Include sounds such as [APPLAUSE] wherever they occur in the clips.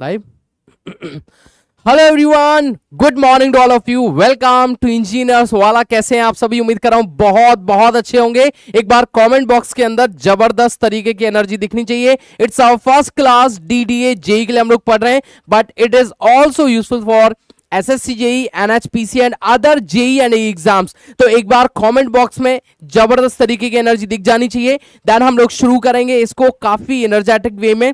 Live hello everyone good morning to all of you welcome to engineers वाला कैसे हैं आप सभी उम्मीद कर रहा हूं बहुत बहुत अच्छे होंगे एक बार कमेंट बॉक्स के अंदर जबरदस्त तरीके की एनर्जी दिखनी चाहिए it's our first class DDA JE के लिए हम लोग पढ़ रहे हैं but it is also useful for S S C JE N H P C and other JE and exams तो एक बार कॉमेंट बॉक्स में जबरदस्त तरीके की एनर्जी दिख जानी चाहिए देन हम लोग शुरू करेंगे इसको काफी एनर्जेटिक वे में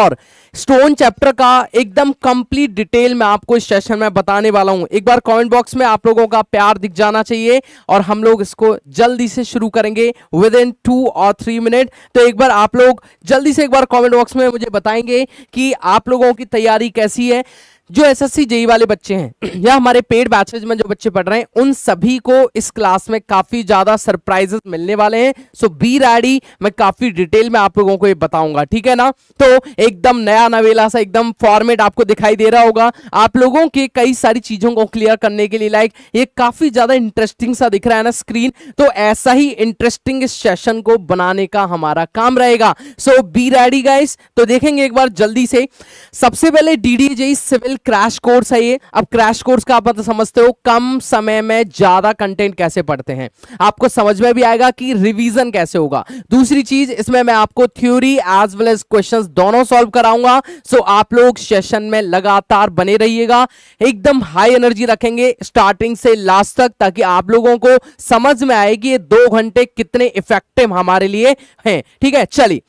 और स्टोन चैप्टर का एकदम कंप्लीट डिटेल मैं आपको इस सेशन में बताने वाला हूं एक बार कमेंट बॉक्स में आप लोगों का प्यार दिख जाना चाहिए और हम लोग इसको जल्दी से शुरू करेंगे विद इन टू और थ्री मिनट तो एक बार आप लोग जल्दी से एक बार कॉमेंट बॉक्स में मुझे बताएंगे कि आप लोगों की तैयारी कैसी है जो एस एस जेई वाले बच्चे हैं या हमारे पेड बैचेज में जो बच्चे पढ़ रहे हैं उन सभी को इस क्लास में काफी ज्यादा सरप्राइजेस मिलने वाले हैं सो बी रेडी मैं काफी डिटेल में आप लोगों को ये बताऊंगा ठीक है ना तो एकदम नया नवेला सा एकदम फॉर्मेट आपको दिखाई दे रहा होगा आप लोगों के कई सारी चीजों को क्लियर करने के लिए लाइक ये काफी ज्यादा इंटरेस्टिंग सा दिख रहा है ना स्क्रीन तो ऐसा ही इंटरेस्टिंग इस सेशन को बनाने का हमारा काम रहेगा सो बी रेडी गाइस तो देखेंगे एक बार जल्दी से सबसे पहले डीडीजे सिविल क्रैश कोर्स है ये अब क्रैश कोर्स का आप मतलब समझते हो कम समय में ज्यादा कंटेंट कैसे पढ़ते हैं आपको समझ में भी आएगा कि रिवीजन कैसे होगा दूसरी चीज इसमें मैं आपको theory as well as question दोनों सॉल्व कराऊंगा सो आप लोग सेशन में लगातार बने रहिएगा एकदम हाई एनर्जी रखेंगे स्टार्टिंग से लास्ट तक ताकि आप लोगों को समझ में आएगी ये दो घंटे कितने इफेक्टिव हमारे लिए हैं ठीक है चलिए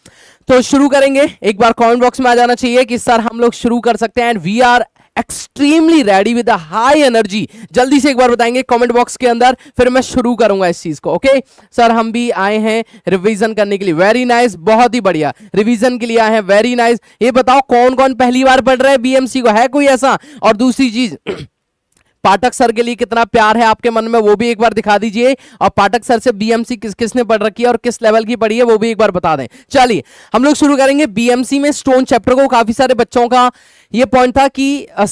तो शुरू करेंगे एक बार कमेंट बॉक्स में आ जाना चाहिए कि सर हम लोग शुरू कर सकते हैं and we are extremely ready with high energy जल्दी से एक बार बताएंगे कमेंट बॉक्स के अंदर फिर मैं शुरू करूंगा इस चीज को ओके सर हम भी आए हैं रिवीजन करने के लिए वेरी नाइस nice, बहुत ही बढ़िया रिवीजन के लिए आए हैं वेरी नाइस ये बताओ कौन कौन पहली बार पढ़ रहे हैं बीएमसी को है कोई ऐसा और दूसरी चीज पाठक सर के लिए कितना प्यार है आपके मन में वो भी एक बार दिखा दीजिए और पाठक सर से बीएमसी किस किसने पढ़ रखी है और किस लेवल की पढ़ी है वो भी एक बार बता दें चलिए हम लोग शुरू करेंगे बीएमसी में स्टोन चैप्टर को काफी सारे बच्चों का ये पॉइंट था कि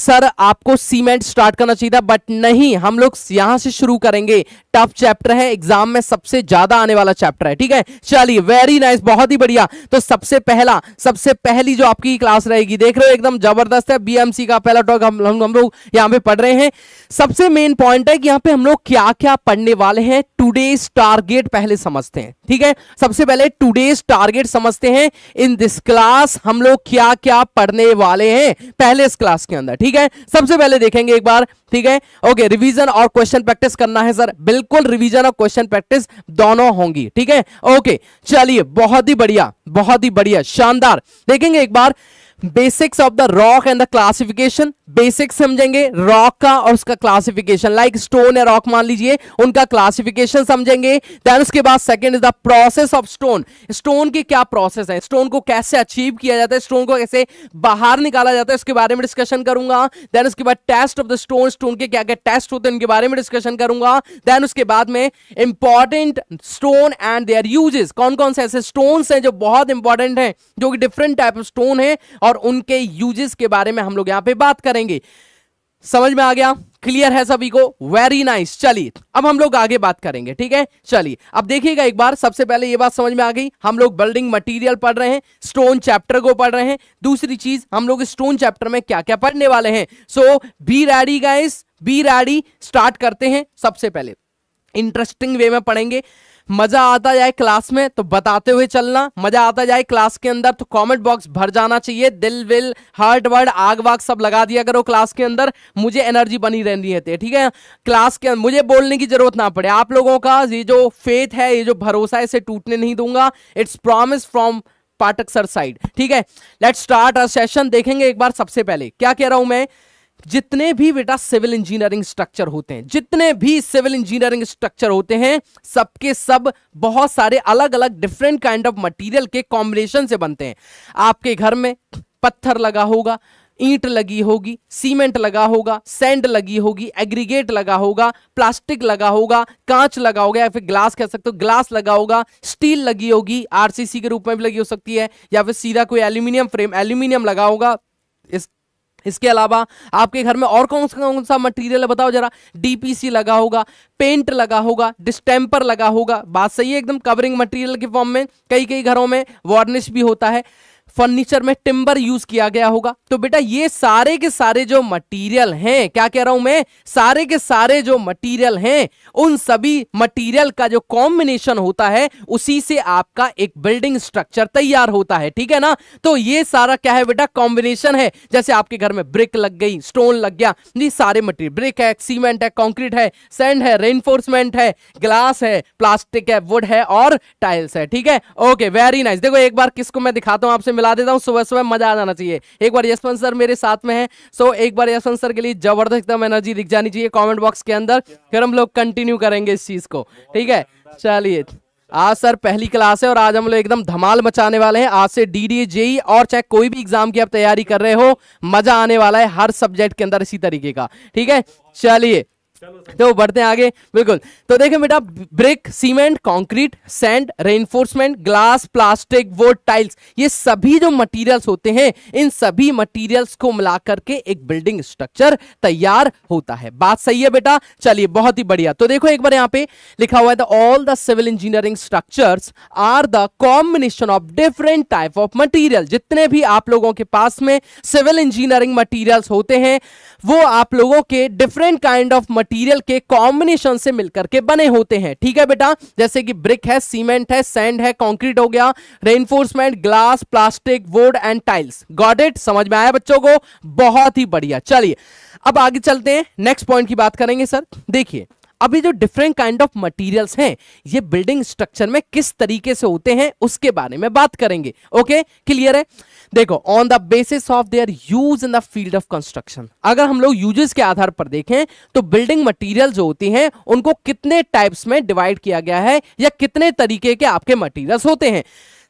सर आपको सीमेंट स्टार्ट करना चाहिए था बट नहीं हम लोग यहां से शुरू करेंगे टफ चैप्टर है एग्जाम में सबसे ज्यादा आने वाला चैप्टर है ठीक है चलिए वेरी नाइस बहुत ही बढ़िया तो सबसे पहला सबसे पहली जो आपकी क्लास रहेगी देख रहे हो एकदम जबरदस्त है बीएमसी का पहला टॉक हम हम लोग यहां पे पढ़ रहे हैं सबसे मेन पॉइंट है कि यहां पे हम लोग क्या क्या पढ़ने वाले हैं टूडेज टारगेट पहले समझते हैं ठीक है सबसे पहले टूडेज टारगेट समझते हैं इन दिस क्लास हम लोग क्या क्या पढ़ने वाले हैं पहले इस क्लास के अंदर ठीक है सबसे पहले देखेंगे एक बार ठीक है ओके रिवीजन और क्वेश्चन प्रैक्टिस करना है सर बिल्कुल रिवीजन और क्वेश्चन प्रैक्टिस दोनों होंगी ठीक है ओके चलिए बहुत ही बढ़िया बहुत ही बढ़िया शानदार देखेंगे एक बार basics of the rock and the classification basics समझेंगे रॉक का और उसका क्लासिफिकेशन लाइक स्टोन या रॉक मान लीजिए उनका क्लासिफिकेशन समझेंगे देन उसके बाद second is the process of stone stone की क्या प्रोसेस है स्टोन को कैसे अचीव किया जाता है स्टोन को कैसे बाहर निकाला जाता है उसके बारे में डिस्कशन करूंगा देन उसके बाद test of the stone stone के क्या क्या टेस्ट होते हैं उनके बारे में डिस्कशन करूंगा देन उसके बाद में important stone and their uses कौन कौन से ऐसे स्टोन्स हैं जो बहुत इंपॉर्टेंट हैं जो कि डिफरेंट टाइप ऑफ स्टोन है और और उनके यूजेस के बारे में हम लोग यहां पे बात करेंगे समझ में आ गया क्लियर है सभी को वेरी नाइस चलिए अब हम लोग आगे बात करेंगे ठीक है चलिए अब देखिएगा एक बार सबसे पहले ये बात समझ में आ गई हम लोग बिल्डिंग मटेरियल पढ़ रहे हैं स्टोन चैप्टर को पढ़ रहे हैं दूसरी चीज हम लोग स्टोन चैप्टर में क्या क्या पढ़ने वाले हैं so be ready guys be ready start करते हैं सबसे पहले इंटरेस्टिंग वे में पढ़ेंगे मजा आता जाए क्लास में तो बताते हुए चलना मजा आता जाए क्लास के अंदर तो कमेंट बॉक्स भर जाना चाहिए दिल विल हार्ट वर्ड आग वाग सब लगा दिया करो क्लास के अंदर मुझे एनर्जी बनी रहनी है ठीक है क्लास के मुझे बोलने की जरूरत ना पड़े आप लोगों का ये जो फेथ है ये जो भरोसा है इसे टूटने नहीं दूंगा it's promise from Pathak sir side ठीक है लेट स्टार्ट अ सेशन देखेंगे एक बार सबसे पहले क्या कह रहा हूं मैं जितने भी बेटा सिविल इंजीनियरिंग स्ट्रक्चर होते हैं जितने भी सिविल इंजीनियरिंग स्ट्रक्चर होते हैं सबके सब बहुत सारे अलग अलग डिफरेंट काइंड ऑफ मटेरियल के कॉम्बिनेशन से बनते हैं आपके घर में पत्थर लगा होगा ईंट लगी होगी सीमेंट लगा होगा सैंड लगी होगी एग्रीगेट लगा होगा प्लास्टिक लगा होगा कांच लगा होगा या फिर ग्लास कह सकते हो ग्लास लगा होगा स्टील लगी होगी आरसीसी के रूप में भी लगी हो सकती है या फिर सीधा कोई एल्यूमिनियम फ्रेम एल्यूमिनियम लगा होगा इस इसके अलावा आपके घर में और कौन सा कौन सा मटेरियल है बताओ जरा डीपीसी लगा होगा पेंट लगा होगा डिस्टेम्पर लगा होगा बात सही है एकदम कवरिंग मटेरियल के फॉर्म में कई कई घरों में वार्निश भी होता है फर्नीचर में टिम्बर यूज किया गया होगा तो बेटा ये सारे के सारे जो मटेरियल हैं क्या कह रहा हूं मैं सारे के सारे जो मटेरियल हैं उन सभी मटेरियल का जो कॉम्बिनेशन होता है उसी से आपका एक बिल्डिंग स्ट्रक्चर तैयार होता है ठीक है ना तो ये सारा क्या है बेटा कॉम्बिनेशन है जैसे आपके घर में ब्रिक लग गई स्टोन लग गया ये सारे मटीरियल ब्रिक है सीमेंट है कॉन्क्रीट है सेंड है रेनफोर्समेंट है ग्लास है प्लास्टिक है वुड है और टाइल्स है ठीक है ओके वेरी नाइस देखो एक बार किसको मैं दिखाता हूं आपसे मिला देता हूँ सुबह सुबह मजा आ जाना चाहिए एक बार यशवंत सर मेरे साथ में है सो एक बार यशवंत सर के लिए जबरदस्त एकदम एनर्जी दिख जानी चाहिए कॉमेंट बॉक्स के अंदर फिर हम लोग कंटिन्यू करेंगे इस चीज को ठीक है चलिए आज सर पहली क्लास है और आज हम लोग एकदम धमाल मचाने वाले हैं आज से डी डी जेई और चाहे कोई भी एग्जाम की आप तैयारी कर रहे हो मजा आने वाला है हर सब्जेक्ट के अंदर इसी तरीके का ठीक है चलिए तो बढ़ते हैं आगे बिल्कुल तो देखें बेटा brick cement concrete sand reinforcement glass plastic wood tiles ये सभी जो मटेरियल्स होते हैं इन सभी मटेरियल्स को मिलाकर के एक बिल्डिंग स्ट्रक्चर तैयार होता है बात सही है बेटा चलिए बहुत ही बढ़िया तो देखो एक बार यहाँ पे लिखा हुआ है all the civil engineering structure are the combination of different type of material जितने भी आप लोगों के पास में सिविल इंजीनियरिंग मटीरियल्स होते हैं वो आप लोगों के डिफरेंट काइंड ऑफ मटेरियल के कॉम्बिनेशन से मिलकर के बने होते हैं ठीक है बेटा जैसे कि ब्रिक है सीमेंट है सैंड है कॉन्क्रीट हो गया reinforcement glass plastic wood and tiles got it समझ में आया बच्चों को बहुत ही बढ़िया चलिए अब आगे चलते हैं नेक्स्ट पॉइंट की बात करेंगे सर देखिए अभी जो डिफरेंट काइंड ऑफ मटेरियल्स हैं ये बिल्डिंग स्ट्रक्चर में किस तरीके से होते हैं उसके बारे में बात करेंगे ओके क्लियर है देखो on the basis of their use in the field of construction अगर हम लोग यूजेस के आधार पर देखें तो बिल्डिंग मटेरियल जो होती हैं उनको कितने टाइप्स में डिवाइड किया गया है या कितने तरीके के आपके मटेरियल्स होते हैं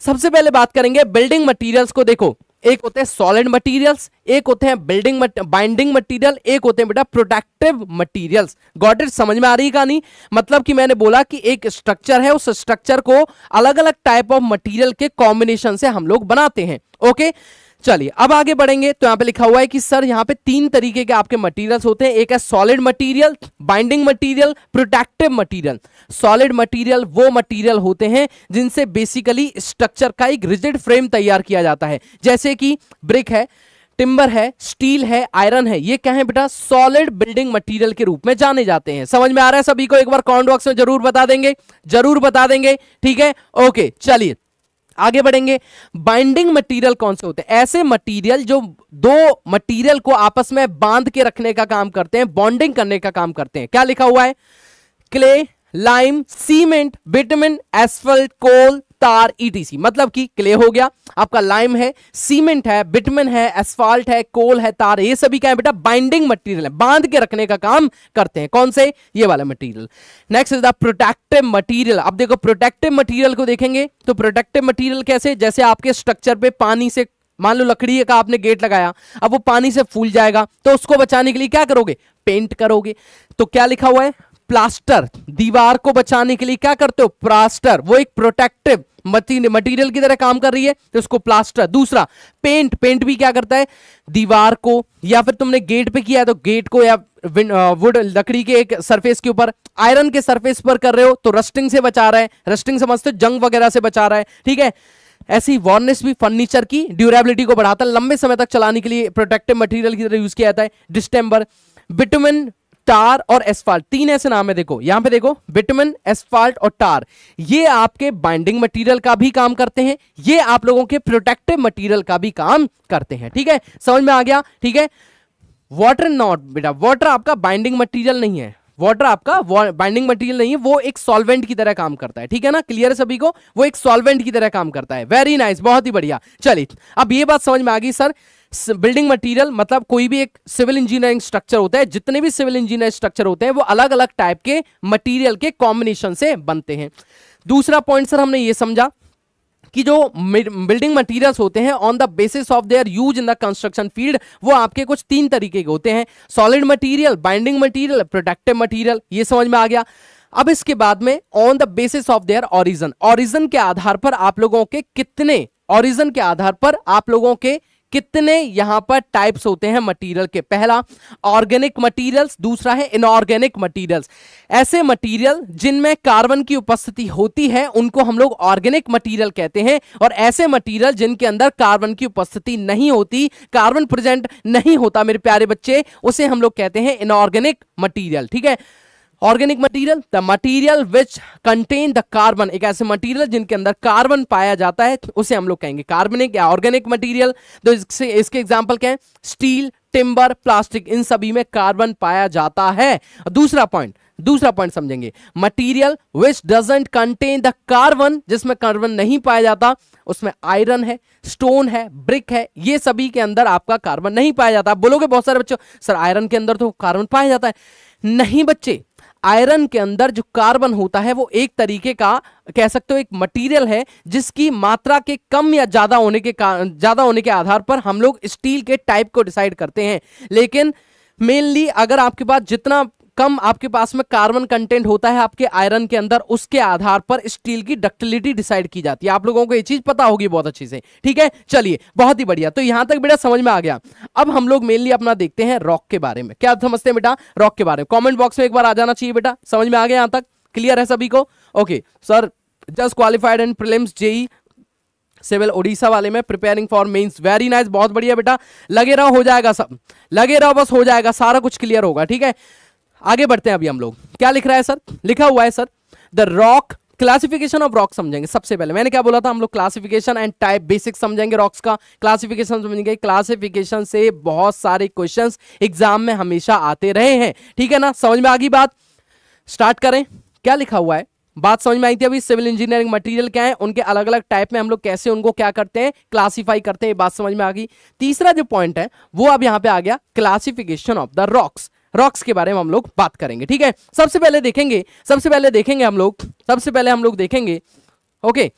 सबसे पहले बात करेंगे बिल्डिंग मटेरियल्स को देखो एक होते हैं सॉलिड मटेरियल्स एक होते हैं बिल्डिंग बाइंडिंग मटेरियल एक होते हैं बेटा प्रोटेक्टिव मटेरियल्स गॉट इट समझ में आ रही नहीं मतलब कि मैंने बोला कि एक स्ट्रक्चर है उस स्ट्रक्चर को अलग अलग टाइप ऑफ मटेरियल के कॉम्बिनेशन से हम लोग बनाते हैं ओके okay? चलिए अब आगे बढ़ेंगे तो यहाँ पे लिखा हुआ है कि सर यहाँ पे तीन तरीके के आपके मटेरियल्स होते हैं एक है solid material binding material protective material solid material वो मटेरियल होते हैं जिनसे बेसिकली स्ट्रक्चर का एक रिजिड फ्रेम तैयार किया जाता है जैसे कि ब्रिक है टिम्बर है स्टील है आयरन है ये क्या है बेटा सॉलिड बिल्डिंग मटेरियल के रूप में जाने जाते हैं समझ में आ रहा है सभी को एक बार कॉन्ड बॉक्स में जरूर बता देंगे जरूर बता देंगे ठीक है ओके चलिए आगे बढ़ेंगे बाइंडिंग मटेरियल कौन से होते हैं ऐसे मटेरियल जो दो मटेरियल को आपस में बांध के रखने का काम करते हैं बॉन्डिंग करने का काम करते हैं क्या लिखा हुआ है clay lime cement bitumen asphalt coal tar ETC e मतलब कि क्ले हो गया आपका लाइम है सीमेंट है बिटमिन है एसफाल्ट है कोल है तार ये सभी क्या है बेटा बाइंडिंग मटेरियल है बांध के रखने का काम करते हैं कौन से ये वाला material next is the protective material अब देखो प्रोटेक्टिव मटेरियल को देखेंगे तो प्रोटेक्टिव मटेरियल कैसे जैसे आपके स्ट्रक्चर पे पानी से मान लो लकड़ी का आपने गेट लगाया अब वो पानी से फूल जाएगा तो उसको बचाने के लिए क्या करोगे पेंट करोगे तो क्या लिखा हुआ है प्लास्टर दीवार को बचाने के लिए क्या करते हो प्लास्टर वो एक प्रोटेक्टिव मटीरियल की तरह काम कर रही है तो इसको प्लास्टर दूसरा पेंट पेंट भी क्या करता है दीवार को या फिर तुमने गेट पे किया है तो गेट को या वुड uh, लकड़ी के एक सरफेस के ऊपर आयरन के सरफेस पर कर रहे हो तो रस्टिंग से बचा रहा है रस्टिंग समझते हो जंग वगैरह से बचा रहा है ठीक है ऐसी वार्नेस भी फर्नीचर की ड्यूरेबिलिटी को बढ़ाता है लंबे समय तक चलाने के लिए प्रोटेक्टिव मटेरियल की तरह यूज किया जाता है डिस्टेंबर बिटुमिन टार और एसफाल्ट तीन ऐसे नाम है देखो यहां पे देखो बिटमिन एसफाल्ट और टार ये आपके बाइंडिंग मटेरियल का भी काम करते हैं ये आप लोगों के प्रोटेक्टिव मटेरियल का भी काम करते हैं ठीक है समझ में आ गया ठीक है वाटर नॉट बेटा वाटर आपका बाइंडिंग मटेरियल नहीं है वाटर आपका बाइंडिंग मटेरियल नहीं है वो एक सॉल्वेंट की तरह काम करता है ठीक है ना क्लियर है सभी को वो एक सॉल्वेंट की तरह काम करता है वेरी नाइस nice, बहुत ही बढ़िया चलिए अब ये बात समझ में आ गई सर बिल्डिंग मटेरियल मतलब कोई भी एक सिविल इंजीनियरिंग स्ट्रक्चर होता है जितने भी सिविल इंजीनियरिंग स्ट्रक्चर होते हैं वो अलग अलग टाइप के मटेरियल के कॉम्बिनेशन से बनते हैं दूसरा पॉइंट सर हमने ये समझा कि जो बिल्डिंग मटेरियल्स होते हैं on the basis of their use in the construction field वो आपके कुछ तीन तरीके के होते हैं solid material binding material productive material ये समझ में आ गया अब इसके बाद में on the basis of their origin origin के आधार पर आप लोगों के कितने ओरिजन के आधार पर आप लोगों के कितने यहां पर टाइप्स होते हैं मटेरियल के पहला ऑर्गेनिक मटेरियल्स दूसरा है इनऑर्गेनिक मटेरियल्स ऐसे मटेरियल जिनमें कार्बन की उपस्थिति होती है उनको हम लोग ऑर्गेनिक मटेरियल कहते हैं और ऐसे मटेरियल जिनके अंदर कार्बन की उपस्थिति नहीं होती कार्बन प्रेजेंट नहीं होता मेरे प्यारे बच्चे उसे हम लोग कहते हैं इनऑर्गेनिक मटीरियल ठीक है organic material the material which contain the carbon एक ऐसे मटेरियल जिनके अंदर कार्बन पाया जाता है उसे हम लोग कहेंगे कार्बनिक या ऑर्गेनिक मटेरियल तो इसके इसके एग्जाम्पल क्या है स्टील टिम्बर प्लास्टिक इन सभी में कार्बन पाया जाता है दूसरा पॉइंट दूसरा पॉइंट समझेंगे material which doesn't contain the carbon जिसमें कार्बन नहीं पाया जाता उसमें आयरन है स्टोन है ब्रिक है ये सभी के अंदर आपका कार्बन नहीं पाया जाता बोलोगे बहुत सारे बच्चों सर आयरन के अंदर तो कार्बन पाया जाता है नहीं बच्चे आयरन के अंदर जो कार्बन होता है वो एक तरीके का कह सकते हो एक मटेरियल है जिसकी मात्रा के कम या ज्यादा होने के ज्यादा होने के आधार पर हम लोग स्टील के टाइप को डिसाइड करते हैं लेकिन मेनली अगर आपके पास जितना कम आपके पास में कार्बन कंटेंट होता है आपके आयरन के अंदर उसके आधार पर स्टील की डक्टिलिटी डिसाइड की जाती है आप लोगों को ये चीज पता होगी बहुत अच्छी से ठीक है चलिए बहुत ही बढ़िया तो यहां तक बेटा समझ में आ गया अब हम लोग मेनली अपना देखते हैं रॉक के बारे में क्या समझते हैं बेटा रॉक के बारे में कॉमेंट बॉक्स में एक बार आ जाना चाहिए बेटा समझ में आ गया यहां तक क्लियर है सभी को okay sir just qualified and prelims JE civil Odisha वाले में preparing for mains very nice बहुत बढ़िया बेटा लगे रहो हो जाएगा सब लगे रहो बस हो जाएगा सारा कुछ क्लियर होगा ठीक है आगे बढ़ते हैं अभी हम लोग क्या लिख रहा है सर लिखा हुआ है sir the rock classification of rock समझेंगे सबसे पहले मैंने क्या बोला था हम लोग क्लासिफिकेशन एंड टाइप बेसिक समझेंगे रॉक्स का क्लासिफिकेशन समझेंगे क्लासिफिकेशन से बहुत सारे क्वेश्चन एग्जाम में हमेशा आते रहे हैं ठीक है ना समझ में आ गई बात स्टार्ट करें क्या लिखा हुआ है बात समझ में आई थी अभी सिविल इंजीनियरिंग मटेरियल क्या है उनके अलग अलग टाइप में हम लोग कैसे उनको क्या करते हैं क्लासिफाई करते हैं बात समझ में आ गई तीसरा जो पॉइंट है वो अब यहां पे आ गया classification of the rocks rocks के बारे में हम लोग बात करेंगे ठीक है सबसे पहले देखेंगे सबसे पहले देखेंगे हम लोग सबसे पहले हम लोग देखेंगे ओके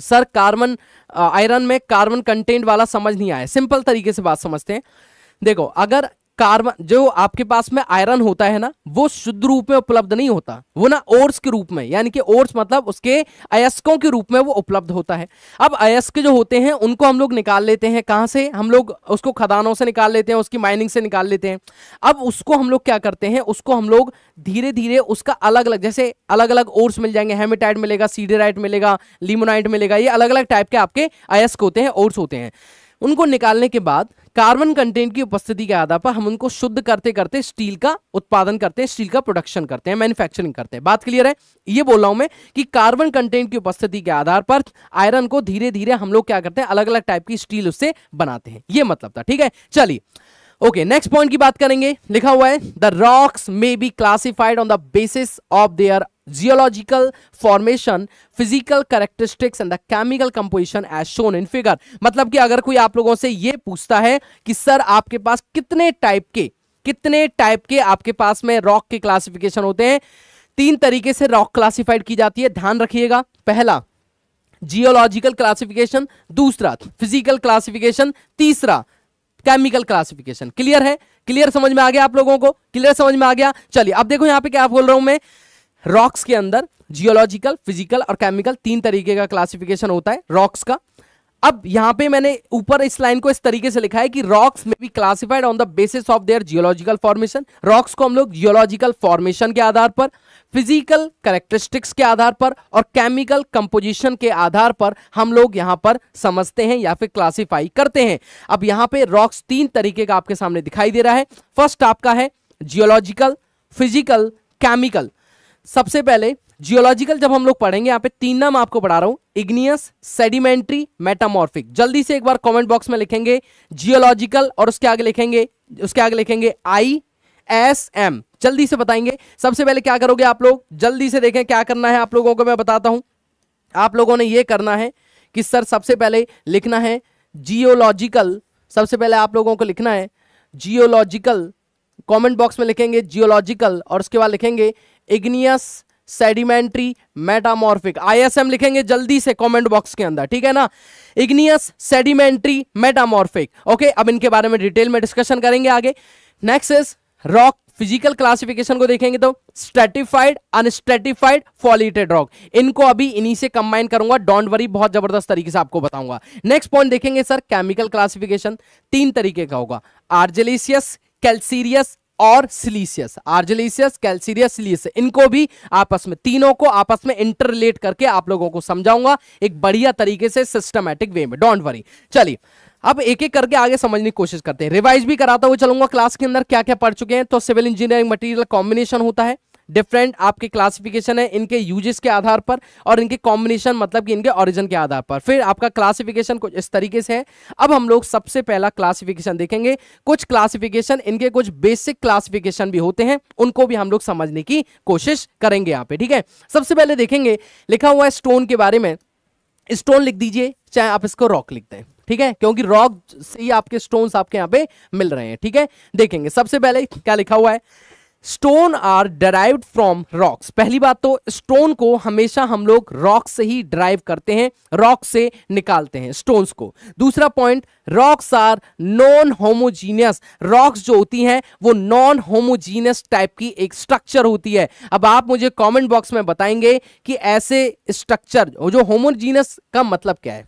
सर कार्बन आयरन में कार्बन कंटेंट वाला समझ नहीं आया सिंपल तरीके से बात समझते हैं देखो अगर कार्बन जो आपके पास में आयरन होता है ना वो शुद्ध रूप में उपलब्ध नहीं होता वो ना ओर्स के रूप में यानी कि ओर्स मतलब उसके अयस्कों के रूप में वो उपलब्ध होता है अब अयस्क जो होते हैं उनको हम लोग निकाल लेते हैं कहां से हम लोग उसको खदानों से निकाल लेते हैं उसकी माइनिंग से निकाल लेते हैं अब उसको हम लोग क्या करते हैं उसको हम लोग धीरे धीरे उसका अलग अलग जैसे अलग अलग ओर्स मिल जाएंगे हेमेटाइट मिलेगा सीडेराइट मिलेगा लिमोनाइट मिलेगा ये अलग अलग टाइप के आपके अयस्क होते हैं ओर्स होते हैं उनको निकालने के बाद कार्बन कंटेंट की उपस्थिति के आधार पर हम उनको शुद्ध करते करते स्टील का उत्पादन करते हैं स्टील का प्रोडक्शन करते हैं मैन्युफैक्चरिंग करते हैं बात क्लियर है ये बोल रहा हूं मैं कि कार्बन कंटेंट की उपस्थिति के आधार पर आयरन को धीरे धीरे हम लोग क्या करते हैं अलग अलग टाइप की स्टील उससे बनाते हैं ये मतलब था ठीक है चलिए ओके नेक्स्ट पॉइंट की बात करेंगे लिखा हुआ है the rocks may be classified on the basis of their geological formation physical characteristics and the chemical composition as shown in figure मतलब कि अगर कोई आप लोगों से ये पूछता है कि सर आपके पास कितने टाइप के कितने टाइप के आपके पास में रॉक के क्लासिफिकेशन होते हैं तीन तरीके से रॉक क्लासिफाइड की जाती है ध्यान रखिएगा पहला जियोलॉजिकल क्लासिफिकेशन दूसरा फिजिकल क्लासिफिकेशन तीसरा केमिकल क्लासिफिकेशन क्लियर है क्लियर समझ में आ गया आप लोगों को क्लियर समझ में आ गया चलिए अब देखो यहां पे क्या बोल रहा हूं मैं रॉक्स के अंदर जियोलॉजिकल फिजिकल और केमिकल तीन तरीके का क्लासिफिकेशन होता है रॉक्स का अब यहां पे मैंने ऊपर इस लाइन को इस तरीके से लिखा है कि rocks may be classified on the basis of their geological formation rocks को हम लोग जियोलॉजिकल फॉर्मेशन के आधार पर फिजिकल करेक्टरिस्टिक्स के आधार पर और केमिकल कंपोजिशन के आधार पर हम लोग यहां पर समझते हैं या फिर क्लासीफाई करते हैं अब यहां पर रॉक्स तीन तरीके का आपके सामने दिखाई दे रहा है फर्स्ट आपका है जियोलॉजिकल फिजिकल केमिकल सबसे पहले जियोलॉजिकल जब हम लोग पढ़ेंगे यहाँ पे तीन नाम आपको पढ़ा रहा हूं इग्नियस सेडिमेंट्री मेटामॉर्फिक जल्दी से एक बार कमेंट बॉक्स में लिखेंगे जियोलॉजिकल और उसके आगे लिखेंगे उसके आगे लिखेंगे आई एस एम जल्दी से बताएंगे सबसे पहले क्या करोगे आप लोग जल्दी से देखें क्या करना है आप लोगों को मैं बताता हूं आप लोगों ने यह करना है कि सर सबसे पहले लिखना है जियोलॉजिकल सबसे पहले आप लोगों को लिखना है जियोलॉजिकल कमेंट बॉक्स में लिखेंगे जियोलॉजिकल और उसके बाद लिखेंगे इग्नियस सेडिमेंट्री मेटामॉर्फिक आईएसएम लिखेंगे जल्दी से कमेंट बॉक्स के अंदर ठीक है ना इग्नियस सेडिमेंट्री मेटामॉर्फिक ओके अब इनके बारे में डिटेल में डिस्कशन करेंगे आगे next is rock physical classification को देखेंगे तो स्ट्रेटिफाइड अनस्ट्रेटिफाइड फॉलिटेड रॉक इनको अभी इन्हीं से कंबाइन करूंगा डोंट वरी बहुत जबरदस्त तरीके से आपको बताऊंगा नेक्स्ट पॉइंट देखेंगे सर केमिकल क्लासिफिकेशन तीन तरीके का होगा आर्जेलिसियस कैल्सीरियस और सिलीसियस आर्जलीसियस कैल्सीरियस सिलीसियस इनको भी आपस में तीनों को आपस में इंटरलेट करके आप लोगों को समझाऊंगा एक बढ़िया तरीके से सिस्टमैटिक वे में डोंट वरी चलिए अब एक एक करके आगे समझने की कोशिश करते हैं रिवाइज भी कराता हुआ चलूंगा क्लास के अंदर क्या क्या पढ़ चुके हैं तो सिविल इंजीनियरिंग मटेरियल कॉम्बिनेशन होता है डिफरेंट आपके क्लासिफिकेशन है इनके यूजेस के आधार पर और इनके कॉम्बिनेशन मतलब कि इनके ओरिजिन के आधार पर फिर आपका क्लासिफिकेशन कुछ इस तरीके से है अब हम लोग सबसे पहला क्लासिफिकेशन देखेंगे कुछ क्लासिफिकेशन इनके कुछ बेसिक क्लासिफिकेशन भी होते हैं उनको भी हम लोग समझने की कोशिश करेंगे यहाँ पे ठीक है सबसे पहले देखेंगे लिखा हुआ है स्टोन के बारे में स्टोन लिख दीजिए चाहे आप इसको रॉक लिख दें ठीक है क्योंकि रॉक से ही आपके स्टोन्स आपके यहाँ पे मिल रहे हैं ठीक है देखेंगे सबसे पहले क्या लिखा हुआ है stone are derived from rocks पहली बात तो स्टोन को हमेशा हम लोग रॉक से ही ड्राइव करते हैं रॉक से निकालते हैं स्टोन्स को दूसरा point rocks are non homogeneous rocks जो होती हैं वो नॉन होमोजीनियस टाइप की एक स्ट्रक्चर होती है अब आप मुझे कमेंट बॉक्स में बताएंगे कि ऐसे स्ट्रक्चर जो होमोजीनियस का मतलब क्या है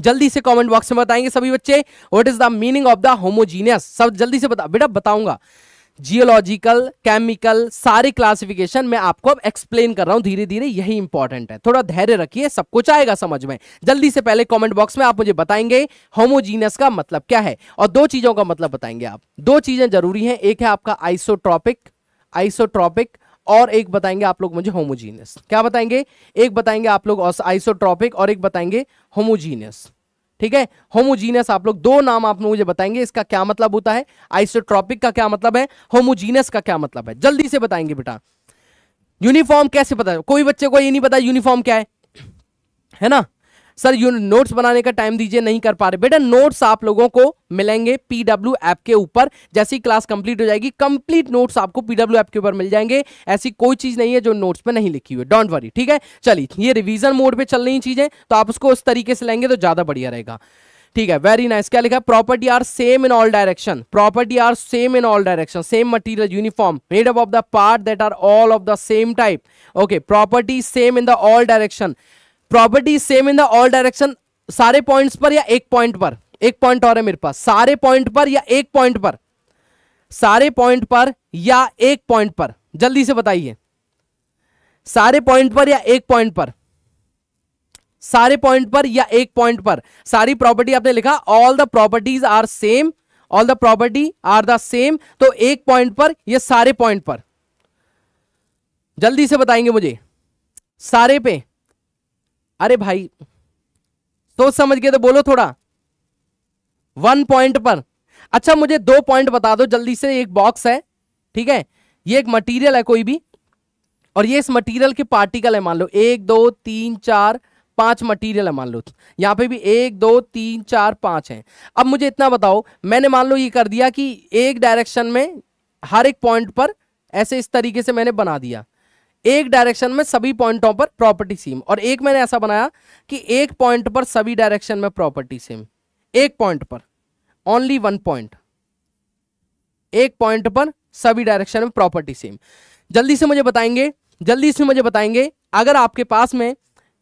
जल्दी से कमेंट बॉक्स में बताएंगे सभी बच्चे what is the meaning of the homogeneous सब जल्दी से बता बेटा बताऊंगा जियोलॉजिकल केमिकल सारी क्लासिफिकेशन मैं आपको अब एक्सप्लेन कर रहा हूं धीरे धीरे यही इंपॉर्टेंट है थोड़ा धैर्य रखिए सब कुछ आएगा समझ में जल्दी से पहले कमेंट बॉक्स में आप मुझे बताएंगे होमोजीनियस का मतलब क्या है और दो चीजों का मतलब बताएंगे आप दो चीजें जरूरी हैं एक है आपका आइसोट्रॉपिक आइसोट्रॉपिक और एक बताएंगे आप लोग मुझे होमोजीनियस क्या बताएंगे एक बताएंगे आप लोग आइसोट्रॉपिक और एक बताएंगे होमोजीनियस ठीक है होमोजीनियस आप लोग दो नाम आप मुझे बताएंगे इसका क्या मतलब होता है आइसोट्रॉपिक का क्या मतलब है होमोजीनियस का क्या मतलब है जल्दी से बताएंगे बेटा यूनिफॉर्म कैसे पता कोई बच्चे को ये नहीं पता यूनिफॉर्म क्या है है ना सर यू नोट्स बनाने का टाइम दीजिए नहीं कर पा रहे बेटा नोट्स आप लोगों को मिलेंगे पीडब्ल्यू ऐप के ऊपर जैसी क्लास कंप्लीट हो जाएगी कंप्लीट नोट्स आपको पीडब्ल्यू ऐप के ऊपर मिल जाएंगे ऐसी कोई चीज नहीं है जो नोट्स में नहीं लिखी हुई डोंट वरी ठीक है चलिए ये रिविजन मोड पर चल रही चीजें तो आप उसको उस तरीके से लेंगे तो ज्यादा बढ़िया रहेगा ठीक है वेरी नाइस nice. क्या लिखा property are same in all direction property are same in all direction same material uniform made up of the part that are all of the same type okay property same in the all direction property same in the all direction सारे points पर या एक point पर एक point और है मेरे पास सारे पॉइंट पर या एक पॉइंट पर सारे पॉइंट पर या एक पॉइंट पर जल्दी से बताइए सारे पॉइंट पर या एक पॉइंट पर सारे पॉइंट पर या एक पॉइंट पर सारी प्रॉपर्टी आपने लिखा all the properties are same all the property are the same तो एक पॉइंट पर या सारे पॉइंट पर जल्दी से बताएंगे मुझे सारे पे अरे भाई सोच समझ गए तो बोलो थोड़ा वन पॉइंट पर अच्छा मुझे दो पॉइंट बता दो जल्दी से एक बॉक्स है ठीक है ये एक मटेरियल है कोई भी और ये इस मटेरियल के पार्टिकल है मान लो एक दो तीन चार पांच मटेरियल है मान लो यहां पे भी एक दो तीन चार पांच है अब मुझे इतना बताओ मैंने मान लो ये कर दिया कि एक डायरेक्शन में हर एक पॉइंट पर ऐसे इस तरीके से मैंने बना दिया एक डायरेक्शन में सभी पॉइंटों पर प्रॉपर्टी सेम और एक मैंने ऐसा बनाया कि एक पॉइंट पर सभी डायरेक्शन में प्रॉपर्टी सेम एक पॉइंट पर ओनली वन पॉइंट एक पॉइंट पर सभी डायरेक्शन में प्रॉपर्टी सेम जल्दी से मुझे बताएंगे जल्दी से मुझे बताएंगे अगर आपके पास में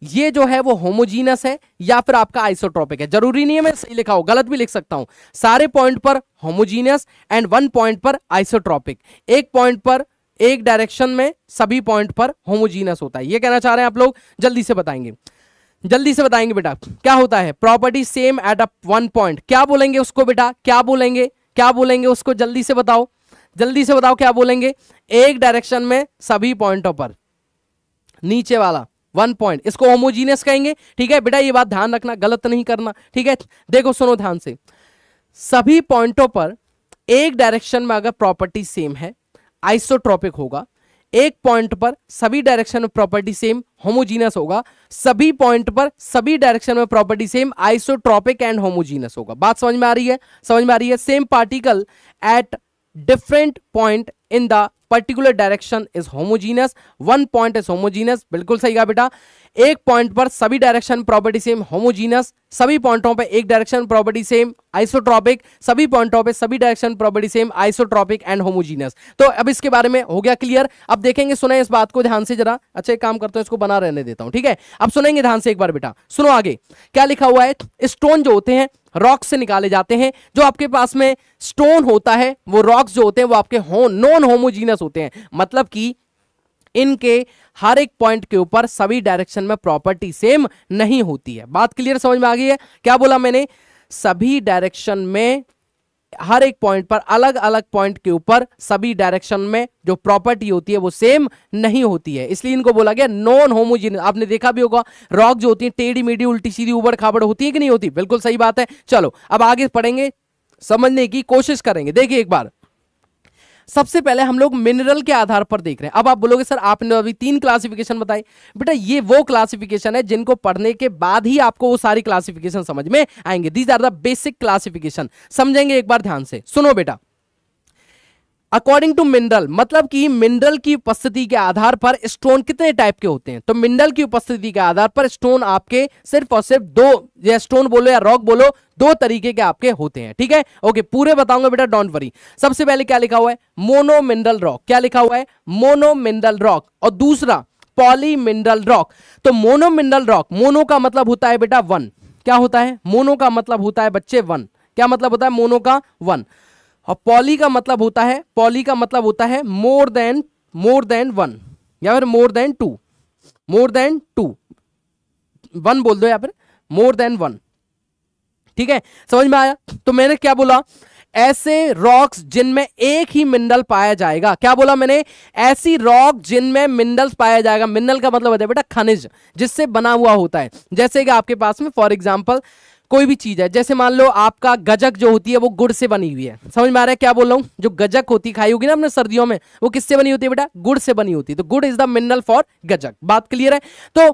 ये जो है वो होमोजीनस है या फिर आपका आइसोट्रॉपिक है जरूरी नहीं है मैं सही लिखा हो गलत भी लिख सकता हूं सारे पॉइंट पर होमोजीनियस एंड वन पॉइंट पर आइसोट्रॉपिक एक पॉइंट पर एक डायरेक्शन में सभी पॉइंट पर होमोजीनस होता है ये कहना चाह रहे हैं आप लोग जल्दी से बताएंगे जल्दी से बताएंगे बेटा क्या होता है property same at a one point क्या बोलेंगे उसको बेटा क्या बोलेंगे क्या बोलेंगे उसको जल्दी से बताओ जल्दी से बताओ क्या बोलेंगे एक डायरेक्शन में सभी पॉइंटों पर नीचे वाला वन पॉइंट इसको होमोजीनियस कहेंगे ठीक है बेटा ये बात ध्यान रखना गलत नहीं करना ठीक है देखो सुनो ध्यान से सभी पॉइंटों पर एक डायरेक्शन में अगर प्रॉपर्टी सेम है आइसोट्रॉपिक होगा एक पॉइंट पर सभी डायरेक्शन में प्रॉपर्टी सेम होमोजीनस होगा सभी पॉइंट पर सभी डायरेक्शन में property same isotropic and homogeneous होगा बात समझ में आ रही है समझ में आ रही है same particle at different point in the particular direction is homogeneous one point is homogeneous बिल्कुल सही कहा बेटा एक पॉइंट पर सभी डायरेक्शन प्रॉपर्टी सेम होमोजीनियस सभी पॉइंटों पे एक डायरेक्शन प्रॉपर्टी सेम आइसोट्रॉपिक सभी पॉइंटों पे सभी direction property same isotropic and homogeneous तो अब इसके बारे में हो गया क्लियर अब देखेंगे सुने इस बात को ध्यान से जरा अच्छा काम करता हूं इसको बना रहने देता हूं ठीक है अब सुनेंगे ध्यान से एक बार बेटा सुनो आगे क्या लिखा हुआ है स्टोन जो होते हैं रॉक्स से निकाले जाते हैं जो आपके पास में स्टोन होता है वो रॉक्स जो होते हैं वो आपके हो, नॉन होमोजीनस होते हैं मतलब कि इनके हर एक पॉइंट के ऊपर सभी डायरेक्शन में प्रॉपर्टी सेम नहीं होती है बात क्लियर समझ में आ गई है क्या बोला मैंने सभी डायरेक्शन में हर एक पॉइंट पर अलग अलग पॉइंट के ऊपर सभी डायरेक्शन में जो प्रॉपर्टी होती है वो सेम नहीं होती है इसलिए इनको बोला गया नॉन होमोजीन आपने देखा भी होगा रॉक जो होती है टेढ़ी मेढ़ी उल्टी सीधी उबड़ खाबड़ होती है कि नहीं होती बिल्कुल सही बात है चलो अब आगे पढ़ेंगे समझने की कोशिश करेंगे देखिए एक बार सबसे पहले हम लोग मिनरल के आधार पर देख रहे हैं अब आप बोलोगे सर आपने अभी तीन क्लासिफिकेशन बताई बेटा ये वो क्लासिफिकेशन है जिनको पढ़ने के बाद ही आपको वो सारी क्लासिफिकेशन समझ में आएंगे these are the basic classification समझेंगे एक बार ध्यान से सुनो बेटा अकॉर्डिंग टू मिनरल मतलब कि मिनरल की उपस्थिति के आधार पर स्टोन कितने टाइप के होते हैं तो मिनरल की उपस्थिति के आधार पर स्टोन आपके सिर्फ और सिर्फ दो या स्टोन बोलो या रॉक बोलो दो तरीके के आपके होते हैं ठीक है ओके पूरे बताऊंगा बेटा डोंट वरी सबसे पहले क्या लिखा हुआ है मोनो मिनरल रॉक क्या लिखा हुआ है मोनो मिनरल रॉक और दूसरा पॉली मिनरल रॉक तो मोनो मिनरल रॉक मोनो का मतलब होता है बेटा वन क्या होता है मोनो का मतलब होता है बच्चे वन क्या मतलब होता है मोनो का वन और पॉली का मतलब होता है पॉली का मतलब होता है more than more than one या फिर more than two more than two one बोल दो या फिर मोर देन वन ठीक है समझ में आया तो मैंने क्या बोला ऐसे रॉक्स जिनमें एक ही मिनरल पाया जाएगा क्या बोला मैंने ऐसी रॉक जिनमें मिनरल्स पाया जाएगा मिनरल का मतलब होता है बेटा खनिज जिससे बना हुआ होता है जैसे कि आपके पास में फॉर एग्जाम्पल कोई भी चीज़ है जैसे मान लो आपका गजक जो होती है वो गुड़ से बनी हुई है समझ में आ रहा है क्या बोल रहा हूँ जो गजक होती खाई होगी ना अपने सर्दियों में वो किससे बनी होती है बेटा गुड़ से बनी होती है तो gur is the mineral for gajak बात क्लियर है तो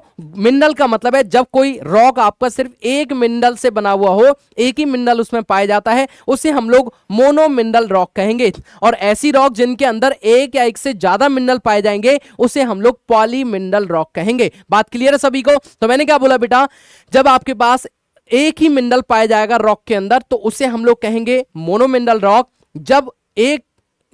मिनरल का मतलब है जब कोई रॉक आपका सिर्फ एक मिनरल से बना हुआ हो एक ही मिनरल उसमें पाया जाता है उसे हम लोग मोनो मिनरल रॉक कहेंगे और ऐसी रॉक जिनके अंदर एक या एक से ज्यादा मिनरल पाए जाएंगे उसे हम लोग पॉली मिनरल रॉक कहेंगे बात क्लियर है सभी को तो मैंने क्या बोला बेटा जब आपके पास एक ही मिनरल पाया जाएगा रॉक के अंदर तो उसे हम लोग कहेंगे मोनोमिंडल रॉक जब एक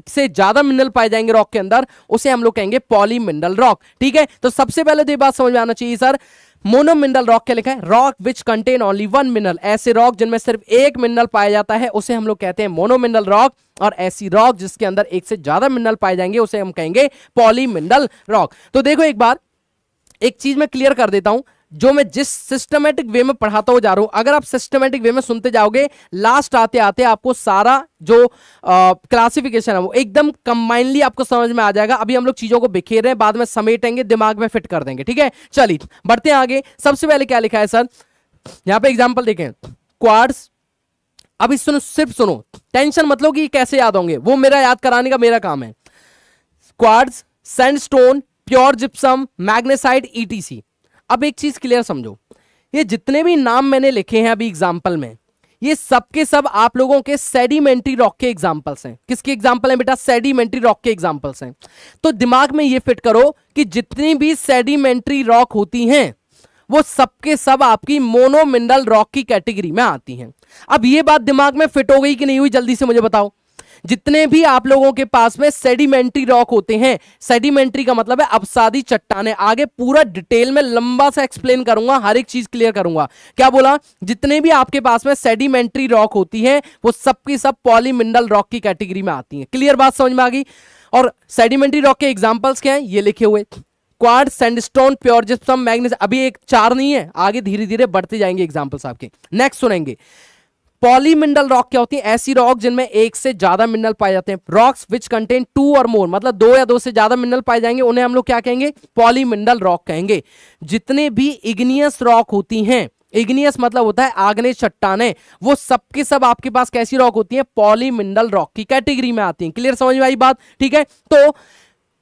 से ज्यादा मिनरल पाए जाएंगे रॉक के अंदर उसे हम लोग कहेंगे पॉलीमिंडल रॉक ठीक है तो सबसे पहले तो ये बात समझ में आना चाहिए सर मोनोमिंडल रॉक क्या लिखा है rock which contain only one mineral ऐसे रॉक जिनमें सिर्फ एक मिनरल पाया जाता है उसे हम लोग कहते हैं मोनोमिंडल रॉक और ऐसी रॉक जिसके अंदर एक से ज्यादा मिनरल पाए जाएंगे उसे हम कहेंगे पॉलीमिंडल रॉक तो देखो एक बार एक चीज में क्लियर कर देता हूं जो मैं जिस सिस्टमेटिक वे में पढ़ाता हुआ जा रहा हूं अगर आप सिस्टमेटिक वे में सुनते जाओगे लास्ट आते आते आपको सारा जो क्लासिफिकेशन है वो एकदम कंबाइनली आपको समझ में आ जाएगा अभी हम लोग चीज़ों को बिखेर रहे हैं बाद में समेटेंगे दिमाग में फिट कर देंगे ठीक है चलिए बढ़ते हैं आगे सबसे पहले क्या लिखा है सर यहां पर एग्जाम्पल देखें क्वार्ड्स अभी सुनो सिर्फ सुनो टेंशन मतलब कि कैसे याद होंगे वो मेरा याद कराने का मेरा काम है quartz sand pure gypsum magnesite ETC अब एक चीज़ क्लियर समझो ये जितने भी नाम मैंने लिखे हैं अभी एग्जाम्पल में ये सब के सब आप लोगों के सेडिमेंट्री रॉक के एग्जाम्पल्स हैं किसके एग्जाम्पल हैं बेटा सेडिमेंट्री रॉक के एग्जाम्पल्स हैं तो दिमाग में ये फिट करो कि जितनी भी सेडिमेंट्री रॉक होती हैं वो सब के सब आपकी मोनोमिनरल रॉक की कैटेगरी में आती हैं अब ये बात दिमाग में फिट हो गई कि नहीं हुई जल्दी से मुझे बताओ जितने भी आप लोगों के पास में सेडिमेंट्री रॉक होते हैं सेडिमेंट्री का मतलब है अपसादी चट्टाने आगे पूरा डिटेल में लंबा सा एक्सप्लेन करूंगा हर एक चीज क्लियर करूंगा क्या बोला जितने भी आपके पास में सेडिमेंट्री रॉक होती है वो सबकी सब पॉलीमिंडल रॉक की कैटेगरी में आती है क्लियर बात समझ में आ गई और सेडिमेंट्री रॉक के एग्जाम्पल्स क्या है ये लिखे हुए quartz sandstone pure gypsum magnesite अभी एक चार नहीं है आगे धीरे धीरे बढ़ते जाएंगे एग्जाम्पल्स आपके नेक्स्ट सुनेंगे पॉलीमिंडल रॉक क्या होती है ऐसी रॉक जिनमें एक से ज्यादा मिनरल पाए जाते हैं रॉक्स विच कंटेन टू और मोर मतलब दो या दो से ज्यादा मिनरल पाए जाएंगे उन्हें हम लोग क्या कहेंगे पॉलीमिंडल रॉक कहेंगे जितने भी इग्नियस रॉक होती हैं इग्नियस मतलब होता है आग्ने चट्टाने वो सबके सब आपके पास कैसी रॉक होती है पॉलीमिंडल रॉक की कैटेगरी में आती है क्लियर समझ में आई बात ठीक है तो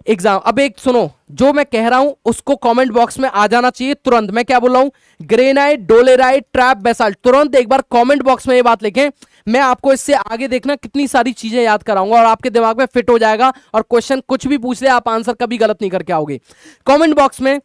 एग्जाम अब एक सुनो जो मैं कह रहा हूं उसको कमेंट बॉक्स में आ जाना चाहिए तुरंत मैं क्या बोल रहा हूं ग्रेनाइट डोलेराइट ट्रैप बेसाल्ट तुरंत एक बार कमेंट बॉक्स में ये बात लिखें मैं आपको इससे आगे देखना कितनी सारी चीजें याद कराऊंगा और आपके दिमाग में फिट हो जाएगा और क्वेश्चन कुछ भी पूछ ले आप आंसर कभी गलत नहीं करके आओगे कॉमेंट बॉक्स में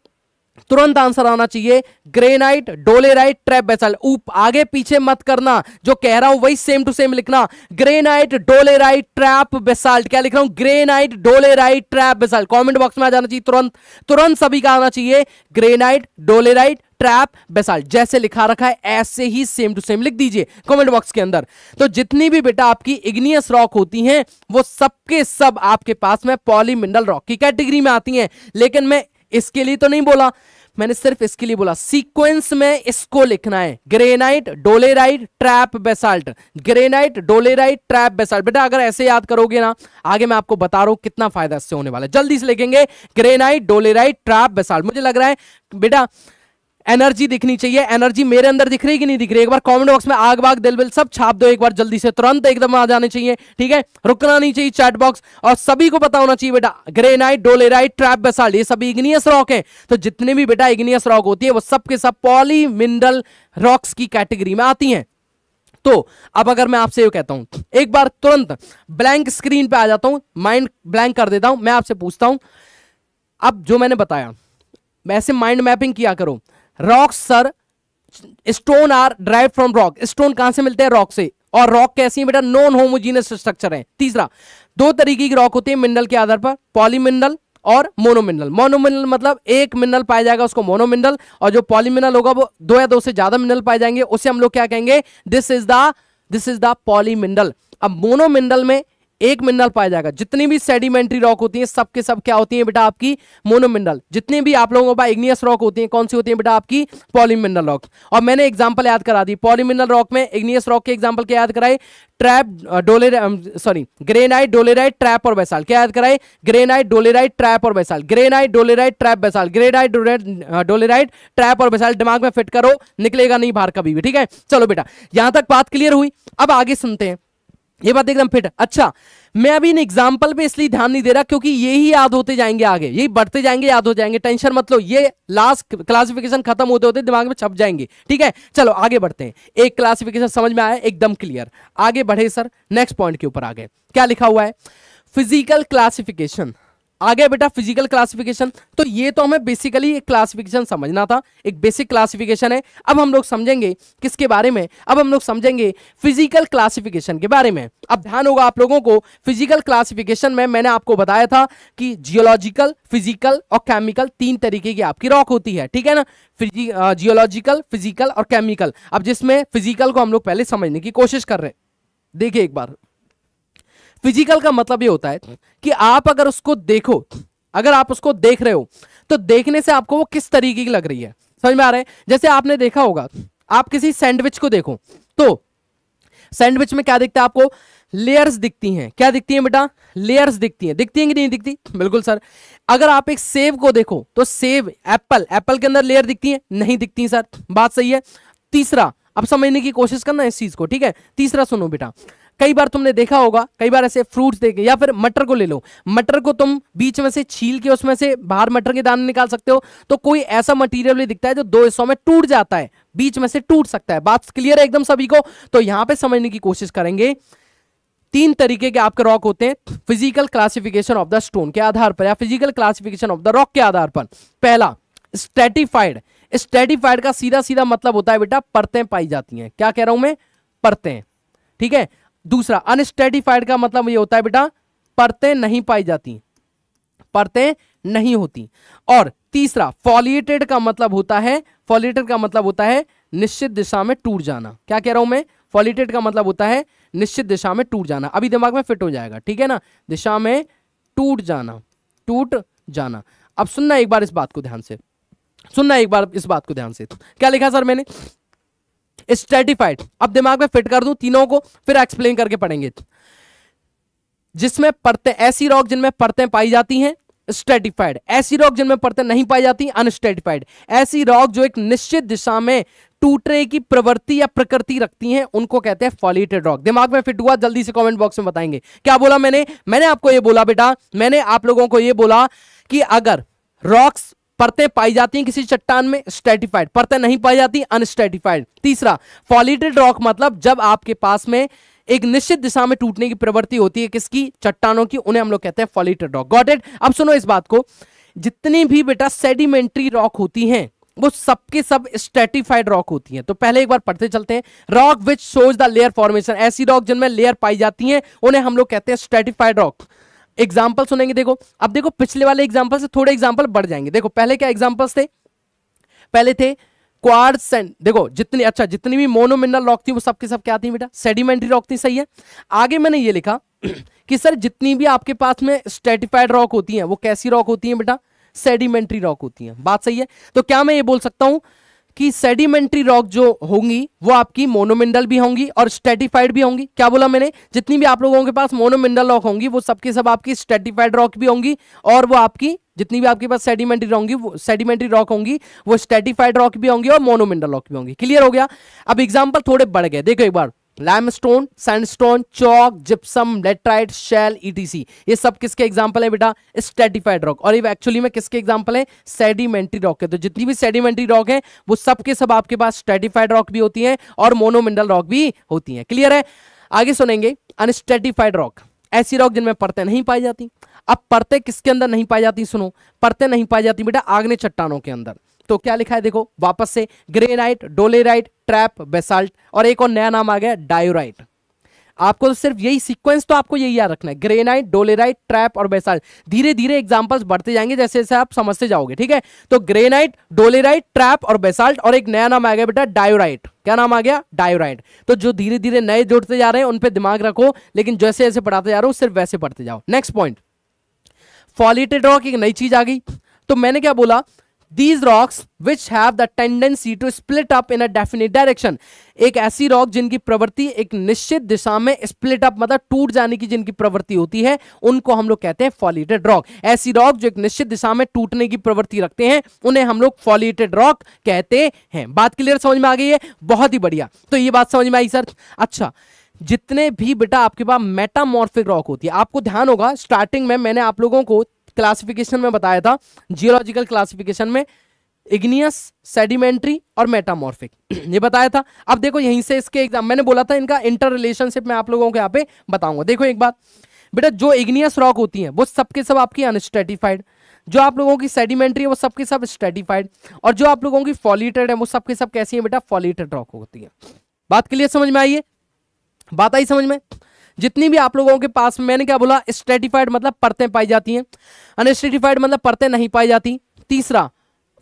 तुरंत आंसर आना चाहिए ग्रेनाइट डोलेराइट ट्रैप बेसल ऊप आगे पीछे मत करना जो कह रहा हूं वही सेम टू सेम लिखना ग्रेनाइट डोलेराइट ट्रैप बेसाल्ट क्या लिख रहा हूं granite dolerite trap basalt comment box में आ जाना चाहिए तुरंत तुरंत सभी का आना चाहिए ग्रेनाइट डोलेराइट ट्रैप बेसाल्ट जैसे लिखा रखा है ऐसे ही सेम टू सेम लिख दीजिए कमेंट बॉक्स के अंदर तो जितनी भी बेटा आपकी इग्नियस रॉक होती हैं वो सबके सब आपके पास में पॉलीमिनरल रॉक की कैटेगरी में आती हैं लेकिन मैं इसके लिए तो नहीं बोला मैंने सिर्फ इसके लिए बोला सीक्वेंस में इसको लिखना है granite dolerite trap basalt granite dolerite trap basalt बेटा अगर ऐसे याद करोगे ना आगे मैं आपको बता रहा हूं कितना फायदा इससे होने वाला है जल्दी से लिखेंगे ग्रेनाइट डोलेराइट ट्रैप बेसाल्ट मुझे लग रहा है बेटा एनर्जी दिखनी चाहिए एनर्जी मेरे अंदर दिख रही कि नहीं दिख रही एक बार कमेंट बॉक्स में आग बाग दिल बिल सब छाप दो एक बार जल्दी से तुरंत एकदम आ जाने चाहिए ठीक है रुकना नहीं चाहिए चैट बॉक्स और सभी को पता होना चाहिए बेटा ग्रेनाइट डोलेराइट ट्रैप बेसाल्ट ये सभी इग्नियस रॉक है तो जितने भी बेटा इग्नियस रॉक होती है वो सब सब पॉली मिनरल रॉक्स की कैटेगरी में आती है तो अब अगर मैं आपसे ये कहता हूं एक बार तुरंत ब्लैंक स्क्रीन पे आ जाता हूं माइंड ब्लैंक कर देता हूं मैं आपसे पूछता हूं अब जो मैंने बताया वैसे माइंड मैपिंग किया करो rocks sir stone are derived from rock stone कहां से मिलते हैं रॉक से और रॉक कैसी है बेटा नॉन होमोजीनियस स्ट्रक्चर है तीसरा दो तरीके की रॉक होती है मिनरल के आधार पर पॉलीमिनरल और मोनोमिनरल मोनोमिनरल मतलब एक मिनरल पाया जाएगा उसको मोनोमिनरल और जो पॉलीमिनरल होगा वो दो या दो से ज्यादा मिनरल पाए जाएंगे उसे हम लोग क्या कहेंगे this is the this is the polymineral अब मोनोमिनरल में एक मिनरल पाया जाएगा जितनी भी सेडिमेंट्री रॉक होती है सबके सब क्या होती है बेटा आपकी मोनो मिनरल जितने भी आप लोगों का इग्नियस रॉक होती है कौन सी होती है बेटा आपकी पॉली मिनरल रॉक और मैंने एग्जाम्पल याद करा दी पॉली मिनरल रॉक में इग्नियस रॉक के एग्जाम्पल क्या याद कराए ट्रैप डोले सॉरी ग्रेनाइट डोलेराइट ट्रैप और बैसाल क्या याद कराए ग्रेनाइट डोलेराइट ट्रैप और basalt granite dolerite trap basalt granite dolerite trap और बैसाल दिमाग में फिट करो निकलेगा नहीं बाहर कभी भी ठीक है चलो बेटा यहां तक बात क्लियर हुई अब आगे सुनते हैं ये बात एकदम फिट अच्छा मैं अभी इन एग्जाम्पल पे इसलिए ध्यान नहीं दे रहा क्योंकि ये ही याद होते जाएंगे आगे यही बढ़ते जाएंगे याद हो जाएंगे टेंशन मत लो ये लास्ट क्लासिफिकेशन खत्म होते होते दिमाग में छप जाएंगे ठीक है चलो आगे बढ़ते हैं एक क्लासिफिकेशन समझ में आया एकदम क्लियर आगे बढ़े सर नेक्स्ट पॉइंट के ऊपर आ गए क्या लिखा हुआ है फिजिकल क्लासिफिकेशन आगे बेटा फिजिकल क्लासिफिकेशन तो ये तो हमें बेसिकली एक क्लासिफिकेशन समझना था एक बेसिक क्लासिफिकेशन है अब हम लोग समझेंगे किसके बारे में अब हम लोग समझेंगे फिजिकल क्लासिफिकेशन के बारे में अब ध्यान होगा आप लोगों को फिजिकल क्लासिफिकेशन में मैंने आपको बताया था कि जियोलॉजिकल फिजिकल और केमिकल तीन तरीके की आपकी रॉक होती है ठीक है ना जियोलॉजिकल फिजिकल और केमिकल अब जिसमें फिजिकल को हम लोग पहले समझने की कोशिश कर रहे हैं देखिए एक बार फिजिकल का मतलब ये होता है कि आप अगर उसको देखो अगर आप उसको देख रहे हो तो देखने से आपको वो किस तरीके की लग रही है समझ में आ रहे हैं जैसे आपने देखा होगा आप किसी सैंडविच को देखो तो सैंडविच में क्या दिखता है आपको लेयर्स दिखती हैं क्या दिखती हैं बेटा लेयर्स दिखती हैं दिखती हैं कि नहीं दिखती बिल्कुल सर अगर आप एक सेब को देखो तो सेब एप्पल एप्पल के अंदर लेयर दिखती है नहीं दिखती सर बात सही है तीसरा अब समझने की कोशिश करना इस चीज को ठीक है तीसरा सुनो बेटा कई बार तुमने देखा होगा कई बार ऐसे फ्रूट्स देखे या फिर मटर को ले लो मटर को तुम बीच में से छील के उसमें से बाहर मटर के दाने निकाल सकते हो तो कोई ऐसा मटीरियल भी दिखता है जो दो हिस्सों में टूट जाता है बीच में से टूट सकता है बात क्लियर है एकदम सभी को तो यहां पर समझने की कोशिश करेंगे तीन तरीके के आपके रॉक होते हैं physical classification of the stone के आधार पर या physical classification of the rock के आधार पर पहला स्टेटिफाइड स्टेटिफाइड का सीधा सीधा मतलब होता है बेटा परतें पाई जाती हैं क्या कह रहा हूं मैं परतें ठीक है दूसरा अनस्टेटिफाइड का मतलब ये होता है बेटा परतें नहीं पाई जाती परतें नहीं होती और तीसरा फॉलिएटेड का मतलब होता है फॉलिएटेड का मतलब होता है निश्चित दिशा में टूट जाना क्या कह रहा हूं मैं फॉलिएटेड का मतलब होता है निश्चित दिशा में टूट जाना अभी दिमाग में फिट हो जाएगा ठीक है ना दिशा में टूट जाना टूट जाना अब सुनना एक बार इस बात को ध्यान से सुनना एक बार इस बात को ध्यान से क्या लिखा सर मैंने स्ट्रेटिफाइड अब दिमाग में फिट कर दू तीनों को फिर एक्सप्लेन करके पढ़ेंगे जिसमें परतें ऐसी रॉक जिनमें परतें पाई जाती हैं स्ट्रेटिफाइड ऐसी रॉक जिनमें परतें नहीं पाई जाती अनस्ट्रेटिफाइड ऐसी रॉक जो एक निश्चित दिशा में टूटने की प्रवृत्ति या प्रकृति रखती हैं उनको कहते हैं फॉलिटेड रॉक दिमाग में फिट हुआ जल्दी से कमेंट बॉक्स में बताएंगे क्या बोला मैंने मैंने आपको ये बोला बेटा मैंने आप लोगों को ये बोला कि अगर रॉक्स परतें पाई जाती हैं किसी चट्टान में स्टेटिफाइड परतें नहीं पाई जाती अनस्टेटिफाइड तीसरा फॉलिटेड रॉक मतलब जब आपके पास में एक निश्चित दिशा में टूटने की प्रवृत्ति होती है किसकी चट्टानों की उन्हें हम लोग कहते हैं फॉलिटेड रॉक गॉटेड अब सुनो इस बात को जितनी भी बेटा सेडिमेंट्री रॉक होती हैं वो सबके सब स्टेटिफाइड रॉक होती हैं तो पहले एक बार पढ़ते चलते हैं rock which shows the layer formation ऐसी रॉक जिनमें लेयर पाई जाती हैं उन्हें हम लोग कहते हैं स्टेटिफाइड रॉक एग्जाम्पल सुनेंगे देखो अब देखो पिछले वाले एग्जाम्पल से थोड़े एग्जाम्पल बढ़ जाएंगे देखो पहले क्या एग्जाम्पल्स थे पहले थे क्वार्स एंड देखो जितनी अच्छा जितनी भी मोनोमिनरल रॉक थी वो सबके सब क्या थी बेटा सेडिमेंट्री रॉक थी सही है आगे मैंने ये लिखा [CLEARS THROAT] कि सर जितनी भी आपके पास में स्टेटिफाइड रॉक होती हैं वो कैसी रॉक होती हैं बेटा सेडिमेंट्री रॉक होती हैं बात सही है तो क्या मैं ये बोल सकता हूं कि सेडिमेंट्री रॉक जो होंगी वो आपकी मोनोमिंडल भी होंगी और स्टेटिफाइड भी होंगी क्या बोला मैंने जितनी भी आप लोगों के पास मोनोमिंडल रॉक होंगी वो सबकी सब आपकी स्टेटिफाइड रॉक भी होंगी और वो आपकी जितनी भी आपके पास सेडिमेंट्री होंगी वो सेडिमेंट्री रॉक होंगी वो स्टेटिफाइड रॉक भी होंगी और मोनोमिंडल रॉक भी होंगी क्लियर हो गया अब एग्जाम्पल थोड़े बढ़ गए देखो एक बार limestone sandstone chalk gypsum laterite shale ETC ये सब किसके एग्जाम्पल है बेटा स्टेटिफाइड रॉक और ये एक्चुअली में किसके एग्जाम्पल है सेडिमेंट्री रॉक है तो जितनी भी सेडिमेंट्री रॉक है वो सब के सब आपके पास स्टेटिफाइड रॉक भी होती है और मोनोमिनरल रॉक भी होती है क्लियर है आगे सुनेंगे अनस्टेटिफाइड रॉक ऐसी रॉक जिनमें परतें नहीं पाई जाती अब परतें किसके अंदर नहीं पाई जाती सुनो परतें नहीं पाई जाती बेटा आग्ने चट्टानों के अंदर तो क्या लिखा है देखो वापस से ग्रेनाइट डोलेराइट ट्रैप बेसाल्ट और एक और नया नाम आ गया डायोराइट आपको तो सिर्फ यही सीक्वेंस तो आपको यही याद रखना है ग्रेनाइट डोलेराइट ट्रैप और बेसाल्ट धीरे धीरे एग्जांपल्स बढ़ते जाएंगे जैसे जैसे आप समझते जाओगे ठीक है तो ग्रेनाइट डोलेराइट ट्रैप और बेसाल्ट और एक नया नाम आ गया बेटा डायोराइट क्या नाम आ गया डायोराइट तो जो धीरे धीरे नए जुड़ते जा रहे हैं उन पर दिमाग रखो लेकिन जैसे जैसे पढ़ाते जा रहे हो सिर्फ वैसे पढ़ते जाओ नेक्स्ट पॉइंट फॉलिटेड रॉक एक नई चीज आ गई तो मैंने क्या बोला these rocks which have the tendency to split up in a definite direction एक ऐसी रॉक जिनकी प्रवृत्ति एक निश्चित दिशा में स्प्लिट अप मतलब टूट जाने की जिनकी प्रवृत्ति होती है उनको हम लोग कहते हैं फॉलिटेड रॉक ऐसी रॉक जो एक निश्चित दिशा में टूटने की प्रवृत्ति रखते हैं उन्हें हम लोग फॉलिटेड रॉक कहते हैं बात क्लियर समझ में आ गई है बहुत ही बढ़िया तो ये बात समझ में आई सर अच्छा जितने भी बेटा आपके पास मेटामोर्फिक रॉक होती है आपको ध्यान होगा स्टार्टिंग में मैंने आप लोगों को क्लासिफिकेशन में बताया था जियोलॉजिकल क्लासिफिकेशन में इग्नियस सेडिमेंट्री और मेटामॉर्फिक ये बताया था अब देखो यहीं से इसके एग्जाम मैंने बोला था इनका इंटर रिलेशनशिप मैं आप लोगों को यहाँ पे बताऊंगा देखो एक बात बेटा जो इग्नियस रॉक होती है वो सबके सब आपकी अनस्टेटिफाइड जो आप लोगों की सेडिमेंट्री है वो सबके सब स्टेटिफाइड और जो आप लोगों की फॉलीटेड है वो सबके सब कैसी है बेटा फॉलीटेड रॉक होती है बात क्लियर समझ में आई है बात आई समझ में जितनी भी आप लोगों के पास मैंने क्या बोला स्ट्रेटिफाइड मतलब परतें पाई जाती हैं अनस्ट्रेटिफाइड मतलब परतें नहीं पाई जाती तीसरा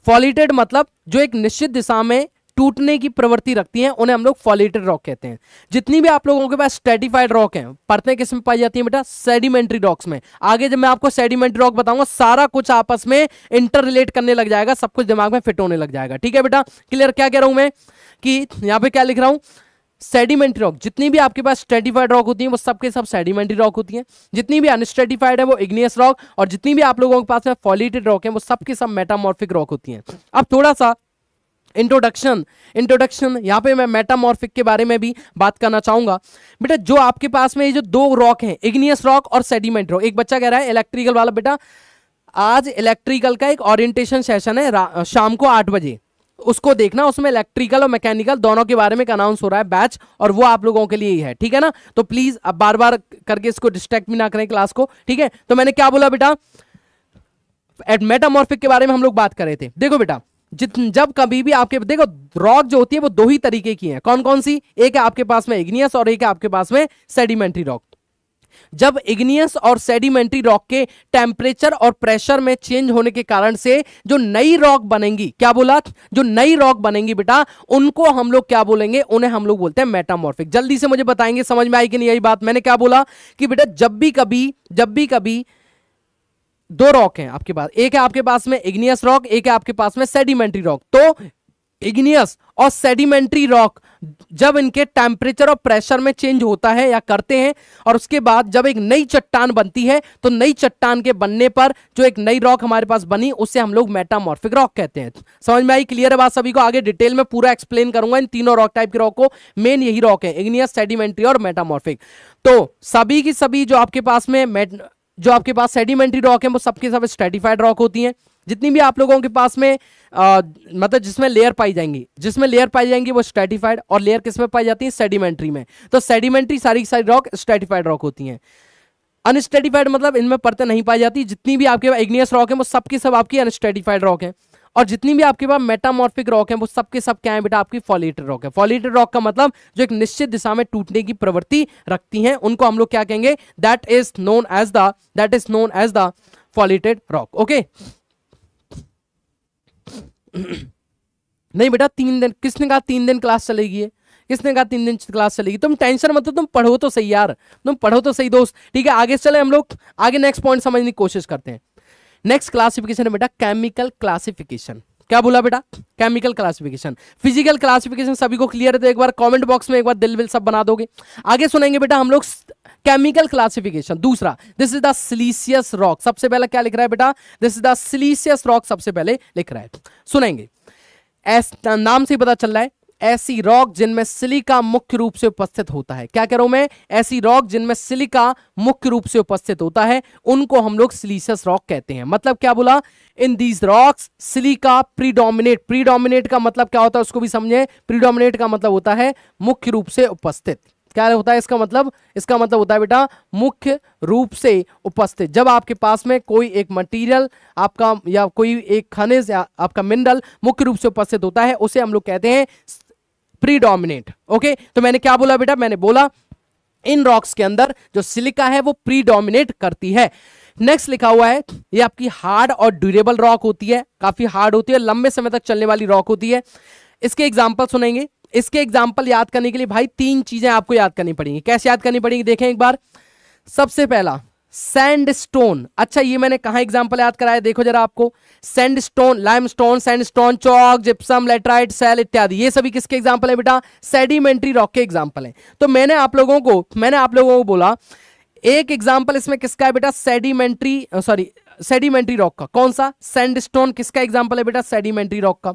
फॉलिटेड मतलब जो एक निश्चित दिशा में टूटने की प्रवृत्ति रखती हैं उन्हें हम लोग फॉलिटेड रॉक कहते हैं जितनी भी आप लोगों के पास स्टेटिफाइड रॉक हैं परतें किस में पाई जाती हैं बेटा सेडिमेंट्री रॉक्स में आगे जब मैं आपको सेडिमेंट्री रॉक बताऊंगा सारा कुछ आपस में इंटर रिलेट करने लग जाएगा सब कुछ दिमाग में फिट होने लग जाएगा ठीक है बेटा क्लियर क्या कह रहा हूं मैं कि यहां पर क्या लिख रहा हूं सेडिमेंट्री रॉक जितनी भी आपके पास स्टेटिफाइड रॉक होती है वो सबके सब सेडिमेंट्री रॉक होती है जितनी भी अनस्टेटिफाइड है वो इग्नियस रॉक और जितनी भी आप लोगों के पास में फॉलिटेड रॉक है वो सबके सब मेटामॉर्फिक रॉक होती है अब थोड़ा सा इंट्रोडक्शन इंट्रोडक्शन यहाँ पे मैं मेटामॉर्फिक के बारे में भी बात करना चाहूंगा बेटा जो आपके पास में ये जो दो रॉक हैं इग्नियस रॉक और सेडिमेंट रॉक एक बच्चा कह रहा है इलेक्ट्रिकल वाला बेटा आज इलेक्ट्रिकल का एक ओरिएंटेशन सेशन है शाम को आठ बजे उसको देखना उसमें इलेक्ट्रिकल और मैकेनिकल दोनों के बारे में अनाउंस हो रहा है बैच और वो आप लोगों के लिए ही है ठीक है ना तो प्लीज अब बार बार करके इसको डिस्ट्रैक्ट भी ना करें क्लास को ठीक है तो मैंने क्या बोला बेटा एट मेटामॉर्फिक के बारे में हम लोग बात कर रहे थे देखो बेटा जित जब कभी भी आपके देखो रॉक जो होती है वो दो ही तरीके की है कौन कौन सी एक है आपके पास में इग्नियस और एक है आपके पास में सेडिमेंट्री रॉक जब इग्नियस और सेडिमेंट्री रॉक के टेम्परेचर और प्रेशर में चेंज होने के कारण से जो नई रॉक बनेंगी क्या बोला जो नई रॉक बनेंगी बेटा उनको हम लोग क्या बोलेंगे उन्हें हम लोग बोलते हैं मेटामॉर्फिक जल्दी से मुझे बताएंगे समझ में आई कि नहीं आई बात मैंने क्या बोला कि बेटा जब भी कभी जब भी कभी दो रॉक हैं आपके पास एक है आपके पास में इग्नियस रॉक एक है आपके पास में सेडिमेंट्री रॉक तो इग्नियस और सेडिमेंट्री रॉक जब इनके टेम्परेचर और प्रेशर में चेंज होता है या करते हैं और उसके बाद जब एक नई चट्टान बनती है तो नई चट्टान के बनने पर जो एक नई रॉक हमारे पास बनी उसे हम लोग मेटामॉर्फिक रॉक कहते हैं समझ में आई क्लियर है बात सभी को आगे डिटेल में पूरा एक्सप्लेन करूंगा इन तीनों रॉक टाइप के रॉक को मेन यही रॉक है इग्नियस सेडिमेंट्री और मेटामॉर्फिक तो सभी की सभी जो आपके पास में जो आपके पास सेडिमेंट्री रॉक है वो सबके सब स्ट्रेटिफाइड रॉक होती है जितनी भी आप लोगों के पास में आ, मतलब जिसमें लेयर पाई जाएंगी जिसमें लेयर पाई जाएंगी वो स्ट्रेटिफाइड और लेयर किसमें पाई जाती है सेडिमेंट्री में तो सेडिमेंट्री सारी सारी रॉक स्ट्रेटिफाइड रॉक होती हैं अनस्टेटिफाइड मतलब इनमें परतें नहीं पाई जाती जितनी भी आपके पास इग्नियस रॉक है वो सबकी सब आपकी अनस्टेटिफाइड रॉक है और जितनी भी आपके पास मेटामॉर्फिक रॉक है वो सबके सब क्या है बेटा आपकी फॉलिटेड रॉक है फॉलिटेड रॉक का मतलब जो एक निश्चित दिशा में टूटने की प्रवृत्ति रखती हैं उनको हम लोग क्या कहेंगे that is known as the that is known as the foliated rock okay [CLEARS THROAT] नहीं बेटा तीन दिन किसने कहा तीन दिन क्लास चलेगी किसने कहा तीन दिन क्लास चलेगी तुम टेंशन मत तुम पढ़ो तो सही यार तुम पढ़ो तो सही दोस्त ठीक है आगे चले हम लोग आगे नेक्स्ट पॉइंट समझने की कोशिश करते हैं नेक्स्ट क्लासिफिकेशन है बेटा केमिकल क्लासिफिकेशन क्या बोला बेटा केमिकल क्लासिफिकेशन फिजिकल क्लासिफिकेशन सभी को क्लियर है तो एक बार कमेंट बॉक्स में एक बार दिल विल सब बना दोगे आगे सुनेंगे बेटा हम लोग केमिकल क्लासिफिकेशन दूसरा this is the siliceous rock सबसे पहले क्या लिख रहा है बेटा this is the siliceous rock सबसे पहले लिख रहा है सुनेंगे एस नाम से पता चल रहा है ऐसी रॉक जिनमें सिलिका मुख्य रूप से उपस्थित होता है क्या कह रहा हूं मैं ऐसी रॉक जिनमें सिलिका मुख्य रूप से उपस्थित होता है उनको हम लोग सिलीसियस रॉक कहते हैं मतलब क्या बोला in these rocks silica predominate predominate का मतलब क्या होता है उसको भी समझे प्रीडोमिनेट का मतलब होता है मुख्य रूप से उपस्थित क्या होता है इसका मतलब इसका मतलब होता है बेटा मुख्य रूप से उपस्थित जब आपके पास में कोई एक मटेरियल आपका या कोई एक खनिज या आपका मिनरल मुख्य रूप से उपस्थित होता है उसे हम लोग कहते हैं प्रीडोमिनेट ओके तो मैंने क्या बोला बेटा मैंने बोला इन रॉक्स के अंदर जो सिलिका है वो प्रीडोमिनेट करती है नेक्स्ट लिखा हुआ है ये आपकी हार्ड और ड्यूरेबल रॉक होती है काफी हार्ड होती है लंबे समय तक चलने वाली रॉक होती है इसके एग्जाम्पल सुनेंगे इसके एग्जाम्पल याद करने के लिए भाई तीन चीजें आपको याद करनी पड़ेंगी कैसे याद करनी पड़ेंगी देखें एक बार सबसे पहला स्टोन अच्छा ये मैंने कहा एग्जाम्पल याद कराया देखो जरा आपको stone stone sand sandstone chalk gypsum laterite shale इत्यादि ये सभी किसके एग्जाम्पल है बेटा सेडिमेंट्री रॉक के एग्जाम्पल है तो मैंने आप लोगों को मैंने आप लोगों को बोला एक एग्जाम्पल इसमें किसका है बेटा सेडिमेंट्री सॉरी सेडिमेंट्री रॉक का कौन सा सैंडस्टोन किसका एग्जाम्पल है बेटा सेडिमेंट्री रॉक का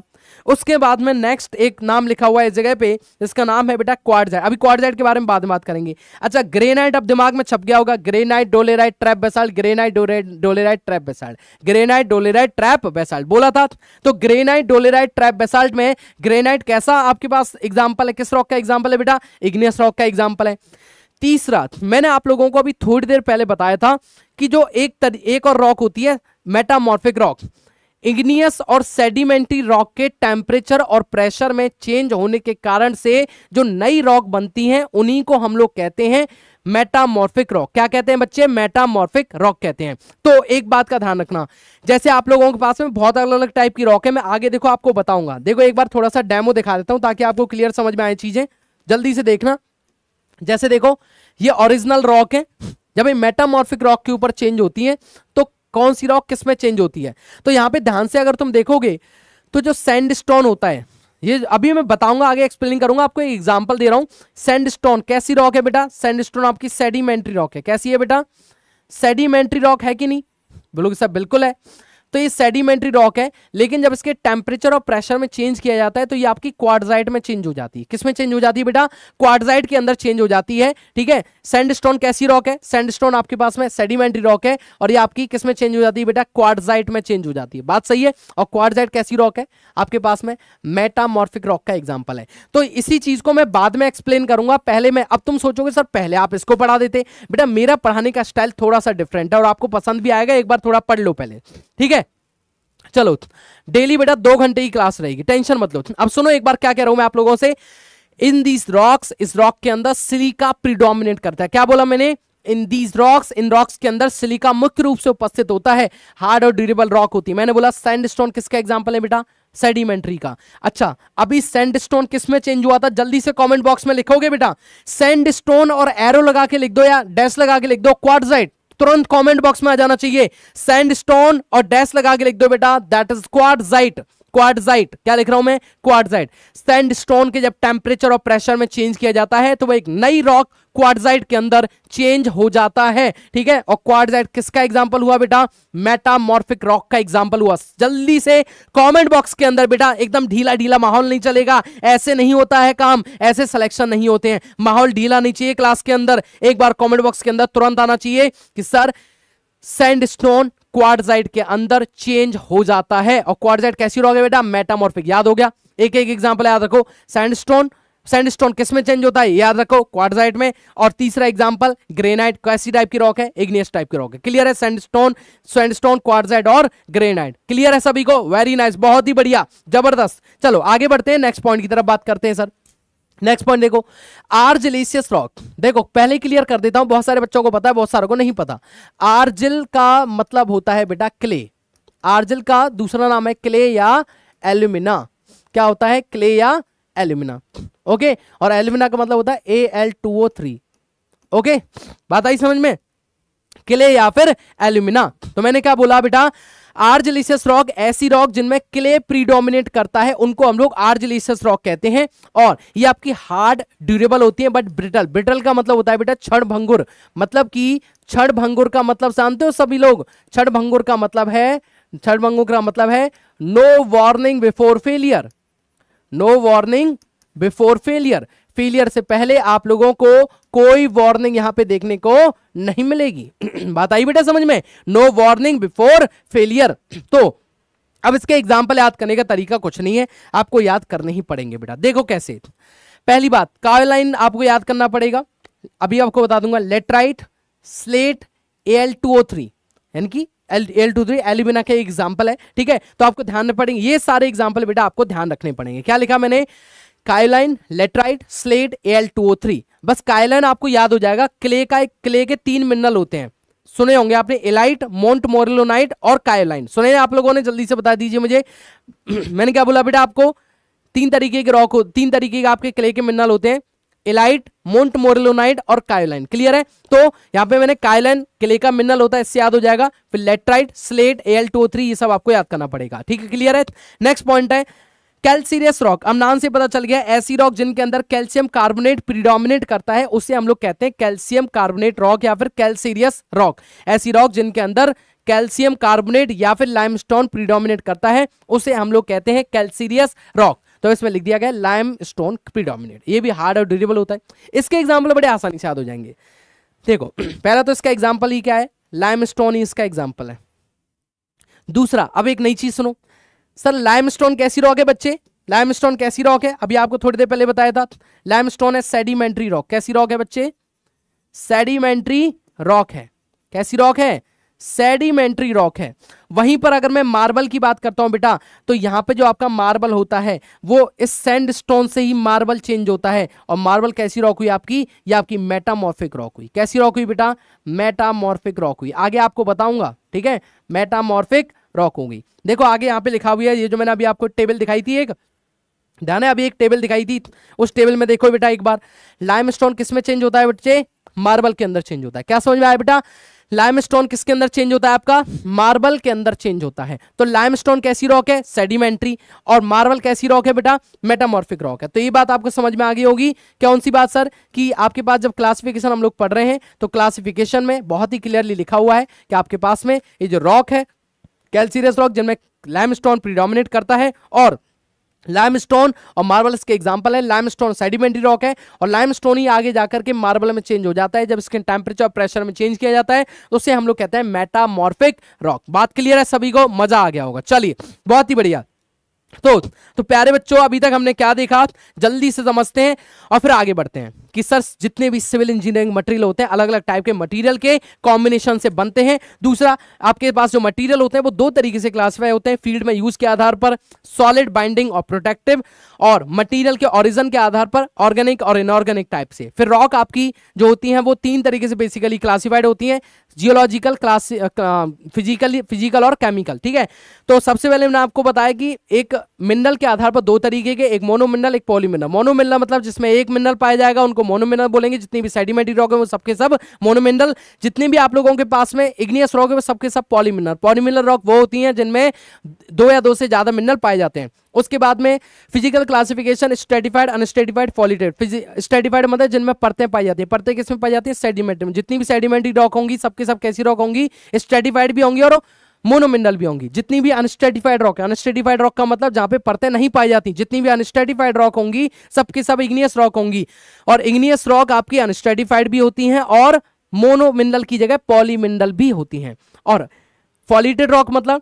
उसके बाद में नेक्स्ट एक नाम लिखा हुआ है इस जगह पे इसका नाम है बेटा क्वाडजाइट अभी क्वाडजाइट के बारे में बाद में बात करेंगे अच्छा ग्रेनाइट अब दिमाग में छप गया होगा granite dolerite trap basalt granite dolerite trap basalt granite dolerite trap basalt बोला था तो ग्रेनाइट डोलेराइट ट्रैप बेसाल्ट में ग्रेनाइट कैसा आपके पास एग्जाम्पल है किस रॉक का एग्जाम्पल है बेटा इग्नियस रॉक का एग्जाम्पल है तीसरा मैंने आप लोगों को अभी थोड़ी देर पहले बताया था कि जो एक तर, एक और रॉक होती है मेटामॉर्फिक रॉक इग्नियस और सेडिमेंटरी रॉक के टेम्परेचर और प्रेशर में चेंज होने के कारण से जो नई रॉक बनती हैं उन्हीं को हम लोग कहते हैं मेटामॉर्फिक रॉक क्या कहते हैं बच्चे मेटामॉर्फिक रॉक कहते हैं तो एक बात का ध्यान रखना जैसे आप लोगों के पास में बहुत अलग अलग टाइप की रॉक है मैं आगे देखो आपको बताऊंगा देखो एक बार थोड़ा सा डेमो दिखा देता हूं ताकि आपको क्लियर समझ में आए चीजें जल्दी से देखना जैसे देखो ये ओरिजिनल रॉक है जब ये मेटामॉर्फिक रॉक के ऊपर चेंज तो होती है तो कौन सी रॉक किस में चेंज होती है तो यहां पे ध्यान से अगर तुम देखोगे तो जो सैंड होता है ये अभी मैं बताऊंगा आगे एक्सप्लेन करूंगा आपको एक एग्जांपल दे रहा हूं सैंडस्टोन कैसी रॉक है बेटा सैंडस्टोन आपकी सेडिमेंट्री रॉक है कैसी है बेटा सेडिमेंट्री रॉक है कि नहीं बोलोगे सब बिल्कुल है तो ये सेडिमेंट्री रॉक है लेकिन जब इसके टेम्परेचर और प्रेशर में चेंज किया जाता है तो ये आपकी क्वाडजाइट में चेंज हो जाती है किसमें चेंज हो जाती है बेटा क्वाडजाइट के अंदर चेंज हो जाती है ठीक है सैंडस्टोन कैसी रॉक है सैंडस्टोन आपके पास में सेडिमेंट्री रॉक है और ये आपकी किसमें चेंज हो जाती है बेटा क्वाडजाइट में चेंज हो जाती है बात सही है और क्वाडजाइट कैसी रॉक है आपके पास में मेटामॉर्फिक रॉक का एग्जाम्पल है तो इसी चीज को मैं बाद में एक्सप्लेन करूंगा पहले मैं अब तुम सोचोगे सर पहले आप इसको पढ़ा देते बेटा मेरा पढ़ाने का स्टाइल थोड़ा सा डिफरेंट है और आपको पसंद भी आएगा एक बार थोड़ा पढ़ लो पहले ठीक है चलो डेली बेटा दो घंटे की क्लास रहेगी टेंशन मत लो अब सुनो एक बार क्या कह रहा हूं मैं आप लोगों से इन दीज रॉक्स इस रॉक के अंदर सिलिका प्रिडोमिनेट करता है क्या बोला मैंने in these rocks in rocks के अंदर सिलिका मुख्य रूप से उपस्थित होता है हार्ड और ड्यूरेबल रॉक होती है मैंने बोला सैंडस्टोन किसका एग्जाम्पल है बेटा सेडिमेंट्री का अच्छा अभी सैंडस्टोन किस में चेंज हुआ था जल्दी से कमेंट बॉक्स में लिखोगे बेटा सैंडस्टोन और एरो लगा के लिख दो या डैश लगा के लिख दो क्वार्टजाइट तुरंत कमेंट बॉक्स में आ जाना चाहिए सैंडस्टोन और डैश लगा के लिख दो बेटा दैट इज जाइट क्वाडजाइट क्या लिख रहा हूं मैं क्वाडजाइट सैंड स्टोन के जब टेम्परेचर और प्रेशर में चेंज किया जाता है तो वह एक नई रॉक क्वाडजाइट के अंदर चेंज हो जाता है ठीक है और क्वाडजाइट किसका एग्जाम्पल हुआ बेटा मेटामॉर्फिक रॉक का एग्जाम्पल हुआ जल्दी से कॉमेंट बॉक्स के अंदर बेटा एकदम ढीला ढीला माहौल नहीं चलेगा ऐसे नहीं होता है काम ऐसे सिलेक्शन नहीं होते हैं माहौल ढीला नहीं चाहिए क्लास के अंदर एक बार कॉमेंट बॉक्स के अंदर तुरंत आना चाहिए कि सर सैंड स्टोन क्वारजाइट के अंदर चेंज हो जाता है और क्वारजाइट कैसी रहोगे बेटा मेटामॉर्फिक याद हो गया एक एक एग्जाम्पल याद रखो सैंडस्टोन सैंडस्टोन किसमें चेंज होता है याद रखो क्वारजाइट में और तीसरा एग्जाम्पल ग्रेनाइट कैसी टाइप की रॉक है इग्नियस टाइप की रॉक है क्लियर है सैंडस्टोन सैंडस्टोन क्वारजाइट और ग्रेनाइट क्लियर है सभी को वेरी नाइस बहुत ही बढ़िया जबरदस्त चलो आगे बढ़ते हैं नेक्स्ट पॉइंट की तरफ बात करते हैं सर नेक्स्ट पॉइंट देखो आर्जिलेशियस रॉक देखो पहले क्लियर कर देता हूं बहुत सारे बच्चों को पता है बहुत सारों को नहीं पता आर्जिल का मतलब होता है बेटा क्ले आर्जिल का दूसरा नाम है क्ले या एल्यूमिना क्या होता है क्ले या एल्यूमिना ओके और एल्यूमिना का मतलब होता है A L two O three okay बात आई समझ में क्ले या फिर एल्यूमिना तो मैंने क्या बोला बेटा आर्जलिसियस रॉक ऐसी रॉक जिनमें क्ले प्रीडोमिनेट करता है उनको हम लोग आर्जलिसियस रॉक कहते हैं और ये आपकी हार्ड ड्यूरेबल होती है बट ब्रिटल ब्रिटल का मतलब होता है बेटा क्षण भंगुर मतलब कि क्षण भंगुर का मतलब जानते हो सभी लोग क्षण भंगुर का मतलब है क्षण भंगुर का मतलब है no warning before failure no warning before failure failure से पहले आप लोगों को कोई वार्निंग यहां पे देखने को नहीं मिलेगी [CLEARS THROAT] बात आई बेटा समझ में नो वार्निंग बिफोर फेलियर तो अब इसके एग्जाम्पल याद करने का तरीका कुछ नहीं है आपको याद करने ही पड़ेंगे बेटा देखो कैसे पहली बात कावेलाइन आपको याद करना पड़ेगा अभी आपको बता दूंगा laterite slate A L two O three यानी कि L L two three alumina का एग्जाम्पल है ठीक है तो आपको ध्यान रखने पड़ेंगे ये सारे एग्जाम्पल बेटा आपको ध्यान रखने पड़ेंगे क्या लिखा मैंने kaolin laterite slate A L two O three बस कायलन आपको याद हो जाएगा क्ले का एक क्ले के तीन मिनरल होते हैं सुने होंगे आपने एलाइट मोन्ट मोरलोनाइट और कायोलाइन सुने आप लोगों ने जल्दी से बता दीजिए मुझे [CLEARS THROAT] मैंने क्या बोला बेटा आपको तीन तरीके के रॉक तीन तरीके के आपके क्ले के मिनरल होते हैं एलाइट मोन्ट मोरलोनाइट और कायोलाइन क्लियर है तो यहां पे मैंने कायलाइन क्ले का मिनरल होता है इससे याद हो जाएगा फिर लेट्राइट स्लेट ए ये सब आपको याद करना पड़ेगा ठीक है क्लियर है नेक्स्ट पॉइंट है कैल्सीरियस रॉक अब नाम से पता चल गया ऐसी रॉक जिनके अंदर कैल्शियम कार्बोनेट प्रीडोमिनेट करता है उसे हम लोग कहते हैं कैल्शियम कार्बोनेट रॉक या फिर कैल्सीरियस रॉक ऐसी रॉक जिनके अंदर कैल्शियम कार्बोनेट या फिर लाइमस्टोन प्रीडोमिनेट करता है उसे हम लोग कहते हैं कैल्सीरियस रॉक तो इसमें लिख दिया गया लाइम स्टोन प्रीडोमिनेट ये भी हार्ड और ड्यूरेबल होता है इसके एग्जाम्पल बड़े आसानी से याद हो जाएंगे देखो [CLEARS THROAT] पहला तो इसका एग्जाम्पल ही क्या है लाइम स्टोन ही इसका एग्जाम्पल है दूसरा अब एक नई चीज सुनो सर लाइमस्टोन कैसी रॉक है बच्चे लाइमस्टोन कैसी रॉक है अभी आपको थोड़ी देर पहले बताया था लाइमस्टोन है सेडिमेंट्री रॉक कैसी रॉक है बच्चे सेडिमेंट्री रॉक है कैसी रॉक है सेडिमेंट्री रॉक है वहीं पर अगर मैं मार्बल की बात करता हूं बेटा तो यहां पे जो आपका मार्बल होता है वो इस सैंड स्टोन से ही मार्बल चेंज होता है और मार्बल कैसी रॉक हुई आपकी या आपकी मेटामॉर्फिक रॉक हुई कैसी रॉक हुई बेटा मेटामॉर्फिक रॉक हुई आगे आपको बताऊंगा ठीक है मेटामॉर्फिक रॉक होंगी देखो आगे यहाँ पे लिखा हुआ है ये जो मैंने अभी आपको टेबल दिखाई थी एक ध्यान है अभी एक टेबल दिखाई थी उस टेबल में देखो बेटा एक बार लाइम स्टोन किस में चेंज होता है बच्चे मार्बल के अंदर चेंज होता है क्या समझ में आया बेटा लाइम स्टोन किसके अंदर चेंज होता है आपका मार्बल के अंदर चेंज होता है तो लाइम स्टोन कैसी रॉक है सेडिमेंट्री और मार्बल कैसी रॉक है बेटा मेटामॉर्फिक रॉक है तो ये बात आपको समझ में आ गई होगी कौन सी बात सर कि आपके पास जब क्लासिफिकेशन हम लोग पढ़ रहे हैं तो क्लासिफिकेशन में बहुत ही क्लियरली लिखा हुआ है कि आपके पास में ये जो रॉक है कैल्सियस रॉक जिनमें स्टोन प्रीडोमिनेट करता है और लाइमस्टोन और मार्बल्स के एग्जांपल है लाइमस्टोन सेडिमेंटरी रॉक है और लाइमस्टोन ही आगे जाकर के मार्बल में चेंज हो जाता है जब इसके टेम्परेचर और प्रेशर में चेंज किया जाता है तो उसे हम लोग कहते हैं मेटामॉर्फिक रॉक बात क्लियर है सभी को मजा आ गया होगा चलिए बहुत ही बढ़िया तो तो प्यारे बच्चों अभी तक हमने क्या देखा जल्दी से समझते हैं और फिर आगे बढ़ते हैं कि सर जितने भी सिविल इंजीनियरिंग मटेरियल होते हैं अलग अलग टाइप के मटेरियल के कॉम्बिनेशन से बनते हैं दूसरा आपके पास जो मटेरियल होते हैं वो दो तरीके से क्लासीफाई होते हैं फील्ड में यूज के आधार पर सॉलिड बाइंडिंग और प्रोटेक्टिव और मटीरियल के ऑरिजन के आधार पर ऑर्गेनिक और इनऑर्गेनिक टाइप से फिर रॉक आपकी जो होती हैं वो तीन तरीके से बेसिकली क्लासीफाइड होती हैं जियोलॉजिकल क्लास फिजिकली फिजिकल और केमिकल ठीक है तो सबसे पहले मैंने आपको बताया कि एक मिनरल के आधार पर दो तरीके के एक मोनोमिनरल एक पॉलीमिनरल मोनोमिनरल मतलब जिसमें एक मिनरल पाया जाएगा उनको मोनोमिनल बोलेंगे जितनी भी सेडिमेंट्री रॉक है वो सबके सब मोनोमिनल जितने भी आप लोगों के पास में इग्नियस रॉक है वो सबके सब पॉलीमिनल पॉलीमिनल रॉक वो होती हैं जिनमें दो या दो से ज़्यादा मिनरल पाए जाते हैं उसके बाद में physical classification stratified unstratified foliated stratified मतलब जिनमें परतें पाई जाती है परतें किसमें पाई जाती है सेडिमेंट में जितनी भी सेडिमेंट्री रॉक होंगी सबके सब कैसी रॉक होंगी स्टेटिफाइड भी होंगी और मोनोमिनल भी होंगी जितनी भी अनस्टेटिफाइड रॉक है अनस्टेटिफाइड रॉक का मतलब जहां पे परतें नहीं पाई जाती जितनी भी अनस्टेटिफाइड रॉक होंगी सबके सब इग्नियस रॉक होंगी और इग्नियस रॉक आपकी अनस्टेटिफाइड भी होती हैं और मोनोमिनल की जगह पॉलीमिनल भी होती हैं और फॉलिटेड रॉक मतलब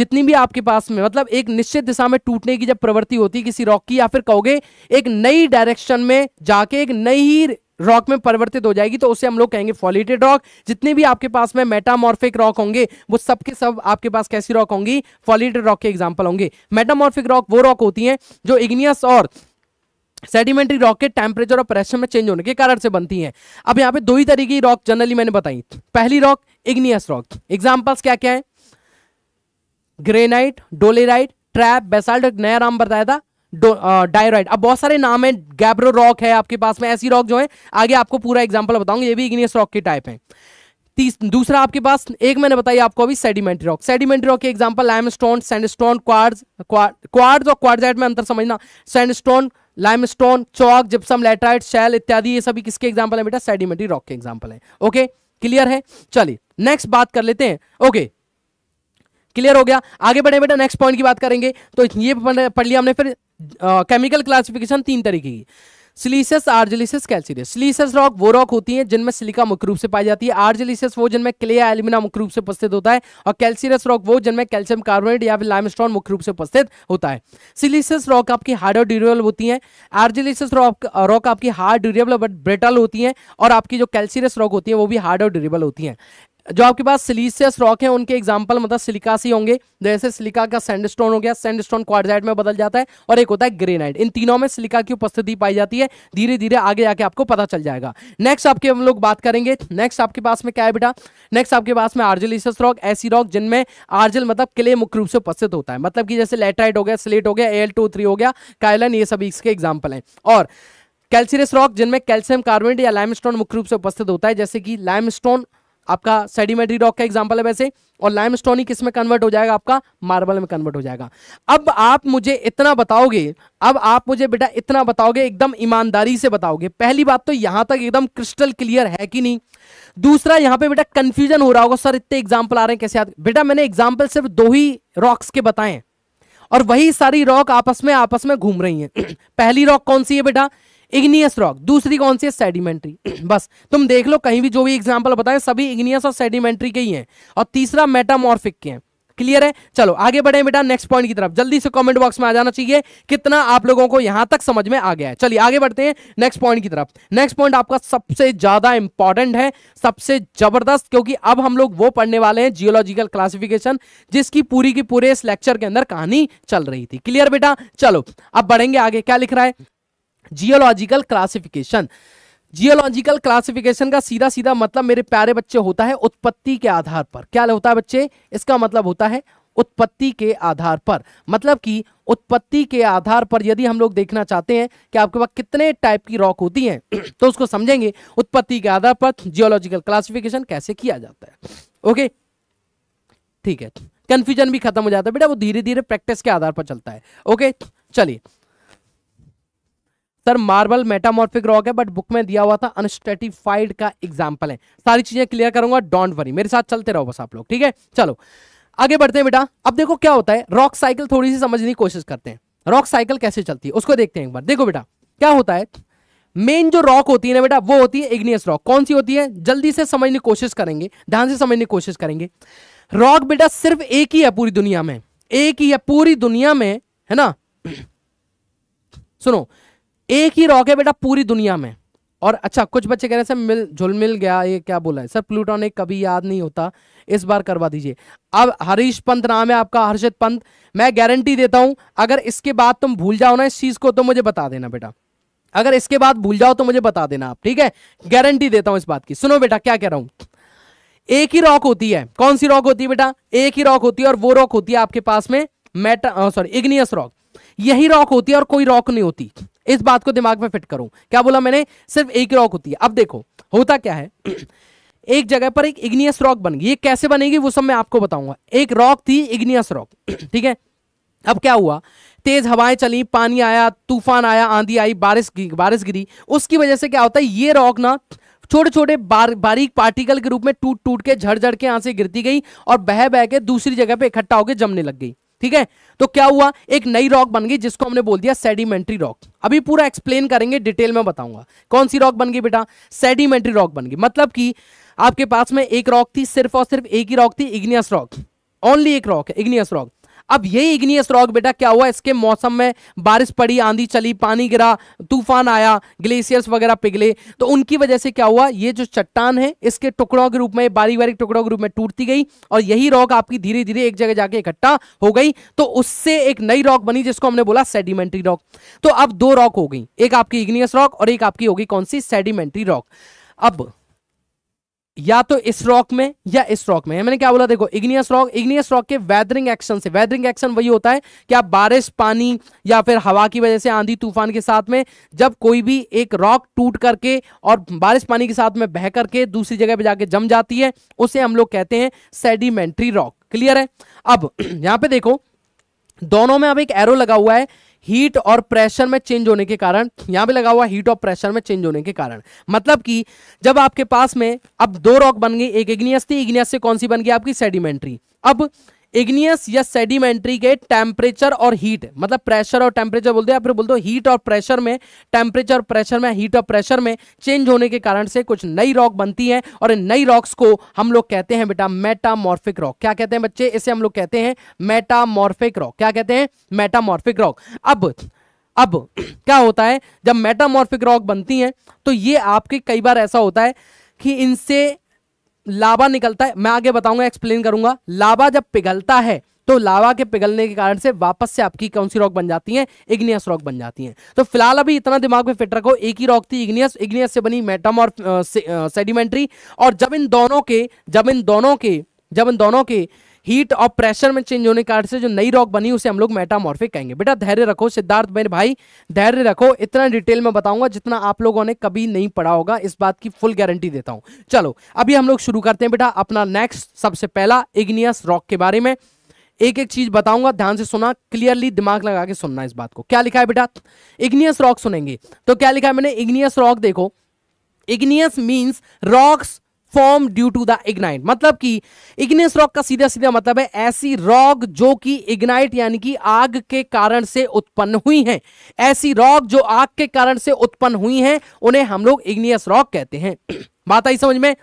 जितनी भी आपके पास में मतलब एक निश्चित दिशा में टूटने की जब प्रवृत्ति होती है किसी रॉक की या फिर कहोगे एक नई डायरेक्शन में जाके एक नई रॉक में परिवर्तित हो जाएगी तो उसे हम लोग कहेंगे फॉलिटेड रॉक जितने भी आपके पास में मेटामॉर्फिक रॉक होंगे वो सबके सब आपके पास कैसी रॉक होंगी फॉलिटेड रॉक के एग्जाम्पल होंगे मेटामॉर्फिक रॉक वो रॉक होती है जो इग्नियस और सेडिमेंट्री रॉक के टेम्परेचर और प्रेशर में चेंज होने के कारण से बनती हैं अब यहाँ पे दो ही तरीके की रॉक जनरली मैंने बताई पहली रॉक इग्नियस रॉक एग्जाम्पल्स क्या क्या है ग्रेनाइट डोलेराइट ट्रैप बेसाल्ट नया नाम बताया था डायराइड अब बहुत सारे नाम है गैब्रो रॉक है आपके पास में ऐसी रॉक जो है आगे आपको पूरा एग्जाम्पल बताऊंगा ये भी इग्नियस रॉक के टाइप है तीस दूसरा आपके पास एक मैंने बताया आपको अभी सेडिमेंट्री रॉक सेडिमेंट्री रॉक के example limestone sandstone quartz और क्वार्जाइट में अंतर समझना sandstone limestone chalk gypsum laterite shale इत्यादि ये सभी किसके एग्जाम्पल है बेटा सेडिमेंट्री रॉक के एग्जाम्पल है ओके क्लियर है चलिए नेक्स्ट बात कर लेते हैं ओके क्लियर हो गया आगे बढ़े बेटा नेक्स्ट पॉइंट की बात करेंगे तो ये पढ़ लिया हमने फिर केमिकल क्लासिफिकेशन तीन तरीके की siliceous argillaceous calcareous siliceous rock वो रॉक होती है जिनमें सिलिका मुख्य रूप से पाई जाती है आर्जिलिसियस वो जिनमें क्ले या एलिमिना मुख्य रूप से उपस्थित होता है और कैल्सियस रॉक वो जिनमें कैल्शियम कार्बोनेट या फिर लाइमस्टोन मुख्य रूप से उपस्थित होता है सिलीसियस रॉक आपकी हार्ड और ड्यूरेबल होती है आर्जिलिसियस रॉक रॉक आपकी हार्ड ड्यूरेबल बट ब्रिटल होती है और आपकी जो कैल्सियस रॉक होती है वो भी हार्ड और ड्यूरेबल होती है जो आपके पास सिलीसियस रॉक है उनके एग्जाम्पल मतलब सिलिका से होंगे जैसे तो सिलिका का सैंडस्टोन हो गया सैंडस्टोन क्वारजाइट में बदल जाता है और एक होता है ग्रेनाइट इन तीनों में सिलिका की उपस्थिति पाई जाती है धीरे धीरे आगे जाके आपको पता चल जाएगा नेक्स्ट आपके हम लोग बात करेंगे नेक्स्ट आपके पास में क्या है बेटा नेक्स्ट आपके पास में आर्जलिसियस रॉक ऐसी रॉक जिनमें आर्जल मतलब क्ले मुख्य रूप से उपस्थित होता है मतलब कि जैसे लेटाइट हो गया स्लेट हो गया एल हो गया कायलन ये सब इसके एग्जाम्पल हैं और कैल्सियस रॉक जिनमें कैल्शियम कार्बोनेट या लाइमस्टोन मुख्य रूप से उपस्थित होता है जैसे कि लाइमस्टोन आपका सेडिमेंट्री रॉक का एग्जाम्पल है वैसे और लाइम स्टोन ही किस कन्वर्ट हो जाएगा आपका मार्बल में कन्वर्ट हो जाएगा अब आप मुझे इतना बताओगे अब आप मुझे बेटा इतना बताओगे एकदम ईमानदारी से बताओगे पहली बात तो यहां तक एकदम क्रिस्टल क्लियर है कि नहीं दूसरा यहां पे बेटा कंफ्यूजन हो रहा होगा सर इतने एग्जाम्पल आ रहे हैं कैसे आते बेटा मैंने एग्जाम्पल सिर्फ दो ही रॉक्स के बताए और वही सारी रॉक आपस में आपस में घूम रही है [CLEARS THROAT] पहली रॉक कौन सी है बेटा इग्नियस रॉक दूसरी कौन सी है सेडिमेंट्री [CLEARS THROAT] बस तुम देख लो कहीं भी जो भी एग्जाम्पल बताए सभी इग्नियस और सेडिमेंट्री के ही हैं और तीसरा मेटामॉर्फिक के हैं क्लियर है चलो आगे बढ़े बेटा नेक्स्ट पॉइंट की तरफ जल्दी से कमेंट बॉक्स में आ जाना चाहिए कितना आप लोगों को यहां तक समझ में आ गया है चलिए आगे बढ़ते हैं नेक्स्ट पॉइंट की तरफ नेक्स्ट पॉइंट आपका सबसे ज्यादा इंपॉर्टेंट है सबसे जबरदस्त क्योंकि अब हम लोग वो पढ़ने वाले हैं जियोलॉजिकल क्लासिफिकेशन जिसकी पूरी की पूरे इस लेक्चर के अंदर कहानी चल रही थी क्लियर बेटा चलो अब बढ़ेंगे आगे क्या लिख रहा है जियोलॉजिकल क्लासिफिकेशन जियोलॉजिकल क्लासिफिकेशन का सीधा सीधा मतलब मेरे प्यारे बच्चे होता है उत्पत्ति के आधार पर क्या होता है बच्चे इसका मतलब होता है उत्पत्ति के आधार पर मतलब कि उत्पत्ति के आधार पर यदि हम लोग देखना चाहते हैं कि आपके पास कितने टाइप की रॉक होती हैं [CLEARS THROAT] तो उसको समझेंगे उत्पत्ति के आधार पर जियोलॉजिकल क्लासिफिकेशन कैसे किया जाता है ओके ठीक है कंफ्यूजन भी खत्म हो जाता है बेटा वो धीरे धीरे प्रैक्टिस के आधार पर चलता है ओके चलिए सर मार्बल मेटामॉर्फिक रॉक है बट बुक में दिया हुआ था अनस्टेटिफाइड का एग्जाम्पल है सारी चीजें क्लियर करूंगा डोंट वरी मेरे साथ चलते रहो बस आप लोग ठीक है चलो आगे बढ़ते हैं बेटा अब देखो क्या होता है रॉक साइकिल थोड़ी सी समझने की कोशिश करते हैं रॉक साइकिल कैसे चलती है उसको देखते हैं एक बार देखो बेटा क्या होता है मेन जो रॉक होती है ना बेटा वो होती है इग्नियस रॉक कौन सी होती है जल्दी से समझने की कोशिश करेंगे ध्यान से समझने की कोशिश करेंगे रॉक बेटा सिर्फ एक ही है पूरी दुनिया में एक ही है पूरी दुनिया में है ना [CLEARS THROAT] सुनो एक ही रॉक है बेटा पूरी दुनिया में और अच्छा कुछ बच्चे कह रहे हैं सर मिल झुल मिल गया ये क्या बोला है सर एक कभी याद नहीं होता इस बार करवा दीजिए अब हरीश पंत नाम है आपका हर्षित पंत मैं गारंटी देता हूं अगर इसके बाद तुम भूल जाओ ना इस चीज को तो मुझे बता देना बेटा अगर इसके बाद भूल जाओ तो मुझे बता देना आप ठीक है गारंटी देता हूं इस बात की सुनो बेटा क्या कह रहा हूं एक ही रॉक होती है कौन सी रॉक होती है बेटा एक ही रॉक होती है और वो रॉक होती है आपके पास में मेटा सॉरी इग्नियस रॉक यही रॉक होती है और कोई रॉक नहीं होती इस बात को दिमाग में फिट करूं क्या बोला मैंने सिर्फ एक रॉक होती है अब देखो होता क्या है [CLEARS THROAT] एक जगह पर एक इग्नियस रॉक बन गई ये कैसे बनेगी वो सब मैं आपको बताऊंगा एक रॉक थी इग्नियस रॉक [CLEARS THROAT] ठीक है अब क्या हुआ तेज हवाएं चली पानी आया तूफान आया आंधी आई बारिश बारिश गिरी उसकी वजह से क्या होता है ये रॉक ना छोटे छोटे बार, बारीक पार्टिकल के रूप में टूट टूट के झड़ झड़ के यहां से गिरती गई और बह बह के दूसरी जगह पे इकट्ठा होकर जमने लग गई ठीक है तो क्या हुआ एक नई रॉक बन गई जिसको हमने बोल दिया सेडिमेंट्री रॉक अभी पूरा एक्सप्लेन करेंगे डिटेल में बताऊंगा कौन सी रॉक बन गई बेटा सेडिमेंट्री रॉक बन गई मतलब कि आपके पास में एक रॉक थी सिर्फ और सिर्फ एक ही रॉक थी इग्नियस रॉक ओनली एक रॉक है इग्नियस रॉक अब यही इग्नियस रॉक बेटा क्या हुआ इसके मौसम में बारिश पड़ी आंधी चली पानी गिरा तूफान आया ग्लेशियर्स वगैरह पिघले तो उनकी वजह से क्या हुआ ये जो चट्टान है इसके टुकड़ों के रूप में बारीक बारीक टुकड़ों के रूप में टूटती गई और यही रॉक आपकी धीरे धीरे एक जगह जाके इकट्ठा हो गई तो उससे एक नई रॉक बनी जिसको हमने बोला सेडिमेंट्री रॉक तो अब दो रॉक हो गई एक आपकी इग्नियस रॉक और एक आपकी होगी कौन सी सेडिमेंट्री रॉक अब या तो इस रॉक में या इस रॉक में मैंने क्या बोला देखो इग्नियस रॉक इग्नियस रॉक के वेदरिंग एक्शन से वेदरिंग एक्शन वही होता है कि आप बारिश पानी या फिर हवा की वजह से आंधी तूफान के साथ में जब कोई भी एक रॉक टूट करके और बारिश पानी के साथ में बह करके दूसरी जगह पे जाके जम जाती है उसे हम लोग कहते हैं सेडिमेंट्री रॉक क्लियर है अब [CLEARS THROAT] यहां पर देखो दोनों में अब एक एरो लगा हुआ है हीट और प्रेशर में चेंज होने के कारण यहां भी लगा हुआ हीट और प्रेशर में चेंज होने के कारण मतलब कि जब आपके पास में अब दो रॉक बन गई एक इग्नियस थी इग्नियस से कौन सी बन गई आपकी सेडिमेंट्री अब इग्नियस या सेडिमेंट्री के टेम्परेचर और हीट मतलब प्रेशर और टेम्परेचर बोलते हैं फिर बोलते हो हीट और प्रेशर में टेम्परेचर और प्रेशर में हीट और प्रेशर में चेंज होने के कारण से कुछ नई रॉक बनती है और इन नई रॉक्स को हम लोग कहते हैं बेटा मेटामॉर्फिक रॉक क्या कहते हैं बच्चे इसे हम लोग कहते हैं मेटामॉर्फिक रॉक क्या कहते हैं मेटामॉर्फिक रॉक अब अब [CLEARS THROAT] क्या होता है जब मेटामॉर्फिक रॉक बनती हैं तो ये आपके कई बार ऐसा होता है कि इनसे लावा निकलता है मैं आगे बताऊंगा एक्सप्लेन करूंगा लावा जब पिघलता है तो लावा के पिघलने के कारण से वापस से आपकी कौन सी रॉक बन जाती है इग्नियस रॉक बन जाती है तो फिलहाल अभी इतना दिमाग में फिट रखो एक ही रॉक थी इग्नियस इग्नियस से बनी मेटम और सेडिमेंट्री और जब इन दोनों के जब इन दोनों के जब इन दोनों के हीट और प्रेशर में चेंज होने के कारण से जो नई रॉक बनी उसे हम लोग मेटामॉर्फिक कहेंगे बेटा धैर्य रखो सिद्धार्थ मेरे भाई धैर्य रखो इतना डिटेल में बताऊंगा जितना आप लोगों ने कभी नहीं पढ़ा होगा इस बात की फुल गारंटी देता हूं चलो अभी हम लोग शुरू करते हैं बेटा अपना नेक्स्ट सबसे पहला इग्नियस रॉक के बारे में एक एक चीज बताऊंगा ध्यान से सुना क्लियरली दिमाग लगा के सुनना इस बात को क्या लिखा है बेटा इग्नियस रॉक सुनेंगे तो क्या लिखा है मैंने इग्नियस रॉक देखो igneous means rocks form due to the ignite मतलब कि इग्नेस रॉक का सीधा सीधा मतलब है ऐसी रॉक जो कि इग्नाइट यानी कि आग के कारण से उत्पन्न हुई हैं ऐसी रॉक जो आग के कारण से उत्पन्न हुई हैं उन्हें हम लोग इग्नियस रॉक कहते हैं [CLEARS THROAT] बात आई समझ में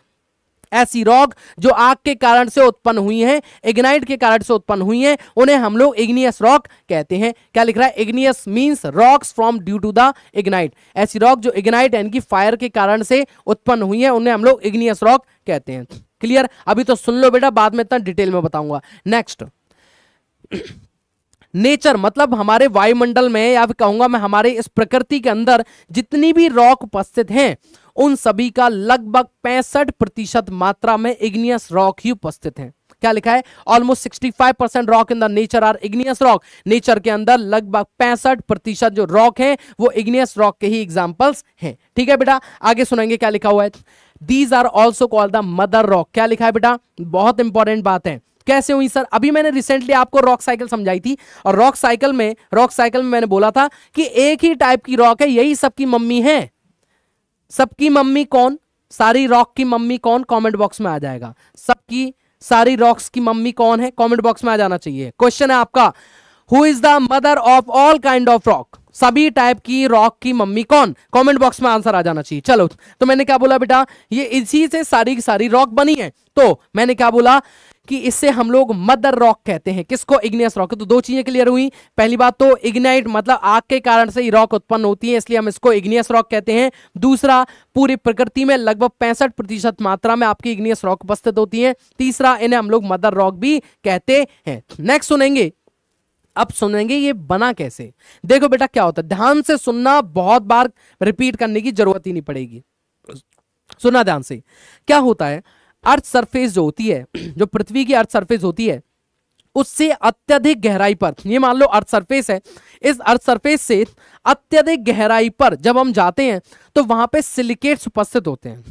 ऐसी रॉक जो आग के कारण से उत्पन्न हुई हैं इग्नाइट के कारण से उत्पन्न हुई हैं उन्हें हम लोग इग्नियस रॉक कहते हैं क्या लिख रहा है igneous means rocks from due to the ignite ऐसी रॉक जो इग्नाइट यानी कि फायर के कारण से उत्पन्न हुई है उन्हें हम लोग इग्नियस रॉक कहते हैं क्लियर अभी तो सुन लो बेटा बाद में इतना डिटेल में बताऊंगा नेक्स्ट नेचर [CLEARS THROAT] मतलब हमारे वायुमंडल में या फिर कहूंगा मैं हमारे इस प्रकृति के अंदर जितनी भी रॉक उपस्थित हैं उन सभी का लगभग पैंसठ प्रतिशत मात्रा में इग्नियस रॉक ही उपस्थित है क्या लिखा है almost 65 percent rock in the nature are igneous rock nature के अंदर लगभग पैंसठ प्रतिशत जो रॉक है वो इग्नियस रॉक के ही एग्जाम्पल्स हैं ठीक है बेटा आगे सुनेंगे क्या लिखा हुआ है these are also call the mother rock क्या लिखा है बेटा बहुत इंपॉर्टेंट बात है कैसे हुई सर अभी मैंने रिसेंटली आपको रॉक साइकिल समझाई थी और रॉक साइकिल में रॉक साइकिल में मैंने बोला था कि एक ही टाइप की रॉक है यही सबकी मम्मी है सबकी मम्मी कौन सारी रॉक की मम्मी कौन कमेंट बॉक्स में आ जाएगा सबकी सारी रॉक्स की मम्मी कौन है कमेंट बॉक्स में आ जाना चाहिए क्वेश्चन है आपका who is the mother of all kind of rock सभी टाइप की रॉक की मम्मी कौन कमेंट बॉक्स में आंसर आ जाना चाहिए चलो तो मैंने क्या बोला बेटा ये इसी से सारी की सारी रॉक बनी है तो मैंने क्या बोला कि इससे हम लोग मदर रॉक कहते हैं किसको इग्नियस रॉक तो दो चीजें क्लियर हुई पहली बात तो इग्नाइट मतलब आग के कारण से ही रॉक उत्पन्न होती है इसलिए हम इसको इग्नियस रॉक कहते हैं दूसरा पूरी प्रकृति में लगभग पैंसठ प्रतिशत मात्रा में आपकी इग्नियस रॉक उपस्थित होती है तीसरा इन्हें हम लोग मदर रॉक भी कहते हैं नेक्स्ट सुनेंगे अब सुनेंगे ये बना कैसे देखो बेटा क्या होता है ध्यान से सुनना बहुत बार रिपीट करने की जरूरत ही नहीं पड़ेगी सुना ध्यान से क्या होता है अर्थ सरफेस जो होती है [CLEARS THROAT] जो पृथ्वी की अर्थ सरफेस होती है उससे अत्यधिक गहराई पर ये मान लो अर्थ सरफेस है इस अर्थ सरफेस से अत्यधिक गहराई पर जब हम जाते हैं तो वहां पे सिलिकेट्स उपस्थित होते हैं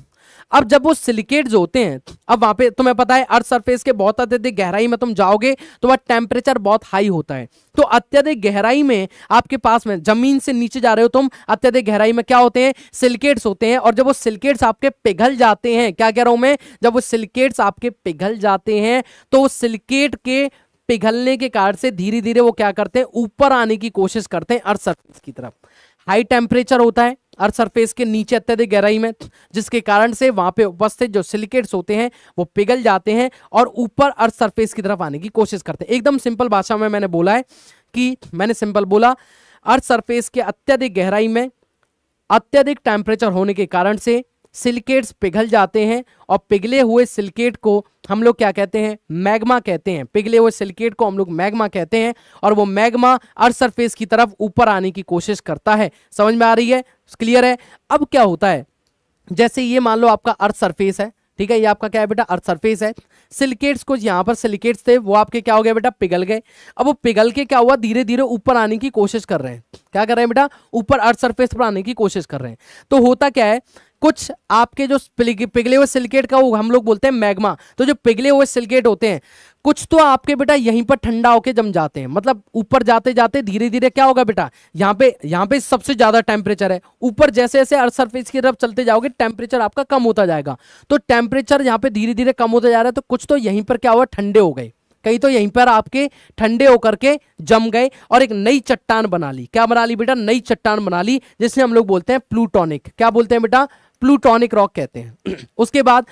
अब जब वो सिलिकेट जो होते हैं अब वहां पे तुम्हें पता है अर्थ सरफेस के बहुत अत्यधिक गहराई में तुम जाओगे तो वह टेम्परेचर बहुत हाई होता है तो अत्यधिक गहराई में आपके पास में जमीन से नीचे जा रहे हो तुम अत्यधिक गहराई में क्या होते हैं सिलिकेट्स होते हैं और जब वो सिलिकेट्स आपके पिघल जाते हैं क्या कह रहा हूं मैं जब वो सिलिकेट्स आपके पिघल जाते हैं तो सिलिकेट के पिघलने के कारण से धीरे धीरे वो क्या करते हैं ऊपर आने की कोशिश करते हैं अर्थ सरफेस की तरफ हाई टेम्परेचर होता है अर्थ सरफेस के नीचे अत्यधिक गहराई में जिसके कारण से वहां पे उपस्थित जो सिलिकेट्स होते हैं वो पिघल जाते हैं और ऊपर अर्थ सरफेस की तरफ आने की कोशिश करते हैं एकदम सिंपल भाषा में मैंने बोला है कि मैंने सिंपल बोला अर्थ सरफेस के अत्यधिक गहराई में अत्यधिक टेम्परेचर होने के कारण से सिलिकेट्स पिघल जाते हैं और पिघले हुए सिलिकेट को हम लोग क्या कहते हैं मैग्मा कहते हैं पिघले हुए सिलिकेट को हम लोग मैग्मा कहते हैं और वो मैग्मा अर्थ सरफेस की तरफ ऊपर आने की कोशिश करता है समझ में आ रही है क्लियर है अब क्या होता है जैसे ये मान लो आपका अर्थ सरफेस है ठीक है ये आपका क्या है बेटा अर्थ सरफेस है सिलिकेट्स कुछ यहाँ पर सिलिकेट्स थे वो आपके क्या हो गए बेटा पिघल गए अब वो पिघल के क्या हुआ धीरे धीरे ऊपर आने की कोशिश कर रहे हैं क्या कर रहे हैं बेटा ऊपर अर्थ सरफेस पर आने की कोशिश कर रहे हैं तो होता क्या है कुछ आपके जो पिघले हुए सिलिकेट का हम लोग बोलते हैं मैग्मा तो जो पिघले हुए सिलिकेट होते हैं कुछ तो आपके बेटा यहीं पर ठंडा होके जम जाते हैं मतलब ऊपर जाते जाते धीरे धीरे क्या होगा बेटा यहाँ पे यहाँ पे सबसे ज्यादा टेम्परेचर है ऊपर जैसे जैसे अर्थ सर्फेस की तरफ चलते जाओगे टेम्परेचर आपका कम होता जाएगा तो टेम्परेचर यहाँ पे धीरे धीरे कम होता जा रहा है तो कुछ तो यहीं पर क्या हुआ ठंडे हो गए कहीं तो यहीं पर आपके ठंडे होकर के जम गए और एक नई चट्टान बना ली क्या बना ली बेटा नई चट्टान बना ली जिसे हम लोग बोलते हैं प्लूटॉनिक क्या बोलते हैं बेटा प्लूटॉनिक रॉक कहते हैं [CLEARS THROAT] उसके बाद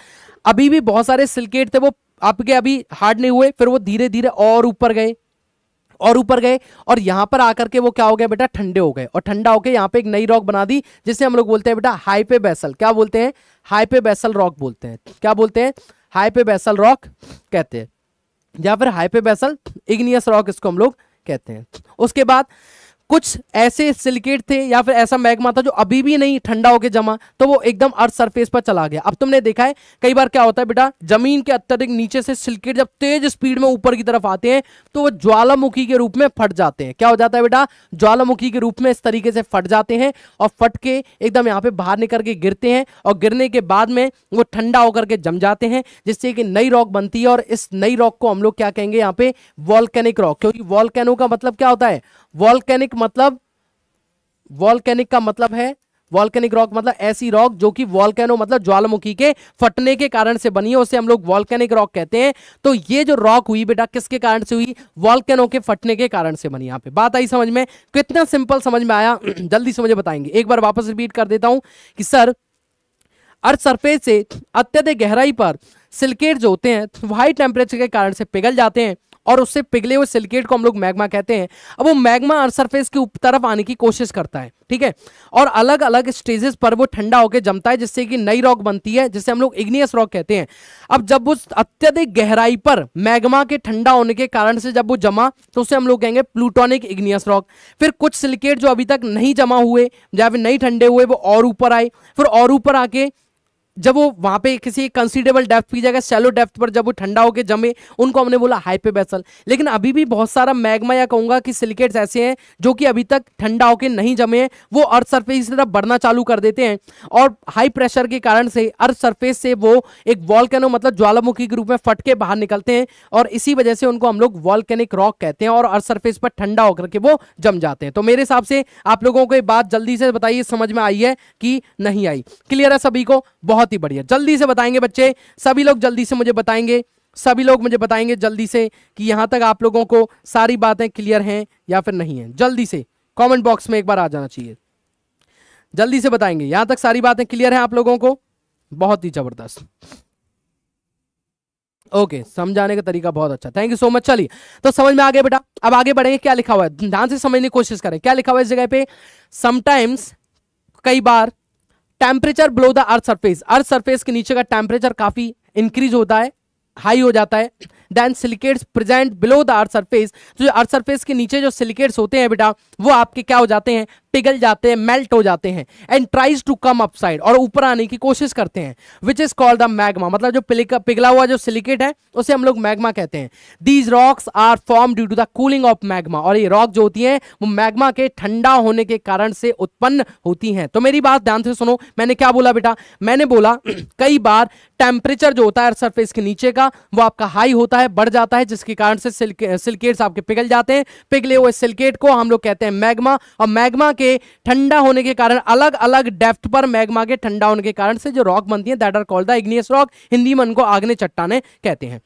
अभी भी बहुत सारे सिल्केट थे वो आपके अभी हार्ड नहीं हुए फिर वो धीरे धीरे और ऊपर गए और ऊपर गए और यहां पर आकर के वो क्या हो गया बेटा ठंडे हो गए और ठंडा होकर यहां पे एक नई रॉक बना दी जिसे हम लोग बोलते हैं बेटा हाइपे बैसल क्या बोलते हैं हाइपे बैसल रॉक बोलते हैं क्या बोलते हैं हाइपे बैसल रॉक कहते हैं या फिर हाइपे बैसल इग्नियस रॉक इसको हम लोग कहते हैं उसके बाद कुछ ऐसे सिलिकेट थे या फिर ऐसा मैग्मा था जो अभी भी नहीं ठंडा होकर जमा तो वो एकदम अर्थ सरफेस पर चला गया अब तुमने देखा है कई बार क्या होता है बेटा जमीन के अत्यधिक नीचे से सिलिकेट जब तेज स्पीड में ऊपर की तरफ आते हैं तो वो ज्वालामुखी के रूप में फट जाते हैं क्या हो जाता है बेटा ज्वालामुखी के रूप में इस तरीके से फट जाते हैं और फट के एकदम यहाँ पे बाहर निकल के गिरते हैं और गिरने के बाद में वो ठंडा होकर के जम जाते हैं जिससे कि नई रॉक बनती है और इस नई रॉक को हम लोग क्या कहेंगे यहाँ पे वॉल्केनिक रॉक क्योंकि वॉल्केनो का मतलब क्या होता है वॉल्केनिक मतलब वॉलकैनिक का मतलब है वॉल्केनिक रॉक मतलब ऐसी रॉक जो कि वॉल्केनो मतलब ज्वालामुखी के फटने के कारण से बनी है उसे हम लोग वॉल्केनिक रॉक कहते हैं तो ये जो रॉक हुई बेटा किसके कारण से हुई वॉल्केनो के फटने के कारण से बनी यहाँ पे बात आई समझ में कितना सिंपल समझ में आया [CLEARS THROAT] जल्दी से मुझे बताएंगे एक बार वापस रिपीट कर देता हूँ कि सर अर्थ सरफेस से अत्यधिक गहराई पर सिल्केट जो होते हैं हाई टेम्परेचर के कारण से पिघल जाते हैं और उससे पिघले हुए सिलिकेट को हम लोग मैग्मा कहते हैं अब वो मैग्मा अर्थ सरफेस की तरफ आने की कोशिश करता है ठीक है और अलग अलग स्टेजेस पर वो ठंडा होकर जमता है जिससे कि नई रॉक बनती है जिसे हम लोग इग्नियस रॉक कहते हैं अब जब उस अत्यधिक गहराई पर मैग्मा के ठंडा होने के कारण से जब वो जमा तो उसे हम लोग कहेंगे प्लूटोनिक इग्नियस रॉक फिर कुछ सिलिकेट जो अभी तक नहीं जमा हुए जब नहीं ठंडे हुए वो और ऊपर आए फिर और ऊपर आके जब वो वहाँ पे किसी कंसीडेबल डेप्थ की जगह शैलो डेप्थ पर जब वो ठंडा होकर जमे उनको हमने बोला हाइपे बेसल लेकिन अभी भी बहुत सारा मैग्मा या कहूँगा कि सिलिकेट्स ऐसे हैं जो कि अभी तक ठंडा होकर नहीं जमे हैं वो अर्थ सरफेस की तरफ बढ़ना चालू कर देते हैं और हाई प्रेशर के कारण से अर्थ सरफेस से वो एक वॉलकैनो मतलब ज्वालामुखी के रूप में फट के बाहर निकलते हैं और इसी वजह से उनको हम लोग वॉलकैनिक रॉक कहते हैं और अर्थ सरफेस पर ठंडा होकर के वो जम जाते हैं तो मेरे हिसाब से आप लोगों को ये बात जल्दी से बताइए समझ में आई है कि नहीं आई क्लियर है सभी को बहुत बहुत ही बढ़िया जल्दी से बताएंगे बच्चे सभी लोग जल्दी से मुझे बताएंगे सभी लोग मुझे बताएंगे जल्दी से कि यहां तक आप लोगों को सारी बातें क्लियर हैं या फिर नहीं है जल्दी से कमेंट बॉक्स में एक बार आ जाना चाहिए जल्दी से बताएंगे यहां तक सारी बातें क्लियर हैं आप लोगों को बहुत ही जबरदस्त ओके समझाने का तरीका बहुत अच्छा थैंक यू सो मच चलिए तो समझ में आ गया बेटा अब आगे बढ़ेंगे क्या लिखा हुआ है ध्यान से समझने की कोशिश करें क्या लिखा हुआ है इस जगह पे समटाइम्स कई बार temperature below the earth surface earth surface के नीचे का टेम्परेचर काफी इंक्रीज होता है हाई हो जाता है then silicates present below the earth surface जो अर्थ सरफेस के नीचे जो सिलिकेट्स होते हैं बेटा वो आपके क्या हो जाते हैं पिघल जाते हैं मेल्ट हो जाते हैं and tries to come upside और ऊपर आने की कोशिश करते हैं which is called the magma मतलब जो पिघला हुआ जो सिलिकेट है उसे हम लोग मैग्मा कहते हैं these rocks are form due to the cooling of magma और ये रॉक जो होती है वो मैग्मा के ठंडा होने के कारण से उत्पन्न होती हैं तो मेरी बात ध्यान से सुनो मैंने क्या बोला बेटा मैंने बोला [CLEARS THROAT] कई बार टेम्परेचर जो होता है सर्फेस के नीचे का होगा वो आपका हाई होता है बढ़ जाता है जिसके कारण से सिल्के, सिल्केट्स आपके पिघल जाते हैं पिघले हुए सिल्केट को हम लोग कहते हैं मैग्मा और मैग्मा के ठंडा होने के कारण अलग अलग डेफ्ट पर मैग्मा के ठंडा होने के कारण से जो रॉक बनती है that are called the igneous rock Hindi मन को आग्ने चट्टाने कहते हैं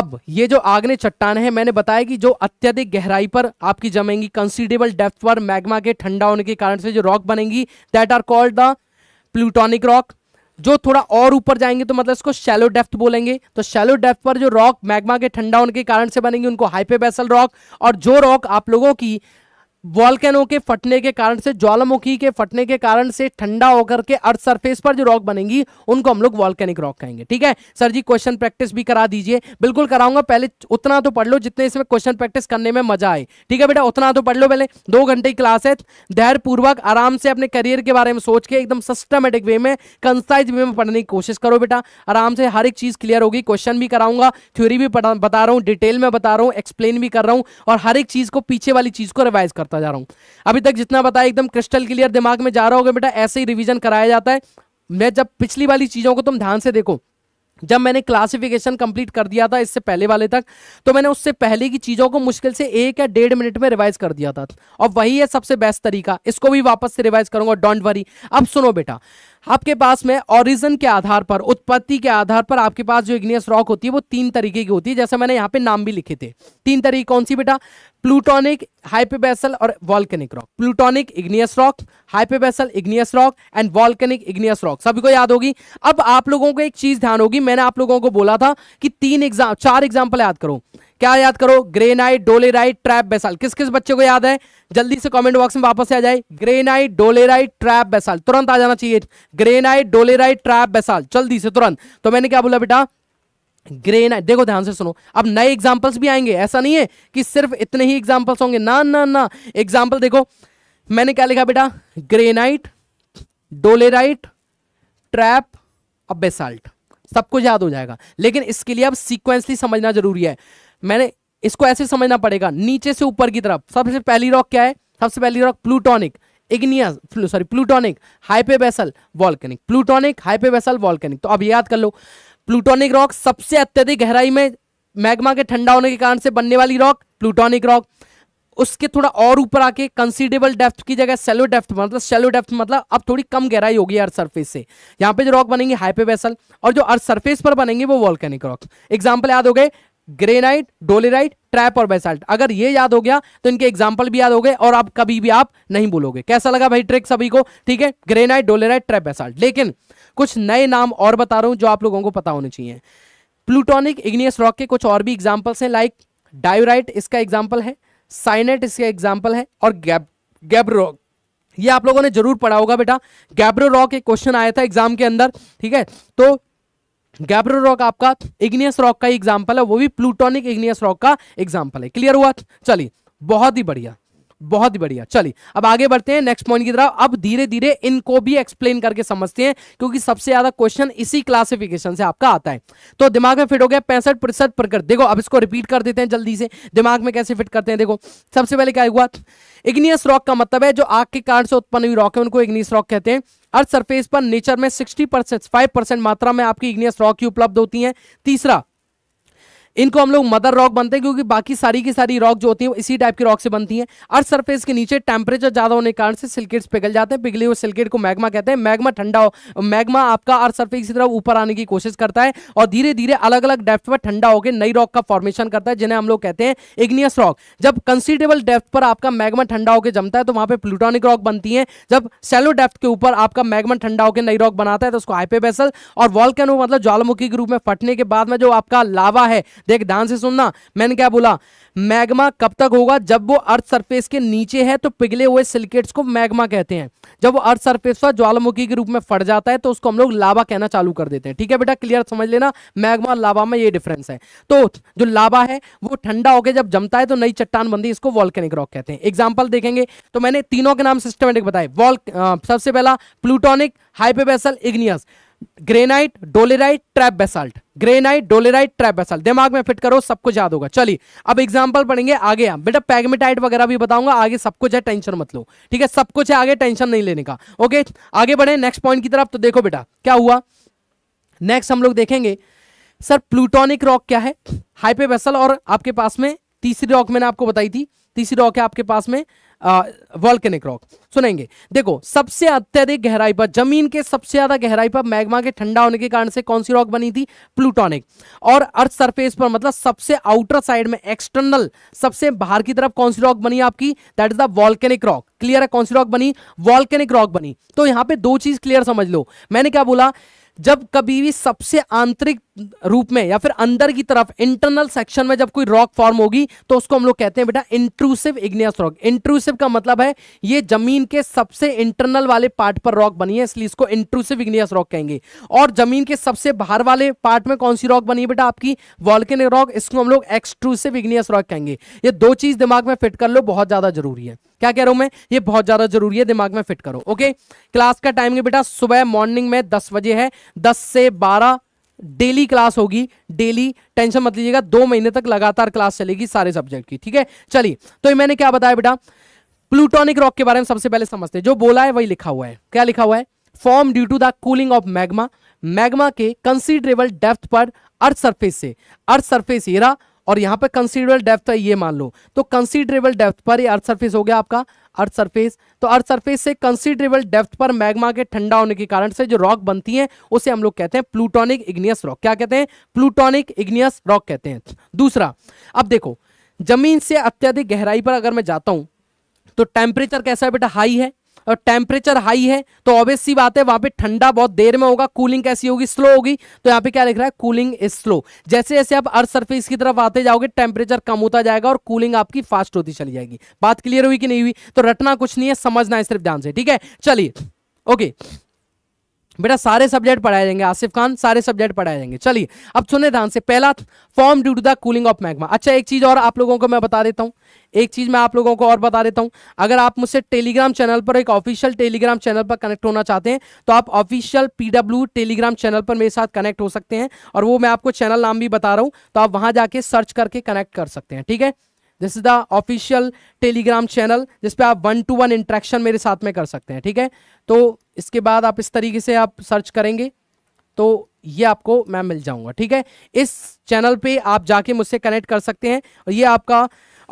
अब ये जो आग्ने चट्टान है मैंने बताया कि जो अत्यधिक गहराई पर आपकी जमेंगी कंसीडेबल डेप्थ पर मैग्मा के ठंडा होने के कारण से जो रॉक बनेंगी that are called the plutonic rock जो थोड़ा और ऊपर जाएंगे तो मतलब इसको शैलो डेफ्थ बोलेंगे तो शैलो डेफ पर जो रॉक मैग्मा के ठंडा होने के कारण से बनेंगे उनको हाइपे रॉक और जो रॉक आप लोगों की वॉल्केनो के फटने के कारण से ज्वालामुखी के फटने के कारण से ठंडा होकर के अर्थ सरफेस पर जो रॉक बनेंगी उनको हम लोग वॉल्केनिक रॉक कहेंगे ठीक है सर जी क्वेश्चन प्रैक्टिस भी करा दीजिए बिल्कुल कराऊंगा पहले उतना तो पढ़ लो जितने इसमें क्वेश्चन प्रैक्टिस करने में मजा आए ठीक है बेटा उतना तो पढ़ लो पहले दो घंटे की क्लास है धैर्यपूर्वक आराम से अपने करियर के बारे में सोच के एकदम सिस्टमेटिक वे में कंसाइज वे में पढ़ने की कोशिश करो बेटा आराम से हर एक चीज क्लियर होगी क्वेश्चन भी कराऊंगा थ्योरी भी बता रहा हूँ डिटेल में बता रहा हूँ एक्सप्लेन भी कर रहा हूँ और हर एक चीज को पीछे वाली चीज को रिवाइज करता करता जा रहा हूँ अभी तक जितना बताया एकदम क्रिस्टल क्लियर दिमाग में जा रहा होगा बेटा ऐसे ही रिविजन कराया जाता है मैं जब पिछली वाली चीज़ों को तुम ध्यान से देखो जब मैंने क्लासिफिकेशन कंप्लीट कर दिया था इससे पहले वाले तक तो मैंने उससे पहले की चीज़ों को मुश्किल से एक या डेढ़ मिनट में रिवाइज कर दिया था और वही है सबसे बेस्ट तरीका इसको भी वापस से रिवाइज करूंगा डोंट वरी अब सुनो बेटा आपके पास में ओरिजन के आधार पर उत्पत्ति के आधार पर आपके पास जो इग्नियस रॉक होती है वो तीन तरीके की होती है जैसे मैंने यहाँ पे नाम भी लिखे थे तीन तरीके कौन सी बेटा प्लूटोनिक हाइपेबेसल और volcanic rock plutonic igneous rock hypabyssal igneous rock and volcanic igneous rock सभी को याद होगी अब आप लोगों को एक चीज ध्यान होगी मैंने आप लोगों को बोला था कि तीन एग्जाम चार एग्जाम्पल याद करो क्या याद करो ग्रेनाइट डोलेराइट ट्रैप बेसाल किस किस बच्चे को याद है जल्दी से कमेंट बॉक्स में वापस आ जाए ग्रेनाइट डोलेराइट ट्रैप बेसाल तुरंत आ जाना चाहिए ग्रेनाइट डोलेराइट ट्रैप बेसाल जल्दी से तुरंत तो मैंने क्या बोला बेटा ग्रेनाइट देखो ध्यान से सुनो अब नए एग्जाम्पल्स भी आएंगे ऐसा नहीं है कि सिर्फ इतने ही एग्जाम्पल्स होंगे ना ना ना एग्जाम्पल देखो मैंने क्या लिखा बेटा ग्रेनाइट डोलेराइट ट्रैप और बेसाल्ट सब कुछ याद हो जाएगा लेकिन इसके लिए अब सीक्वेंसली समझना जरूरी है मैंने इसको ऐसे समझना पड़ेगा नीचे से ऊपर की तरफ सबसे पहली रॉक क्या है सबसे पहली rock plutonic igneous sorry plutonic हाइपे वॉल्केनिक प्लूटोनिक हाइपे वॉल्केनिक तो अब याद कर लो प्लूटोनिक रॉक सबसे अत्यधिक गहराई में मैग्मा के ठंडा होने के कारण से बनने वाली रॉक प्लूटोनिक रॉक उसके थोड़ा और ऊपर आके कंसीडेबल डेप्थ की जगह सेलो डेप्थ मतलब सेलो डेप्थ मतलब अब थोड़ी कम गहराई होगी अर्थ सरफेस से यहाँ पे जो रॉक बनेंगे हाइपे बेसल और जो अर्थ सरफेस पर बनेंगे वो वॉल्केनिक रॉक एग्जाम्पल याद हो गए ग्रेनाइट डोलेराइट ट्रैप और बेसाल्ट अगर ये याद हो गया तो इनके एग्जाम्पल भी याद हो गए और आप कभी भी आप नहीं बोलोगे कैसा लगा भाई ट्रिक सभी को ठीक है ग्रेनाइट डोलेराइट ट्रैप बेसाल्ट लेकिन कुछ नए नाम और बता रहा हूं जो आप लोगों को पता होने चाहिए प्लूटोनिक इग्नियस रॉक के कुछ और भी एग्जाम्पल्स हैं लाइक डायोराइट इसका एग्जाम्पल है साइनेट इसका एग्जाम्पल है और गैब गैब्रो ये आप लोगों ने जरूर पढ़ा होगा बेटा गैब्रो रॉक एक क्वेश्चन आया था एग्जाम के अंदर ठीक है तो गैब्रो रॉक आपका इग्नियस रॉक का एग्जाम्पल है वो भी प्लूटोनिक इग्नियस रॉक का एग्जाम्पल है क्लियर हुआ चलिए बहुत ही बढ़िया बहुत ही बढ़िया चलिए अब आगे बढ़ते हैं नेक्स्ट पॉइंट की तरफ अब धीरे धीरे इनको भी एक्सप्लेन करके समझते हैं क्योंकि सबसे ज्यादा क्वेश्चन इसी क्लासिफिकेशन से आपका आता है तो दिमाग में फिट हो गया पैंसठ प्रतिशत प्रकृति देखो अब इसको रिपीट कर देते हैं जल्दी से दिमाग में कैसे फिट करते हैं देखो सबसे पहले क्या हुआ इग्नियस रॉक का मतलब है जो आग के कारण से उत्पन्न हुई रॉक है उनको इग्नियस रॉक कहते हैं अर्थ सरफेस पर नेचर में सिक्सटी परसेंट परसेंट मात्रा में आपकी इग्नियस रॉक ही उपलब्ध होती है तीसरा इनको हम लोग मदर रॉक बनते हैं क्योंकि बाकी सारी की सारी रॉक जो होती है इसी टाइप की रॉक से बनती है अर्थ सर्फेस के नीचे टेम्परेचर ज़्यादा होने के कारण से सिल्केट्स पिघल जाते हैं पिघले हुए सिल्केट को मैग्मा कहते हैं मैग्मा ठंडा हो मैग्मा आपका अर्थ सर्फेस की तरफ ऊपर आने की कोशिश करता है और धीरे धीरे अलग अलग डेप्थ पर ठंडा होकर नई रॉक का फॉर्मेशन करता है जिन्हें हम लोग कहते हैं इग्नियस रॉक जब कंसिडेबल डेफ्थ पर आपका मैग्मा ठंडा होकर जमता है तो वहाँ पर प्लूटॉनिक रॉक बनती है जब सेलो डेप्थ के ऊपर आपका मैगमा ठंडा होकर नई रॉक बनाता है तो उसको हाइपे और वॉल्केनो मतलब ज्वालामुखी के रूप में फटने के बाद में जो आपका लावा है देख ध्यान से सुनना मैंने क्या बोला मैग्मा कब तक होगा जब वो अर्थ सरफेस के नीचे है तो पिघले हुए सिलिकेट्स को मैग्मा कहते हैं जब वो अर्थ सरफेस पर ज्वालामुखी के रूप में फट जाता है तो उसको हम लोग लावा कहना चालू कर देते हैं ठीक है बेटा क्लियर समझ लेना मैग्मा और लावा में ये डिफरेंस है तो जो लावा है वो ठंडा होकर जब जमता है तो नई चट्टान बंदी इसको वॉल्केनिक रॉक कहते हैं एग्जाम्पल देखेंगे तो मैंने तीनों के नाम सिस्टमेटिक बताए वॉल सबसे पहला plutonic hypabyssal igneous granite dolerite trap basalt granite dolerite trap basalt दिमाग में फिट करो सब कुछ याद होगा चलिए अब एग्जांपल पढ़ेंगे आगे हम बेटा पैगमेटाइट वगैरह भी बताऊंगा आगे सब कुछ है टेंशन मत लो ठीक है सब कुछ है आगे टेंशन नहीं लेने का ओके आगे बढ़े नेक्स्ट पॉइंट की तरफ तो देखो बेटा क्या हुआ नेक्स्ट हम लोग देखेंगे सर प्लूटोनिक रॉक क्या है हाइपे बेसल और आपके पास में तीसरी रॉक मैंने आपको बताई थी तीसरी रॉक है आपके पास में वॉल्केनिक रॉक सुनेंगे देखो सबसे अत्यधिक गहराई पर जमीन के सबसे ज्यादा गहराई पर मैग्मा के ठंडा होने के कारण से कौन सी रॉक बनी थी प्लूटोनिक और अर्थ सरफेस पर मतलब सबसे आउटर साइड में एक्सटर्नल सबसे बाहर की तरफ कौन सी रॉक बनी आपकी that is the volcanic rock clear है कौन सी रॉक बनी वॉल्केनिक रॉक बनी तो यहां पर दो चीज क्लियर समझ लो मैंने क्या बोला जब कभी भी सबसे आंतरिक रूप में या फिर अंदर की तरफ इंटरनल सेक्शन में जब कोई रॉक फॉर्म होगी तो उसको हम लोग कहते हैं बेटा इंट्रूसिव इग्नियस रॉक इंट्रूसिव का मतलब है ये जमीन के सबसे इंटरनल वाले पार्ट पर रॉक बनी है इसलिए इसको इंट्रूसिव इग्नियस रॉक कहेंगे और जमीन के सबसे बाहर वाले पार्ट में कौन सी रॉक बनी है बेटा आपकी वॉल्केनिक रॉक इसको हम लोग एक्सट्रूसिव इग्नियस रॉक कहेंगे ये दो चीज दिमाग में फिट कर लो बहुत ज्यादा जरूरी है क्या कह रहा हूं मैं ये बहुत ज्यादा जरूरी है दिमाग में फिट करो ओके क्लास का टाइम बेटा सुबह मॉर्निंग में दस बजे है दस से बारह डेली क्लास होगी डेली टेंशन मत लीजिएगा दो महीने तक लगातार क्लास चलेगी सारे सब्जेक्ट की ठीक है चलिए तो मैंने क्या बताया बेटा प्लूटोनिक रॉक के बारे में सबसे पहले समझते हैं जो बोला है वही लिखा हुआ है क्या लिखा हुआ है form due to the cooling of magma magma के कंसिडरेबल डेप्थ पर अर्थ सर्फेस से अर्थ सर्फेस हेरा और यहां पर कंसिडरेबल डेप्थ है ये मान लो तो कंसिडरेबल डेप्थ पर ये अर्थ सर्फेस हो गया आपका अर्थ सरफेस तो अर्थ सरफेस से कंसिडरेबल डेप्थ पर मैग्मा के ठंडा होने के कारण से जो रॉक बनती है उसे हम लोग कहते हैं प्लूटोनिक इग्नियस रॉक क्या कहते हैं प्लूटोनिक इग्नियस रॉक कहते हैं दूसरा अब देखो जमीन से अत्यधिक गहराई पर अगर मैं जाता हूं तो टेम्परेचर कैसा है बेटा हाई है टेम्परेचर हाई है तो ऑब्वियस सी बात है वहां पे ठंडा बहुत देर में होगा कूलिंग कैसी होगी स्लो होगी तो यहाँ पे क्या लिख रहा है कूलिंग इज स्लो जैसे जैसे आप अर्थ सर्फेस की तरफ आते जाओगे टेम्परेचर कम होता जाएगा और कूलिंग आपकी फास्ट होती चली जाएगी बात क्लियर हुई कि नहीं हुई तो रटना कुछ नहीं है समझना है सिर्फ ध्यान से ठीक है चलिए ओके बेटा सारे सब्जेक्ट पढ़ाए जाएंगे आसिफ खान सारे सब्जेक्ट पढ़ाए जाएंगे चलिए अब सुने ध्यान से पहला form due to the cooling of magma अच्छा एक चीज़ और आप लोगों को मैं बता देता हूँ एक चीज़ मैं आप लोगों को और बता देता हूँ अगर आप मुझसे टेलीग्राम चैनल पर एक ऑफिशियल टेलीग्राम चैनल पर कनेक्ट होना चाहते हैं तो आप ऑफिशियल पीडब्ल्यू टेलीग्राम चैनल पर मेरे साथ कनेक्ट हो सकते हैं और वो मैं आपको चैनल नाम भी बता रहा हूँ तो आप वहाँ जाके सर्च करके कनेक्ट कर सकते हैं ठीक है this is the official Telegram channel जिसपे आप वन टू वन इंट्रैक्शन मेरे साथ में कर सकते हैं ठीक है तो इसके बाद आप इस तरीके से आप सर्च करेंगे तो ये आपको मैं मिल जाऊंगा ठीक है इस चैनल पे आप जाके मुझसे कनेक्ट कर सकते हैं और ये आपका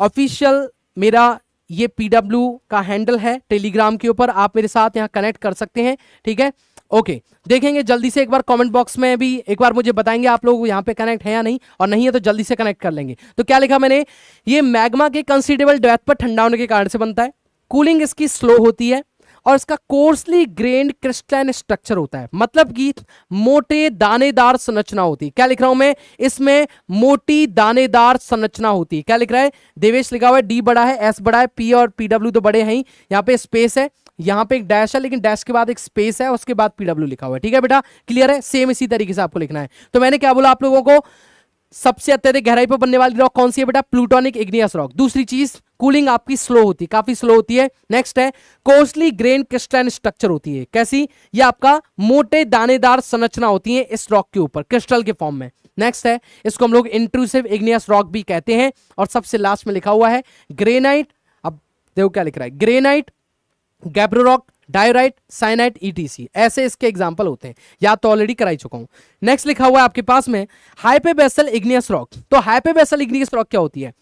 ऑफिशियल मेरा ये पी का हैंडल है टेलीग्राम के ऊपर आप मेरे साथ यहाँ कनेक्ट कर सकते हैं ठीक है ओके देखेंगे जल्दी से एक बार कमेंट बॉक्स में भी एक बार मुझे बताएंगे आप लोग यहाँ पे कनेक्ट है या नहीं और नहीं है तो जल्दी से कनेक्ट कर लेंगे तो क्या लिखा मैंने ये मैग्मा के कंसिडेबल डेथ पर ठंडा होने के कारण से बनता है कूलिंग इसकी स्लो होती है और इसका कोर्सली ग्रेन क्रिस्टलाइन स्ट्रक्चर होता है मतलब कि मोटे दानेदार संरचना होती है क्या लिख रहा हूं मैं इसमें मोटी दानेदार संरचना होती है क्या लिख रहा है देवेश लिखा हुआ है डी बड़ा है एस बड़ा है पी और पीडब्ल्यू तो बड़े हैं यहाँ पे स्पेस है यहां पे एक डैश है लेकिन डैश के बाद एक स्पेस है उसके बाद पीडब्ल्यू लिखा हुआ है ठीक है बेटा क्लियर है सेम इसी तरीके से आपको लिखना है तो मैंने क्या बोला आप लोगों को सबसे अत्यधिक गहराई पर बनने वाली रॉक कौन सी है बेटा प्लूटोनिक इग्नियस रॉक दूसरी चीज कूलिंग आपकी स्लो होती है काफी स्लो होती है नेक्स्ट है कोस्टली ग्रेन क्रिस्टलाइन स्ट्रक्चर होती है कैसी ये आपका मोटे दानेदार संरचना होती है इस रॉक के ऊपर क्रिस्टल के फॉर्म में नेक्स्ट है इसको हम लोग इंट्रूसिव इग्नियस रॉक भी कहते हैं और सबसे लास्ट में लिखा हुआ है ग्रेनाइट अब देखो क्या लिख रहा है granite gabbro rock diorite syenite ETC e ऐसे इसके एग्जाम्पल होते हैं या तो ऑलरेडी कराई चुका हूं नेक्स्ट लिखा हुआ है आपके पास में हाइपेबेसल इग्नियस रॉक तो हाइपेबेसल इग्नियस रॉक क्या होती है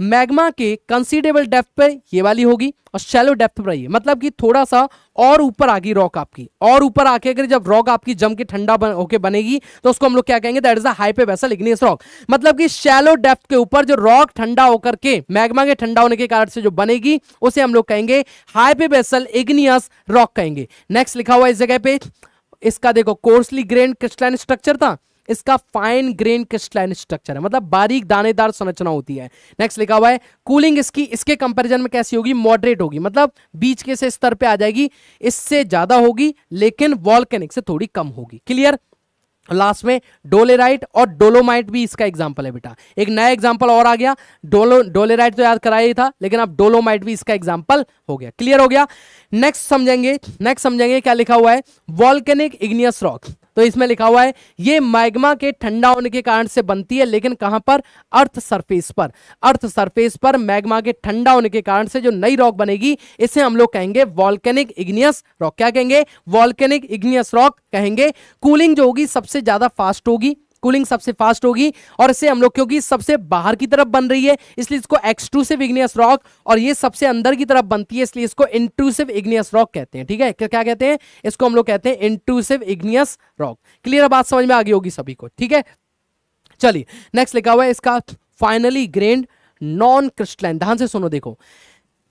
मैग्मा के कंसीडेबल डेप्थ पे ये वाली होगी और शैलो डेप्थ पर ये मतलब कि थोड़ा सा और ऊपर आ गई रॉक आपकी और ऊपर आके अगर जब रॉक आपकी जम के ठंडा बन, होके बनेगी तो उसको हम लोग क्या कहेंगे that is a hypabyssal igneous rock मतलब कि शैलो डेप्थ के ऊपर जो रॉक ठंडा होकर के मैग्मा के ठंडा होने के कारण से जो बनेगी उसे हम लोग कहेंगे hypabyssal igneous rock कहेंगे नेक्स्ट लिखा हुआ इस जगह पे इसका देखो कोर्सली ग्रेन क्रिस्टलाइन स्ट्रक्चर था इसका फाइन ग्रेन क्रिस्टलाइन स्ट्रक्चर है मतलब बारीक दानेदार संरचना होती है नेक्स्ट लिखा हुआ है कूलिंग इसकी इसके कंपेरिजन में कैसी होगी मॉडरेट होगी मतलब बीच के से स्तर पर आ जाएगी इससे ज्यादा होगी लेकिन वॉल्केनिक से थोड़ी कम होगी क्लियर लास्ट में डोलेराइट और डोलोमाइट भी इसका एग्जाम्पल है बेटा एक नया एग्जाम्पल और आ गया डोलो डोलेराइट तो याद कराया ही था लेकिन अब डोलोमाइट भी इसका एग्जाम्पल हो गया क्लियर हो गया नेक्स्ट समझेंगे नेक्स्ट समझेंगे क्या लिखा हुआ है वॉल्केनिक इग्नियस रॉक तो इसमें लिखा हुआ है ये मैग्मा के ठंडा होने के कारण से बनती है लेकिन कहां पर अर्थ सरफेस पर अर्थ सरफेस पर मैग्मा के ठंडा होने के कारण से जो नई रॉक बनेगी इसे हम लोग कहेंगे वॉल्केनिक इग्नियस रॉक क्या कहेंगे वॉल्केनिक इग्नियस रॉक कहेंगे कूलिंग जो होगी सबसे ज्यादा फास्ट होगी कूलिंग सबसे फास्ट होगी और इसे हम लोग क्योंकि सबसे बाहर की तरफ बन रही है इसलिए इसको एक्सट्रूसिव इग्नियस रॉक और ये सबसे अंदर की तरफ बनती है इसलिए इसको इंट्रूसिव इग्नियस रॉक कहते हैं ठीक है क्या क्या कहते हैं इसको हम लोग कहते हैं इंट्रूसिव इग्नियस रॉक क्लियर बात समझ में आ गई होगी सभी को ठीक है चलिए नेक्स्ट लिखा हुआ है इसका फाइनली ग्रेंड नॉन क्रिस्टलाइन ध्यान से सुनो देखो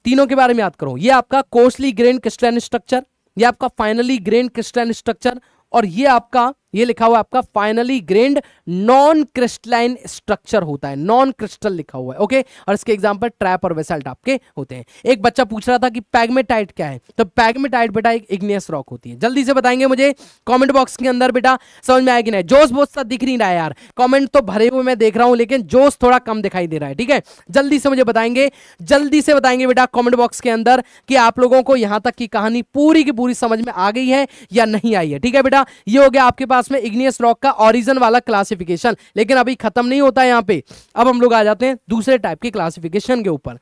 तीनों के बारे में याद करो ये आपका कोर्सली ग्रेन क्रिस्टलाइन स्ट्रक्चर ये आपका फाइनली ग्रेन क्रिस्टलाइन स्ट्रक्चर और ये आपका ये लिखा हुआ आपका finally grained non crystalline structure होता है नॉन क्रिस्टल लिखा हुआ है ओके और इसके एग्जाम्पल ट्रैप और वेसल्ट आपके होते हैं एक बच्चा पूछ रहा था कि पैगमेटाइट क्या है तो पैगमेटाइट बेटा एक इग्नियस रॉक होती है जल्दी से बताएंगे मुझे कॉमेंट बॉक्स के अंदर बेटा समझ में आया कि नहीं जोश बहुत सा दिख नहीं रहा है यार कॉमेंट तो भरे हुए मैं देख रहा हूं लेकिन जोश थोड़ा कम दिखाई दे रहा है ठीक है जल्दी से मुझे बताएंगे जल्दी से बताएंगे बेटा कॉमेंट बॉक्स के अंदर कि आप लोगों को यहां तक की कहानी पूरी की पूरी समझ में आ गई है या नहीं आई है ठीक है बेटा ये हो गया आपके पास क्लास में इग्नियस रॉक का ऑरिजन वाला क्लासिफिकेशन लेकिन अभी खत्म नहीं होता है यहाँ पे अब हम लोग आ जाते हैं दूसरे टाइप के क्लासिफिकेशन के ऊपर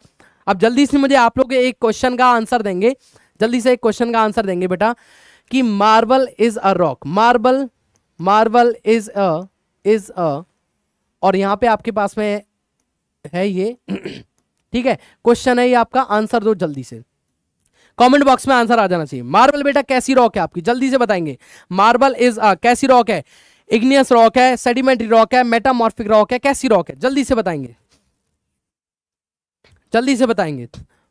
अब जल्दी से मुझे आप लोग एक क्वेश्चन का आंसर देंगे जल्दी से एक क्वेश्चन का आंसर देंगे बेटा कि marble is a rock marble marble is a is a और यहाँ पे आपके पास में है ये [CLEARS THROAT] ठीक है क्वेश्चन है ये आपका आंसर दो जल्दी से कमेंट बॉक्स में आंसर आ जाना चाहिए मार्बल बेटा कैसी रॉक है आपकी जल्दी से बताएंगे मार्बल इज कैसी रॉक है इग्नियस रॉक है सेडिमेंट्री रॉक है मेटामॉर्फिक रॉक है कैसी रॉक है जल्दी से बताएंगे जल्दी से बताएंगे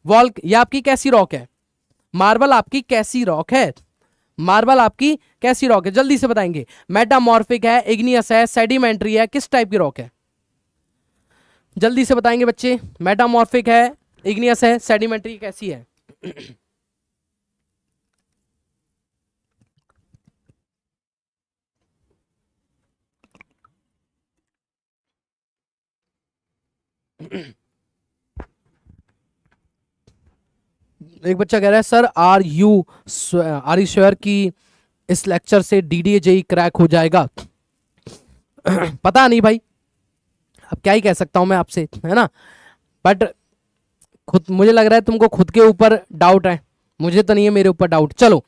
वॉल ये आपकी कैसी रॉक है मार्बल आपकी कैसी रॉक है मार्बल आपकी कैसी रॉक है जल्दी से बताएंगे मेटामॉर्फिक है इग्नियस है सेडिमेंट्री है किस टाइप की रॉक है जल्दी से बताएंगे बच्चे मेटामॉर्फिक है इग्नियस है सेडिमेंट्री कैसी है एक बच्चा कह रहा है sir are you are you sure की इस लेक्चर से डी डी जे क्रैक हो जाएगा [CLEARS THROAT] पता नहीं भाई अब क्या ही कह सकता हूं मैं आपसे है ना बट खुद मुझे लग रहा है तुमको खुद के ऊपर डाउट है मुझे तो नहीं है मेरे ऊपर डाउट चलो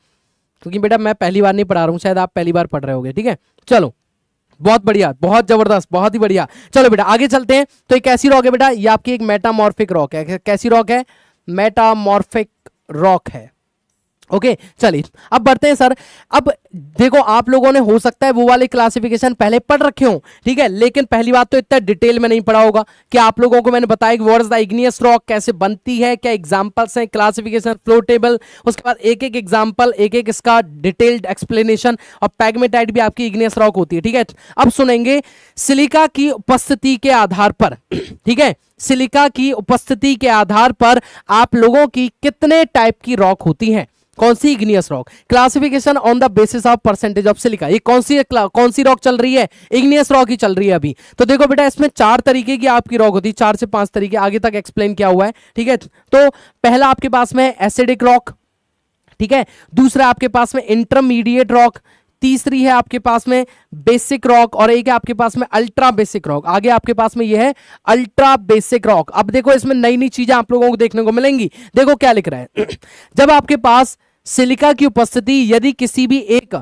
क्योंकि बेटा मैं पहली बार नहीं पढ़ा रहा हूँ शायद आप पहली बार पढ़ रहे होगे ठीक है चलो बहुत बढ़िया बहुत जबरदस्त बहुत ही बढ़िया चलो बेटा आगे चलते हैं तो एक कैसी रॉक है बेटा ये आपकी एक मेटामॉर्फिक रॉक है कैसी रॉक है मेटामॉर्फिक रॉक है ओके okay, चलिए अब बढ़ते हैं सर अब देखो आप लोगों ने हो सकता है वो वाले क्लासिफिकेशन पहले पढ़ रखे हो ठीक है लेकिन पहली बात तो इतना डिटेल में नहीं पढ़ा होगा कि आप लोगों को मैंने बताया कि वर्ड्स द इग्नियस रॉक कैसे बनती है क्या एग्जांपल्स हैं क्लासिफिकेशन फ्लो टेबल उसके बाद एक एक एग्जाम्पल एक एक इसका डिटेल्ड एक्सप्लेनेशन और पैगमेटाइट भी आपकी इग्नियस रॉक होती है ठीक है अब सुनेंगे सिलिका की उपस्थिति के आधार पर [CLEARS THROAT] ठीक है सिलिका की उपस्थिति के आधार पर आप लोगों की कितने टाइप की रॉक होती है कौन सी igneous rock classification on the basis of percentage of silica ये कौन सी कौन सी रॉक चल रही है इग्नियस रॉक ही चल रही है अभी तो देखो बेटा इसमें चार तरीके की आपकी रॉक होती है चार से पांच तरीके आगे तक एक्सप्लेन किया हुआ है ठीक है तो पहला आपके पास में एसिडिक रॉक ठीक है दूसरा आपके पास में इंटरमीडिएट रॉक तीसरी है आपके पास में बेसिक रॉक और एक है आपके पास में अल्ट्रा बेसिक रॉक आगे आपके पास में ये है अल्ट्रा बेसिक रॉक अब देखो इसमें नई नई चीजें आप लोगों को देखने को मिलेंगी देखो क्या लिख रहा है [CLEARS THROAT] जब आपके पास सिलिका की उपस्थिति यदि किसी भी एक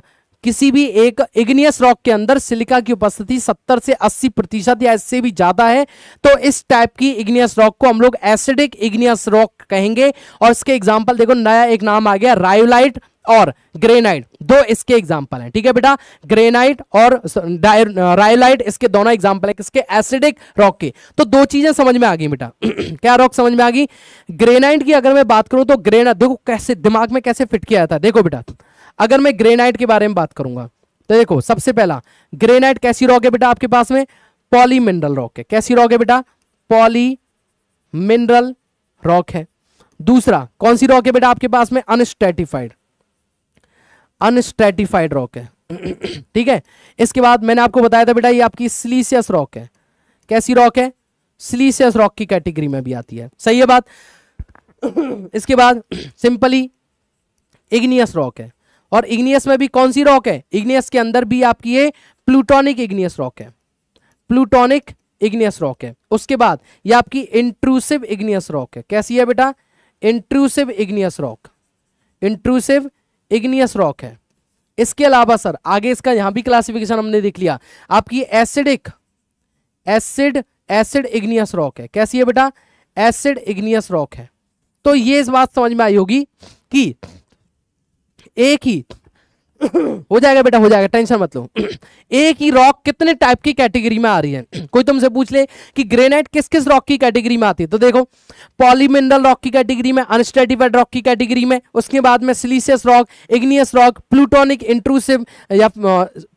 किसी भी एक इग्नियस रॉक के अंदर सिलिका की उपस्थिति 70 से 80 प्रतिशत या इससे भी ज्यादा है तो इस टाइप की इग्नियस रॉक को हम लोग एसिडिक इग्नियस रॉक कहेंगे और इसके एग्जाम्पल देखो नया एक नाम आ गया रायोलाइट और ग्रेनाइट दो इसके एग्जाम्पल हैं ठीक है बेटा ग्रेनाइट और रायलाइट इसके दोनों एग्जाम्पल है किसके एसिडिक रॉक के तो दो चीजें समझ में आ गई बेटा [CLEARS THROAT] क्या रॉक समझ में आ गई ग्रेनाइट की अगर मैं बात करूं तो ग्रेनाइट देखो कैसे दिमाग में कैसे फिट किया था देखो बेटा अगर मैं ग्रेनाइट के बारे में बात करूंगा तो देखो सबसे पहला ग्रेनाइट कैसी रॉक है बेटा आपके पास में पॉली मिनरल रॉक है कैसी रॉक है बेटा पॉली मिनरल रॉक है दूसरा कौन सी रॉक है बेटा आपके पास में अनस्टेटिफाइड अनस्ट्रेटिफाइड रॉक है [CLEARS THROAT] ठीक है इसके बाद मैंने आपको बताया था बेटा ये आपकी सिलीसियस रॉक है कैसी रॉक है सिलीसियस रॉक की कैटेगरी में भी आती है सही है बात [CLEARS THROAT] इसके बाद सिंपली इग्नियस रॉक है और इग्नियस में भी कौन सी रॉक है इग्नियस के अंदर भी आपकी ये प्लूटोनिक इग्नियस रॉक है प्लूटोनिक इग्नियस रॉक है उसके बाद ये आपकी इंट्रूसिव इग्नियस रॉक है कैसी है बेटा intrusive igneous rock intrusive igneous rock है इसके अलावा सर आगे इसका यहां भी क्लासिफिकेशन हमने देख लिया आपकी acidic acid acid igneous rock है कैसी है बेटा एसिड इग्नियस रॉक है तो ये इस बात समझ में आई होगी कि एक ही [COUGHS] हो जाएगा बेटा हो जाएगा टेंशन मत लो [COUGHS] एक ही रॉक कितने टाइप की कैटेगरी में आ रही है [COUGHS] कोई तुमसे पूछ ले कि ग्रेनाइट किस किस रॉक की कैटेगरी में आती है तो देखो पॉलीमिनरल रॉक की कैटेगरी में अनस्टेटिफाइड रॉक की कैटेगरी में उसके बाद में siliceous rock igneous rock plutonic intrusive या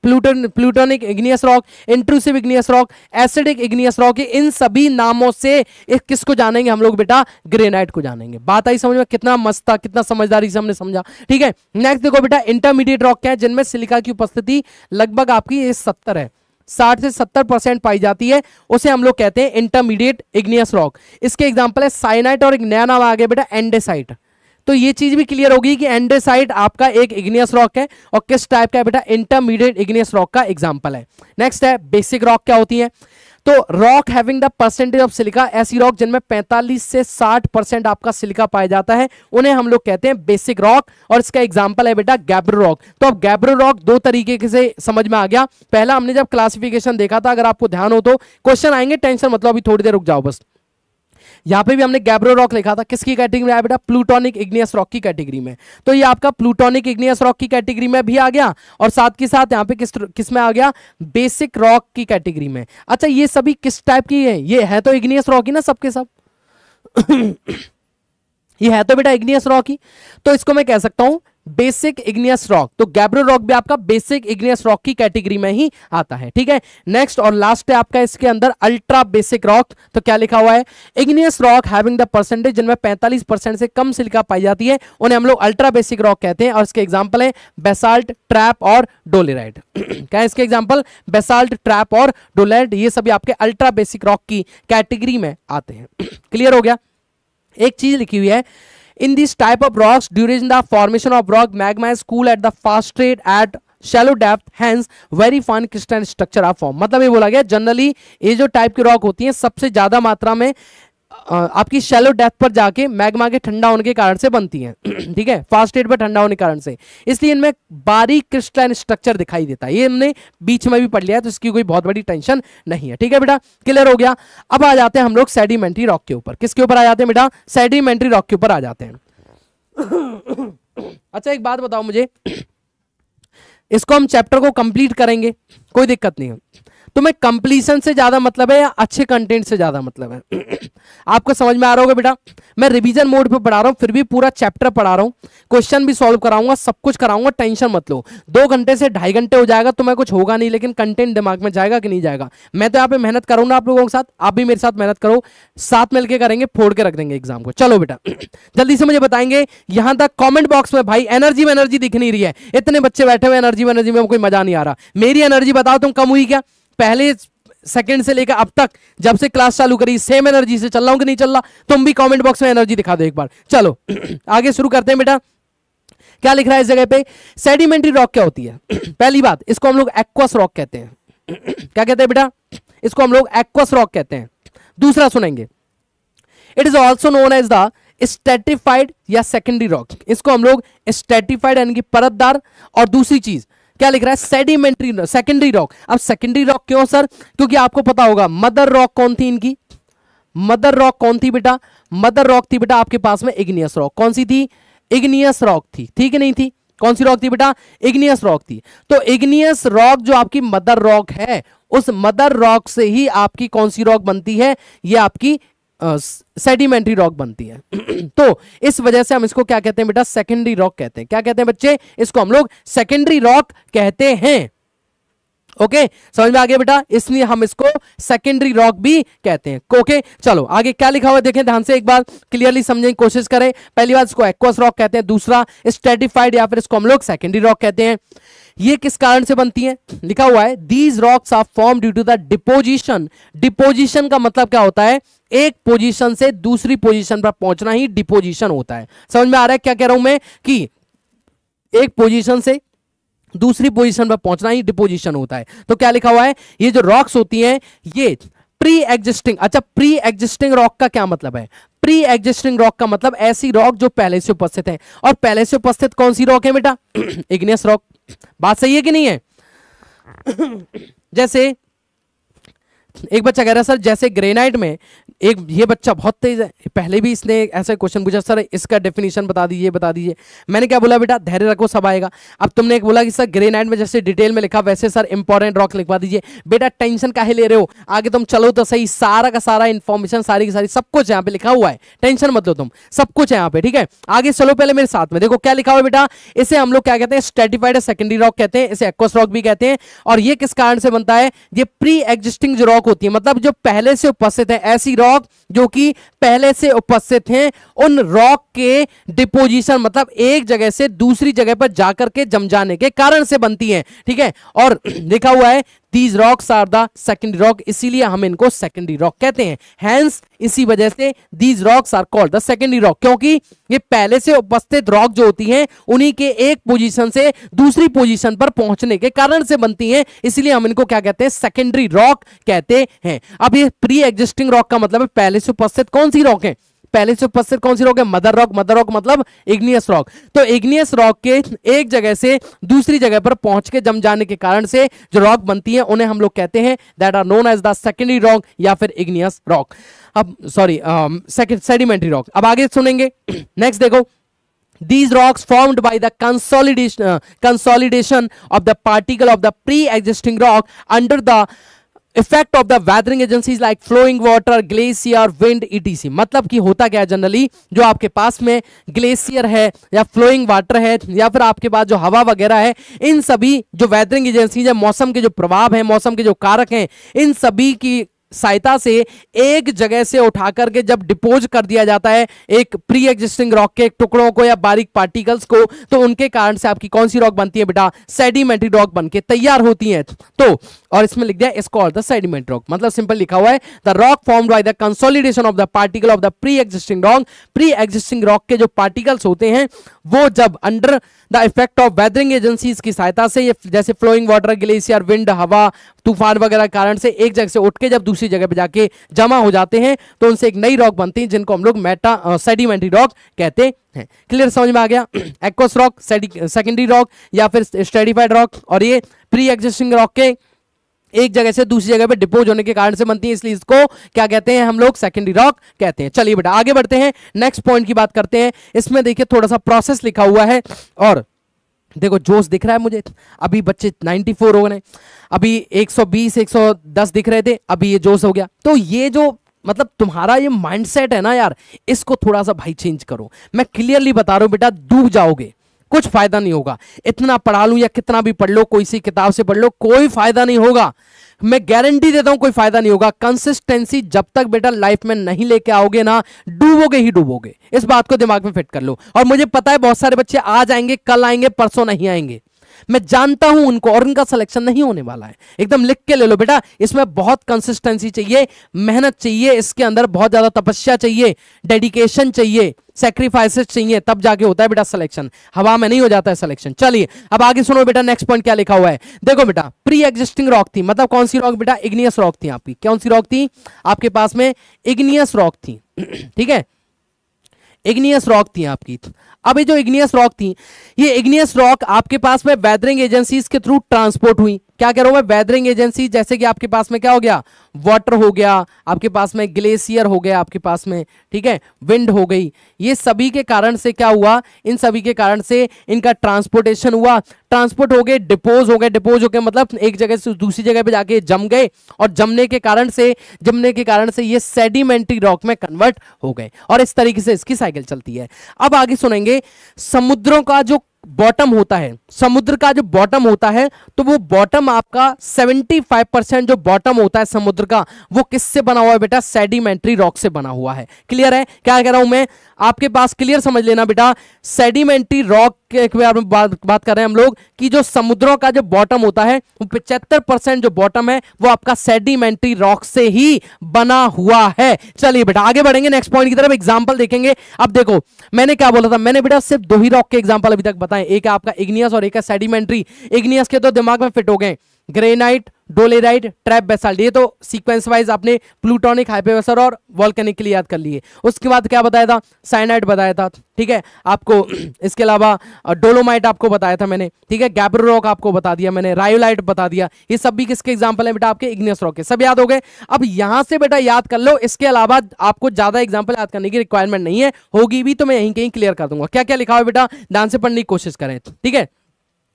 pluton plutonic igneous rock intrusive igneous rock acidic igneous rock इन सभी नामों से किसको जानेंगे हम लोग बेटा ग्रेनाइट को जानेंगे बात आई समझ में कितना मस्त था कितना समझदारी से हमने समझा ठीक है नेक्स्ट देखो बेटा इंटरमीडिएट रॉक क्या है जिनमें सिलिका की उपस्थिति लगभग आपकी सत्तर है साठ से सत्तर परसेंट पाई जाती है उसे हम लोग कहते हैं इंटरमीडिएट इग्नियस रॉक इसके एग्जाम्पल है साइनाइट और एक नया नाम आ गया बेटा एंडेसाइट तो ये चीज भी क्लियर होगी कि एंडेसाइट आपका एक इग्नियस रॉक है और किस टाइप का बेटा इंटरमीडिएट इग्नियस रॉक का एग्जाम्पल है नेक्स्ट है बेसिक रॉक क्या होती है तो rock having the percentage of silica ऐसी रॉक जिनमें 45 से 60 परसेंट आपका सिलिका पाया जाता है उन्हें हम लोग कहते हैं बेसिक रॉक और इसका एग्जांपल है बेटा गैब्रो रॉक तो अब गैब्रो रॉक दो तरीके से समझ में आ गया पहला हमने जब क्लासिफिकेशन देखा था अगर आपको ध्यान हो तो क्वेश्चन आएंगे टेंशन मतलब अभी थोड़ी देर रुक जाओ बस यहां पे भी हमने गैब्रो रॉक लिखा था किसकी कैटेगरी में आया बेटा प्लूटोनिक इग्नियस रॉक की कैटेगरी में तो ये आपका प्लूटोनिक इग्नियस रॉक की कैटेगरी में भी आ गया और साथ के साथ यहाँ पे किस किस में आ गया बेसिक रॉक की कैटेगरी में अच्छा ये सभी किस टाइप की है ये है तो इग्नियस रॉक ही ना सबके सब। [COUGHS] ये है तो बेटा इग्नियस रॉक ही तो इसको मैं कह सकता हूं बेसिक इग्नियस रॉक तो गैब्रो रॉक भी आपका बेसिक इग्नियस रॉक की कैटेगरी में ही आता है ठीक है नेक्स्ट और लास्ट है आपका इसके अंदर अल्ट्रा बेसिक रॉक तो क्या लिखा हुआ है igneous rock having the percentage जिनमें 45 परसेंट से कम सिलिका पाई जाती है उन्हें हम लोग अल्ट्रा बेसिक रॉक कहते हैं और इसके एग्जाम्पल [CLEARS THROAT] है बेसाल्ट ट्रैप और डोलेराइड क्या इसके एग्जाम्पल बेसाल्ट ट्रैप और डोलेराइड ये सभी आपके अल्ट्रा बेसिक रॉक की कैटेगरी में आते हैं क्लियर [CLEARS THROAT] हो गया एक चीज लिखी हुई है in this type of rocks during the formation of rock magma स्कूल at the fast rate at shallow depth hence very fine crystal structure of form मतलब ये बोला गया जनरली ये जो टाइप की रॉक होती है सबसे ज्यादा मात्रा में आपकी शेलो डेप्थ पर जाके मैग्मा के ठंडा होने के कारण से बनती हैं [CLEARS THROAT] ठीक है फास्ट एड पर ठंडा होने के कारण से इसलिए इनमें बारीक क्रिस्टलाइन स्ट्रक्चर दिखाई देता है ये हमने बीच में भी पढ़ लिया है तो इसकी कोई बहुत बड़ी टेंशन नहीं है ठीक है बेटा क्लियर हो गया अब आ जाते हैं हम लोग सेडिमेंट्री रॉक के ऊपर किसके ऊपर आ जाते हैं बेटा सेडिमेंट्री रॉक के ऊपर आ जाते हैं [CLEARS THROAT] अच्छा एक बात बताओ मुझे [CLEARS THROAT] इसको हम चैप्टर को कंप्लीट करेंगे कोई दिक्कत नहीं है तुम्हें तो कंप्लीसन से ज़्यादा मतलब है या अच्छे कंटेंट से ज़्यादा मतलब है [CLEARS THROAT] आपको समझ में आ रहा होगा बेटा मैं रिवीजन मोड पे पढ़ा रहा हूँ फिर भी पूरा चैप्टर पढ़ा रहा हूँ क्वेश्चन भी सॉल्व कराऊंगा सब कुछ कराऊंगा टेंशन मत लो दो घंटे से ढाई घंटे हो जाएगा तो मैं कुछ होगा नहीं लेकिन कंटेंट दिमाग में जाएगा कि नहीं जाएगा मैं तो यहाँ पे मेहनत करूंगा आप लोगों के साथ आप भी मेरे साथ मेहनत करो साथ मिलकर करेंगे फोड़ के रख देंगे एग्जाम को चलो बेटा [CLEARS THROAT] जल्दी से मुझे बताएंगे यहां तक कॉमेंट बॉक्स में भाई एनर्जी में एनर्जी दिख नहीं रही है इतने बच्चे बैठे हुए एनर्जी में एनर्जी में कोई मजा नहीं आ रहा मेरी एनर्जी बताओ तुम कम हुई क्या पहले सेकंड से लेकर अब तक जब से क्लास चालू करी सेम एनर्जी से चल रहा हूं कि नहीं चल रहा तुम भी कमेंट बॉक्स में एनर्जी दिखा दो एक बार चलो [CLEARS THROAT] आगे शुरू करते हैं बेटा क्या लिख रहा है इस जगह पे सेडिमेंट्री रॉक क्या होती है [CLEARS THROAT] पहली बात इसको हम लोग एक्वस रॉक कहते हैं [CLEARS THROAT] क्या कहते हैं बेटा इसको हम लोग एक्वस रॉक कहते हैं दूसरा सुनेंगे it is also known as the stratified या सेकेंडरी रॉक इसको हम लोग स्टेटिफाइड यानी कि परतदार और दूसरी चीज क्या लिख रहा है सेडिमेंट्री सेकेंडरी रॉक अब सेकेंडरी रॉक क्यों सर क्योंकि आपको पता होगा मदर रॉक कौन थी इनकी मदर रॉक कौन थी बेटा मदर रॉक थी बेटा आपके पास में इग्नियस रॉक कौन सी थी इग्नियस रॉक थी ठीक नहीं थी कौन सी रॉक थी बेटा इग्नियस रॉक थी तो इग्नियस रॉक जो आपकी मदर रॉक है उस मदर रॉक से ही आपकी कौन सी रॉक बनती है ये आपकी सेडिमेंट्री रॉक बनती है [CLEARS THROAT] तो इस वजह से हम इसको क्या कहते हैं बेटा सेकेंडरी रॉक कहते हैं क्या कहते हैं बच्चे इसको हम लोग सेकेंडरी रॉक कहते हैं ओके okay? समझ में आ गया बेटा इसलिए हम इसको सेकेंडरी रॉक भी कहते हैं ओके okay? चलो आगे क्या लिखा हुआ देखें ध्यान से एक बार क्लियरली समझने की कोशिश करें पहली बार इसको एक्वस रॉक कहते हैं दूसरा स्टेटिफाइड या फिर इसको हम लोग सेकेंडरी रॉक कहते हैं ये किस कारण से बनती है लिखा हुआ है these rocks are form due to the deposition deposition का मतलब क्या होता है एक पोजिशन से दूसरी पोजिशन पर पहुंचना ही डिपोजिशन होता है समझ में आ रहा है क्या कह रहा हूं मैं कि एक पोजिशन से दूसरी पोजिशन पर पहुंचना ही डिपोजिशन होता है तो क्या लिखा हुआ है ये जो रॉक्स होती हैं ये प्री एग्जिस्टिंग अच्छा प्री एग्जिस्टिंग रॉक का क्या मतलब है प्री एग्जिस्टिंग रॉक का मतलब ऐसी रॉक जो पहले से उपस्थित है और पहले से उपस्थित कौन सी रॉक है बेटा इग्नियस [CLEARS THROAT] रॉक बात सही है कि नहीं है [CLEARS THROAT] जैसे एक बच्चा कह रहा है सर जैसे ग्रेनाइट में एक ये बच्चा बहुत तेज है पहले भी इसने ऐसा क्वेश्चन पूछा सर इसका डेफिनेशन बता दीजिए बता दीजिए मैंने क्या बोला बेटा धैर्य रखो सब आएगा अब तुमने एक बोला कि सर ग्रेनाइट में जैसे डिटेल में लिखा वैसे सर इंपॉर्टेंट रॉक लिखवा दीजिए बेटा टेंशन का ले रहे हो आगे तुम चलो तो सही सारा का सारा इन्फॉर्मेशन सारी की सारी सब कुछ यहाँ पे लिखा हुआ है टेंशन मतलब तुम सब कुछ है यहाँ पे ठीक है आगे चलो पहले मेरे साथ में देखो क्या लिखा हुआ बेटा इसे हम लोग क्या कहते हैं स्टेटिफाइड सेकेंडरी रॉक कहते हैं इसे एक्वस रॉक भी कहते हैं और ये किस कारण से बनता है ये प्री एग्जिस्टिंग जो रॉक होती है मतलब जो पहले से उपस्थित है ऐसी रॉक जो कि पहले से उपस्थित हैं उन रॉक के डिपोजिशन मतलब एक जगह से दूसरी जगह पर जाकर के जम जाने के कारण से बनती हैं ठीक है और [CLEARS THROAT] लिखा हुआ है these rocks are the secondary rock इसीलिए हम इनको सेकेंडरी रॉक कहते हैं हैंस इसी वजह से these rocks are called the secondary rock क्योंकि ये पहले से उपस्थित रॉक जो होती हैं उन्हीं के एक पोजीशन से दूसरी पोजीशन पर पहुंचने के कारण से बनती हैं इसलिए हम इनको क्या कहते हैं सेकेंडरी रॉक कहते हैं अब ये प्री एग्जिस्टिंग रॉक का मतलब है पहले से उपस्थित कौन सी रॉक है पहले से उपस्थित कौन सी रॉक है मदर रॉक मदर रॉक मतलब इग्नियस रॉक तो इग्नियस रॉक के एक जगह से दूसरी जगह पर पहुंच के जम जाने के कारण से जो रॉक बनती है उन्हें हम लोग कहते हैं that are known as the secondary rock या फिर इग्नियस रॉक अब सॉरी सेडिमेंट्री रॉक अब आगे सुनेंगे नेक्स्ट [CLEARS THROAT] देखो these rocks formed by the consolidation uh, consolidation of the particle of the pre-existing rock under the effect of the weathering agency like flowing water glacier wind etc मतलब कि होता क्या है generally जो आपके पास में ग्लेशियर है या फ्लोइंग वाटर है या फिर आपके पास जो हवा वगैरह है इन सभी जो वेदरिंग एजेंसी मौसम के जो प्रभाव है मौसम के जो कारक हैं इन सभी की सहायता से एक जगह से उठा करके जब डिपोज कर दिया जाता है एक प्री एग्जिस्टिंग रॉक के टुकड़ों को या बारीक पार्टिकल्स को तो उनके कारण से आपकी कौन सी रॉक बनती है बेटा सेडिमेंट्री रॉक बनके तैयार होती है तो और इसमें लिख दिया इसको और द सेडिमेंट रॉक मतलब सिंपल लिखा हुआ है the rock form by the consolidation of the particle of the pre existing rock pre existing rock के जो पार्टिकल्स होते हैं वो जब under the effect of weathering agencies की सहायता से जैसे फ्लोइंग वाटर ग्लेशियर विंड हवा तूफान वगैरह कारण से एक जगह से उठ के जब दूसरी जगह पे जाके जमा हो जाते हैं तो उनसे एक नई रॉक बनती है जिनको हम लोग मेटा सेडिमेंट्री रॉक कहते हैं क्लियर समझ में आ गया एक्वस रॉक सेकेंडरी रॉक या फिर स्टेडिफाइड रॉक और ये प्री एग्जिस्टिंग रॉक के एक जगह से दूसरी जगह पे डिपोज होने के कारण से बनती है इसलिए इसको क्या कहते हैं हम लोग सेकेंडरी रॉक कहते हैं चलिए बेटा आगे बढ़ते हैं नेक्स्ट पॉइंट की बात करते हैं इसमें देखिए थोड़ा सा प्रोसेस लिखा हुआ है और देखो जोश दिख रहा है मुझे अभी बच्चे 94 फोर हो गए अभी 120 110 दिख रहे थे अभी ये जोश हो गया तो ये जो मतलब तुम्हारा ये माइंडसेट है ना यार इसको थोड़ा सा भाई चेंज करो मैं क्लियरली बता रहा हूँ बेटा डूब जाओगे कुछ फायदा नहीं होगा इतना पढ़ा लूँ या कितना भी पढ़ लो कोई सी किताब से पढ़ लो कोई फायदा नहीं होगा मैं गारंटी देता हूं कोई फायदा नहीं होगा कंसिस्टेंसी जब तक बेटा लाइफ में नहीं लेके आओगे ना डूबोगे ही डूबोगे इस बात को दिमाग में फिट कर लो और मुझे पता है बहुत सारे बच्चे आज आएंगे कल आएंगे परसों नहीं आएंगे मैं जानता हूं उनको और उनका सिलेक्शन नहीं होने वाला है एकदम लिख के ले लो बेटा इसमें बहुत कंसिस्टेंसी चाहिए मेहनत चाहिए इसके अंदर बहुत ज्यादा तपस्या चाहिए डेडिकेशन चाहिए सेक्रीफाइसेस चाहिए तब जाके होता है बेटा सिलेक्शन हवा में नहीं हो जाता है सिलेक्शन चलिए अब आगे सुनो बेटा नेक्स्ट पॉइंट क्या लिखा हुआ है देखो बेटा प्री एग्जिस्टिंग रॉक थी मतलब कौन सी रॉक बेटा इग्नियस रॉक थी आपकी कौन सी रॉक थी आपके पास में इग्नियस रॉक थी [CLEARS THROAT] ठीक है इग्नियस रॉक थी आपकी अब ये जो इग्नियस रॉक थी ये इग्नियस रॉक आपके पास में वेदरिंग एजेंसीज के थ्रू ट्रांसपोर्ट हुई क्या कह रहा हूं मैं वेदरिंग एजेंसी जैसे कि आपके पास में क्या हो गया वाटर हो गया आपके पास में ग्लेशियर हो गया आपके पास में ठीक है विंड हो गई ये सभी के कारण से क्या हुआ इन सभी के कारण से इनका ट्रांसपोर्टेशन हुआ ट्रांसपोर्ट हो गए डिपोज हो गए डिपोज हो गए मतलब एक जगह से दूसरी जगह पे जाके जम गए और जमने के कारण से जमने के कारण से ये सेडिमेंट्री रॉक में कन्वर्ट हो गए और इस तरीके से इसकी साइकिल चलती है अब आगे सुनेंगे समुद्रों का जो बॉटम होता है समुद्र का जो बॉटम होता है तो वो बॉटम आपका 75 परसेंट जो बॉटम होता है समुद्र का वो किससे बना हुआ है बेटा सेडिमेंट्री रॉक से बना हुआ है क्लियर है क्या कह रहा हूं मैं आपके पास क्लियर समझ लेना बेटा सेडिमेंट्री रॉक के बारे में बात बात कर रहे हैं हम लोग कि जो समुद्रों का जो बॉटम होता है वो पिचहत्तर परसेंट जो बॉटम है वो आपका सेडिमेंट्री रॉक से ही बना हुआ है चलिए बेटा आगे बढ़ेंगे नेक्स्ट पॉइंट की तरफ एग्जांपल देखेंगे अब देखो मैंने क्या बोला था मैंने बेटा सिर्फ दो ही रॉक के एग्जाम्पल अभी तक बताएं एक है आपका इग्नियस और एक है सेडिमेंट्री इग्नियस के तो दिमाग में फिट हो गए ग्रेनाइट डोलेराइट ट्रैप बेसाल्ट ये तो सीक्वेंस वाइज आपने प्लूटोनिक हाइपेवेसर और वॉल्केनिक के लिए याद कर लिए उसके बाद क्या बताया था साइनाइट बताया था ठीक है आपको [CLEARS THROAT] इसके अलावा डोलोमाइट आपको बताया था मैंने ठीक है गैब्रो रॉक आपको बता दिया मैंने रायोलाइट बता दिया ये सब भी किसके एग्जाम्पल है बेटा आपके इग्नियस रॉक के सब याद हो गए अब यहाँ से बेटा याद कर लो इसके अलावा आपको ज़्यादा एग्जाम्पल याद करने की रिक्वायरमेंट नहीं है होगी भी तो मैं यहीं कहीं क्लियर कर दूंगा क्या क्या लिखा हुआ बेटा ध्यान से पढ़ने की कोशिश करें ठीक है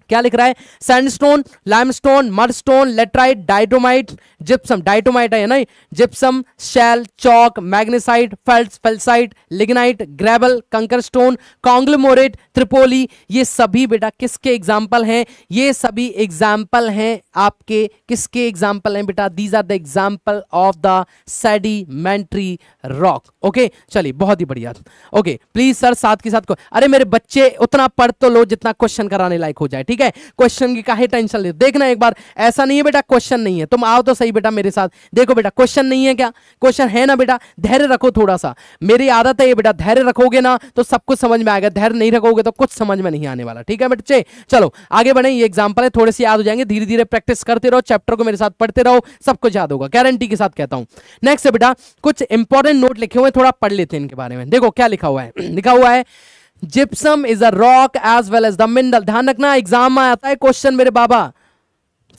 क्या लिख रहा है sandstone limestone mudstone laterite diatomite gypsum diatomite है ना gypsum shale chalk magnesite fels felsite lignite gravel kankar stone conglomerate tripoli ये सभी बेटा किसके एग्जाम्पल हैं ये सभी एग्जाम्पल हैं आपके किसके एग्जाम्पल हैं बेटा these are the example of the sedimentary rock okay चलिए बहुत ही बढ़िया ओके प्लीज सर साथ के साथ को अरे मेरे बच्चे उतना पढ़ तो लो जितना क्वेश्चन कराने लायक हो जाए ठीक ठीक है क्वेश्चन की काहे टेंशन ले देखना एक बार ऐसा नहीं है बेटा क्वेश्चन नहीं है तुम आओ तो सही बेटा मेरे साथ देखो बेटा क्वेश्चन नहीं है क्या क्वेश्चन है ना बेटा धैर्य रखो थोड़ा सा मेरी आदत है ये बेटा धैर्य रखोगे ना तो सब कुछ समझ में आएगा धैर्य नहीं रखोगे तो कुछ समझ में नहीं आने वाला ठीक है बच्चे चलो आगे बढ़े ये एग्जाम्पल है थोड़े से याद हो जाएंगे धीरे धीरे प्रैक्टिस करते रहो चैप्टर को मेरे साथ पढ़ते रहो सब कुछ याद होगा गारंटी के साथ कहता हूँ नेक्स्ट है बेटा कुछ इंपॉर्टेंट नोट लिखे हुए थोड़ा पढ़ लेते हैं इनके बारे में देखो क्या लिखा हुआ है [CLEARS THROAT] लिखा हुआ है gypsum is a rock as well as the mineral ध्यान रखना एग्जाम में आता है क्वेश्चन मेरे बाबा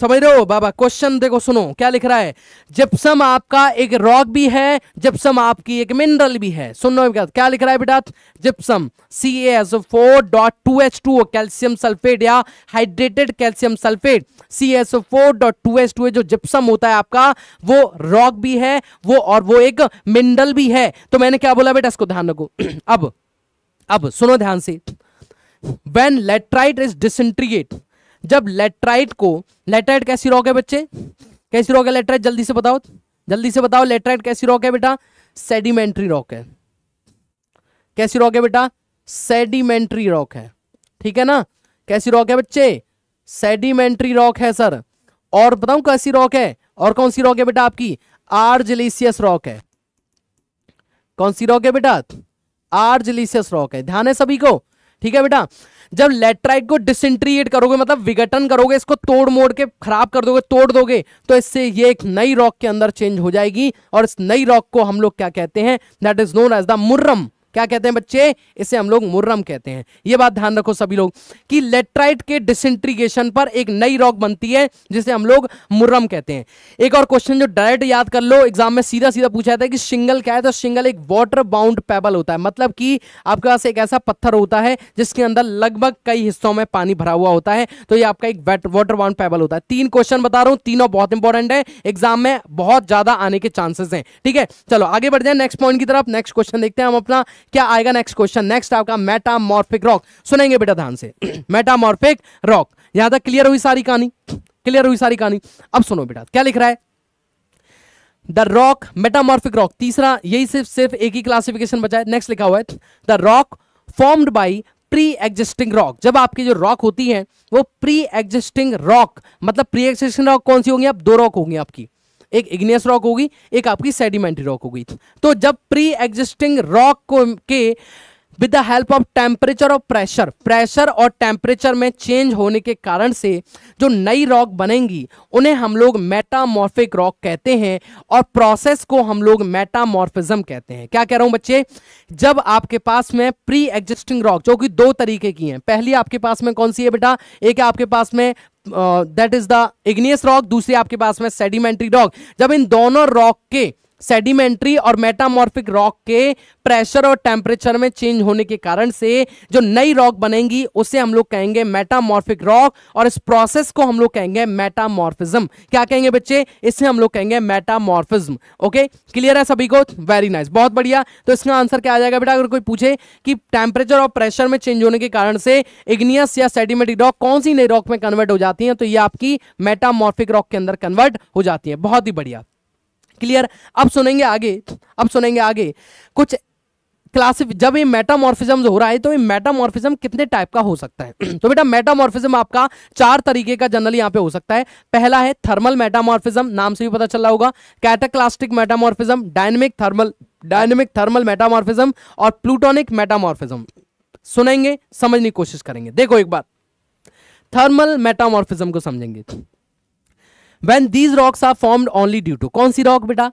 समझ रहे हो बाबा क्वेश्चन देखो सुनो क्या लिख रहा है जिप्सम आपका एक रॉक भी है जिप्सम आपकी एक मिनरल भी है सुनो क्या लिख रहा है बेटा gypsum C S four dot two H two calcium sulphate या hydrated calcium sulphate C S four dot two H two जो जिप्सम होता है आपका वो रॉक भी है वो और वो एक मिनरल भी है तो मैंने क्या बोला बेटा इसको ध्यान रखो [CLEARS THROAT] अब अब सुनो ध्यान से वेन लेट्राइट इज डिसइंट्रीगेट जब लेट्राइट को लेट्राइट कैसी रॉक है बच्चे कैसी रॉक है लेट्राइट जल्दी से बताओ जल्दी से बताओ लेट्राइट कैसी रॉक है बेटा सेडिमेंट्री रॉक है कैसी रॉक है बेटा सेडिमेंट्री रॉक है ठीक है ना कैसी रॉक है बच्चे सेडिमेंट्री रॉक है सर और बताऊ कैसी रॉक है और कौन सी रॉक है बेटा आपकी आर्जिलिसियस रॉक है कौन सी रॉक है बेटा आर्जलीसियस रॉक है ध्यान है सभी को ठीक है बेटा जब लेट्राइट को डिसइंट्रीएट करोगे मतलब विघटन करोगे इसको तोड़ मोड़ के खराब कर दोगे तोड़ दोगे तो इससे ये एक नई रॉक के अंदर चेंज हो जाएगी और इस नई रॉक को हम लोग क्या कहते हैं that is known as the murram क्या कहते हैं बच्चे इसे हम लोग मुर्रम कहते हैं ये बात ध्यान रखो सभी लोग कि लेट्राइट के डिसंट्रीगेशन पर एक नई रॉक बनती है जिसे हम लोग मुर्रम कहते हैं एक और क्वेश्चन जो डायरेक्ट याद कर लो एग्जाम में सीधा सीधा पूछा जाता है कि शिंगल क्या है तो शिंगल एक वाटर बाउंड पेबल होता है मतलब कि आपके पास एक ऐसा पत्थर होता है जिसके अंदर लगभग कई हिस्सों में पानी भरा हुआ होता है तो ये आपका एक वाटर बाउंड पेबल होता है तीन क्वेश्चन बता रहा हूँ तीनों बहुत इंपॉर्टेंट है एग्जाम में बहुत ज्यादा आने के चांसेस हैं ठीक है चलो आगे बढ़ जाए नेक्स्ट पॉइंट की तरफ नेक्स्ट क्वेश्चन देखते हैं हम अपना क्या आएगा नेक्स्ट क्वेश्चन नेक्स्ट आपका मेटामॉर्फिक रॉक सुनेंगे बेटा ध्यान से मेटामॉर्फिक [CLEARS THROAT] रॉक यहां तक क्लियर हुई सारी कहानी क्लियर हुई सारी कहानी अब सुनो बेटा क्या लिख रहा है द रॉक मेटामॉर्फिक रॉक तीसरा यही सिर्फ सिर्फ एक ही क्लासिफिकेशन बचा है नेक्स्ट लिखा हुआ है the rock formed by pre existing rock जब आपकी जो रॉक होती है वो प्री एग्जिस्टिंग रॉक मतलब प्री एग्जिस्टिंग रॉक कौन सी होंगी आप दो रॉक होंगी आपकी एक इग्नियस रॉक होगी एक आपकी सेडिमेंट्री रॉक होगी तो जब प्री एग्जिस्टिंग रॉक को के with the help of temperature और प्रेशर प्रेशर और टेम्परेचर में चेंज होने के कारण से जो नई रॉक बनेंगी उन्हें हम लोग मेटामॉर्फिक रॉक कहते हैं और प्रोसेस को हम लोग मेटामॉर्फिज्म कहते हैं क्या कह रहा हूं बच्चे जब आपके पास में प्री एग्जिस्टिंग रॉक जो कि दो तरीके की हैं पहली आपके पास में कौन सी है बेटा एक है आपके पास में that is the igneous rock दूसरी आपके पास में सेडिमेंट्री रॉक जब इन दोनों रॉक के सेडिमेंट्री और मेटामॉर्फिक रॉक के प्रेशर और टेम्परेचर में चेंज होने के कारण से जो नई रॉक बनेगी उसे हम लोग कहेंगे मेटामॉर्फिक रॉक और इस प्रोसेस को हम लोग कहेंगे मेटामॉर्फिज्म क्या कहेंगे बच्चे इसे हम लोग कहेंगे मेटामॉर्फिज्म ओके क्लियर है सभी को वेरी नाइस बहुत बढ़िया तो इसका आंसर क्या आ जाएगा बेटा अगर कोई पूछे कि टेम्परेचर और प्रेशर में चेंज होने के कारण से इग्नियस या सेडिमेंट्री रॉक कौन सी नई रॉक में कन्वर्ट हो जाती है तो ये आपकी मेटामॉर्फिक रॉक के अंदर कन्वर्ट हो जाती है बहुत ही बढ़िया क्लियर अब सुनेंगे आगे अब सुनेंगे आगे कुछ क्लासिफ जब ये मेटामॉर्फिज्म हो रहा है तो ये मेटामॉर्फिज्म कितने टाइप का हो सकता है [CLEARS THROAT] तो बेटा मेटामॉर्फिज्म आपका चार तरीके का जनरल यहाँ पे हो सकता है पहला है थर्मल मेटामॉर्फिज्म नाम से भी पता चल रहा होगा cataclastic metamorphism dynamic thermal dynamic thermal metamorphism और प्लूटोनिक मेटामॉर्फिज्म सुनेंगे समझने की कोशिश करेंगे देखो एक बार थर्मल मेटामॉर्फिज्म को समझेंगे when these rocks are formed only due to कौन सी रॉक बेटा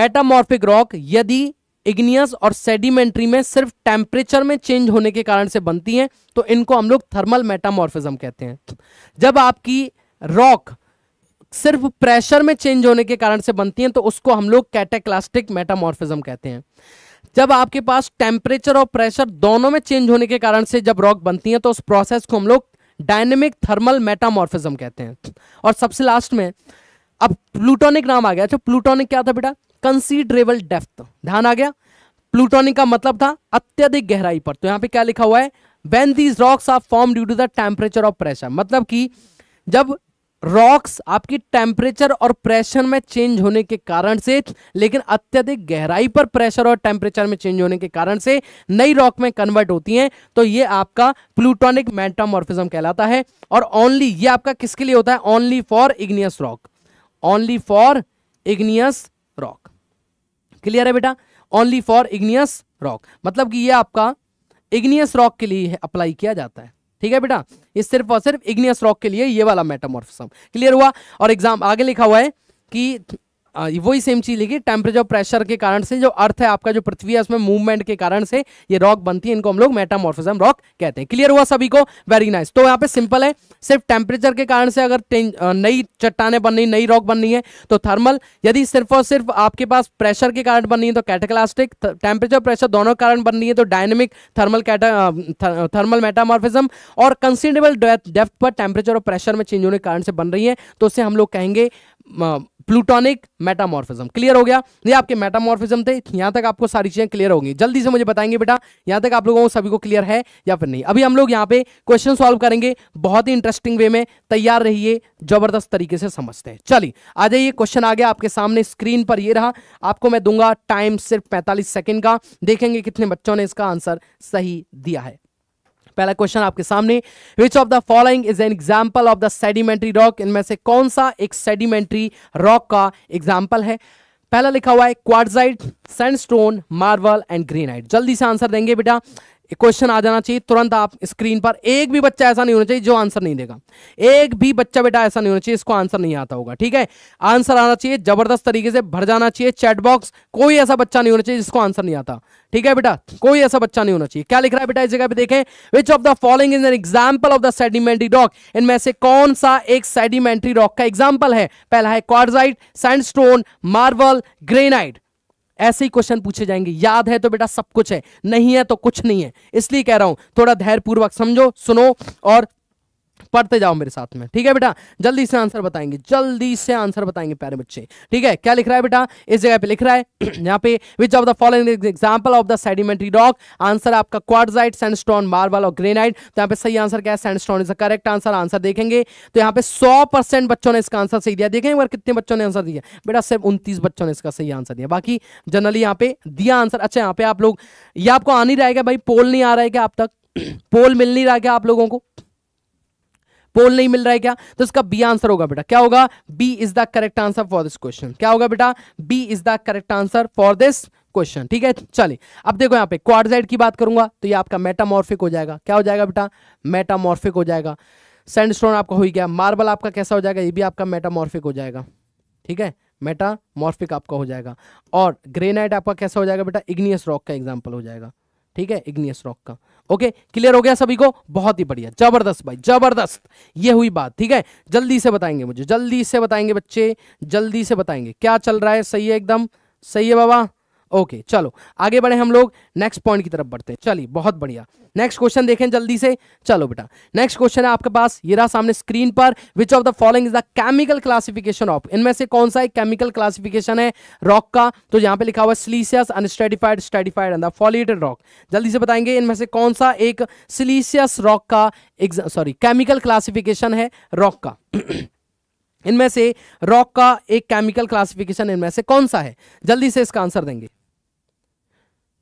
मेटामॉर्फिक रॉक यदि इग्नियस और सेडिमेंट्री में सिर्फ टेम्परेचर में चेंज होने के कारण से बनती हैं तो इनको हम लोग थर्मल मेटामॉर्फिज्म कहते हैं जब आपकी रॉक सिर्फ प्रेशर में चेंज होने के कारण से बनती हैं तो उसको हम लोग कैटेक्लास्टिक मेटामॉर्फिज्म कहते हैं जब आपके पास टेम्परेचर और प्रेशर दोनों में चेंज होने के कारण से जब रॉक बनती है तो उस प्रोसेस को हम लोग डायनेमिक थर्मल मेटामॉर्फिज्म कहते हैं और सबसे लास्ट में अब प्लूटोनिक नाम आ गया अच्छा प्लूटोनिक क्या था बेटा कंसीडरेबल डेप्थ ध्यान आ गया प्लूटोनिक का मतलब था अत्यधिक गहराई पर तो यहां पे क्या लिखा हुआ है when these rocks are form due to the temperature of pressure मतलब कि जब रॉक्स आपकी टेम्परेचर और प्रेशर में चेंज होने के कारण से लेकिन अत्यधिक गहराई पर प्रेशर और टेम्परेचर में चेंज होने के कारण से नई रॉक में कन्वर्ट होती हैं तो ये आपका प्लूटोनिक मेटामॉर्फिज्म कहलाता है और ओनली ये आपका किसके लिए होता है only for igneous rock only for igneous rock clear है बेटा ओनली फॉर इग्नियस रॉक मतलब कि यह आपका इग्नियस रॉक के लिए अप्लाई किया जाता है ठीक है बेटा ये सिर्फ और सिर्फ इग्नियस रॉक के लिए ये वाला मेटामॉर्फिज्म क्लियर हुआ और एग्जाम आगे लिखा हुआ है कि वही सेम चीज लिखी टेम्परेचर प्रेशर के कारण से जो अर्थ है आपका जो पृथ्वी है उसमें मूवमेंट के कारण से ये रॉक बनती है इनको हम लोग मेटामॉर्फिज्म रॉक कहते हैं क्लियर हुआ सभी को वेरी नाइस तो यहाँ पे सिंपल है सिर्फ टेम्परेचर के कारण से अगर नई चट्टाने बननी नई रॉक बननी है तो थर्मल यदि सिर्फ और सिर्फ आपके पास प्रेशर के कारण बननी है तो कैटेक्लास्टिक टेम्परेचर प्रेशर दोनों कारण बननी है तो डायनेमिक थर्मल थर्मल मेटामॉर्फिज्म और कंसिडरेबल डेप्थ पर टेम्परेचर और प्रेशर में चेंज होने के कारण से बन रही है तो उसे हम लोग कहेंगे प्लूटॉनिक मेटामॉर्फिज्म क्लियर हो गया ये आपके मेटामॉर्फिज्म थे यहाँ तक आपको सारी चीजें क्लियर होंगी जल्दी से मुझे बताएंगे बेटा यहाँ तक आप लोगों को सभी को क्लियर है या फिर नहीं अभी हम लोग यहाँ पे क्वेश्चन सॉल्व करेंगे बहुत ही इंटरेस्टिंग वे में तैयार रहिए जबरदस्त तरीके से समझते हैं चलिए आ जाइए क्वेश्चन आ गया आपके सामने स्क्रीन पर यह रहा आपको मैं दूंगा टाइम सिर्फ पैंतालीस सेकेंड का देखेंगे कितने बच्चों ने इसका आंसर सही दिया है पहला क्वेश्चन आपके सामने which of the following is an example of the sedimentary rock इनमें से कौन सा एक सेडिमेंट्री रॉक का एग्जाम्पल है पहला लिखा हुआ है quartzite sandstone marble and granite जल्दी से आंसर देंगे बेटा क्वेश्चन आ जाना चाहिए तुरंत आप स्क्रीन पर एक भी बच्चा ऐसा नहीं होना चाहिए जो आंसर नहीं देगा एक भी बच्चा बेटा ऐसा नहीं होना चाहिए इसको आंसर नहीं आता होगा ठीक है आंसर आना चाहिए जबरदस्त तरीके से भर जाना चाहिए चैट बॉक्स कोई ऐसा बच्चा नहीं होना चाहिए जिसको आंसर नहीं आता ठीक है बेटा कोई ऐसा बच्चा नहीं होना चाहिए क्या लिख रहा है बेटा इस जगह पर देखें which of the following is an example of the sedimentary rock इनमें से कौन सा एक सेडिमेंट्री रॉक का एग्जाम्पल है पहला है क्वारजाइट सैंडस्टोन मार्बल ग्रेनाइट ऐसे ही क्वेश्चन पूछे जाएंगे याद है तो बेटा सब कुछ है नहीं है तो कुछ नहीं है इसलिए कह रहा हूं थोड़ा धैर्यपूर्वक समझो सुनो और पढ़ते जाओ मेरे साथ में ठीक है बेटा जल्दी से आंसर बताएंगे जल्दी से आंसर बताएंगे प्यारे बच्चे ठीक है क्या लिख रहा है बेटा इस जगह पे लिख रहा है [CLEARS THROAT] यहाँ पे which of the following example of the sedimentary rock answer आपका क्वार्टजाइट सैंडस्टोन मार्बल और ग्रेनाइट तो यहाँ पे सही आंसर क्या है sandstone is the correct answer answer देखेंगे तो यहाँ पे सौ बच्चों ने इसका आंसर सही दिया देखें एक कितने बच्चों ने आंसर दिया बेटा सिर्फ उनतीस बच्चों ने इसका सही आंसर दिया बाकी जनरली यहाँ पे दिया आंसर अच्छा यहाँ पे आप लोग ये आपको आ नहीं रहेगा भाई पोल नहीं आ रहा है आप तक [CLEARS THROAT] पोल मिल नहीं रहा क्या आप लोगों को पोल नहीं मिल रहा है क्या तो इसका बी आंसर होगा बेटा क्या होगा B is the correct answer for this question क्या होगा बेटा B is the correct answer for this question ठीक है चलिए अब देखो यहां पे क्वारजाइट की बात करूंगा तो ये आपका मेटामॉर्फिक हो जाएगा क्या हो जाएगा बेटा मेटामॉर्फिक हो जाएगा सैंडस्टोन आपका हो गया मार्बल आपका कैसा हो जाएगा ये भी आपका मेटामॉर्फिक हो जाएगा ठीक है मेटामॉर्फिक आपका हो जाएगा और ग्रेनाइट आपका कैसा हो जाएगा बेटा इग्नियस रॉक का एग्जाम्पल हो जाएगा ठीक है इग्नियस रॉक का ओके क्लियर हो गया सभी को बहुत ही बढ़िया जबरदस्त भाई जबरदस्त ये हुई बात ठीक है जल्दी से बताएंगे मुझे जल्दी से बताएंगे बच्चे जल्दी से बताएंगे क्या चल रहा है सही है एकदम सही है बाबा ओके चलो आगे बढ़े हम लोग नेक्स्ट पॉइंट की तरफ बढ़ते हैं चलिए बहुत बढ़िया नेक्स्ट क्वेश्चन देखें जल्दी से चलो बेटा नेक्स्ट क्वेश्चन है आपके पास ये रहा सामने स्क्रीन पर which of the following is the chemical classification of इनमें से कौन सा एक केमिकल क्लासिफिकेशन है रॉक का तो यहाँ पे लिखा हुआ siliceous unstratified stratified and the foliated rock जल्दी से बताएंगे इनमें से कौन सा एक सिलीसियस रॉक का सॉरी केमिकल क्लासिफिकेशन है रॉक का [CLEARS THROAT] इनमें से रॉक का एक केमिकल क्लासिफिकेशन इनमें से कौन सा है जल्दी से इसका आंसर देंगे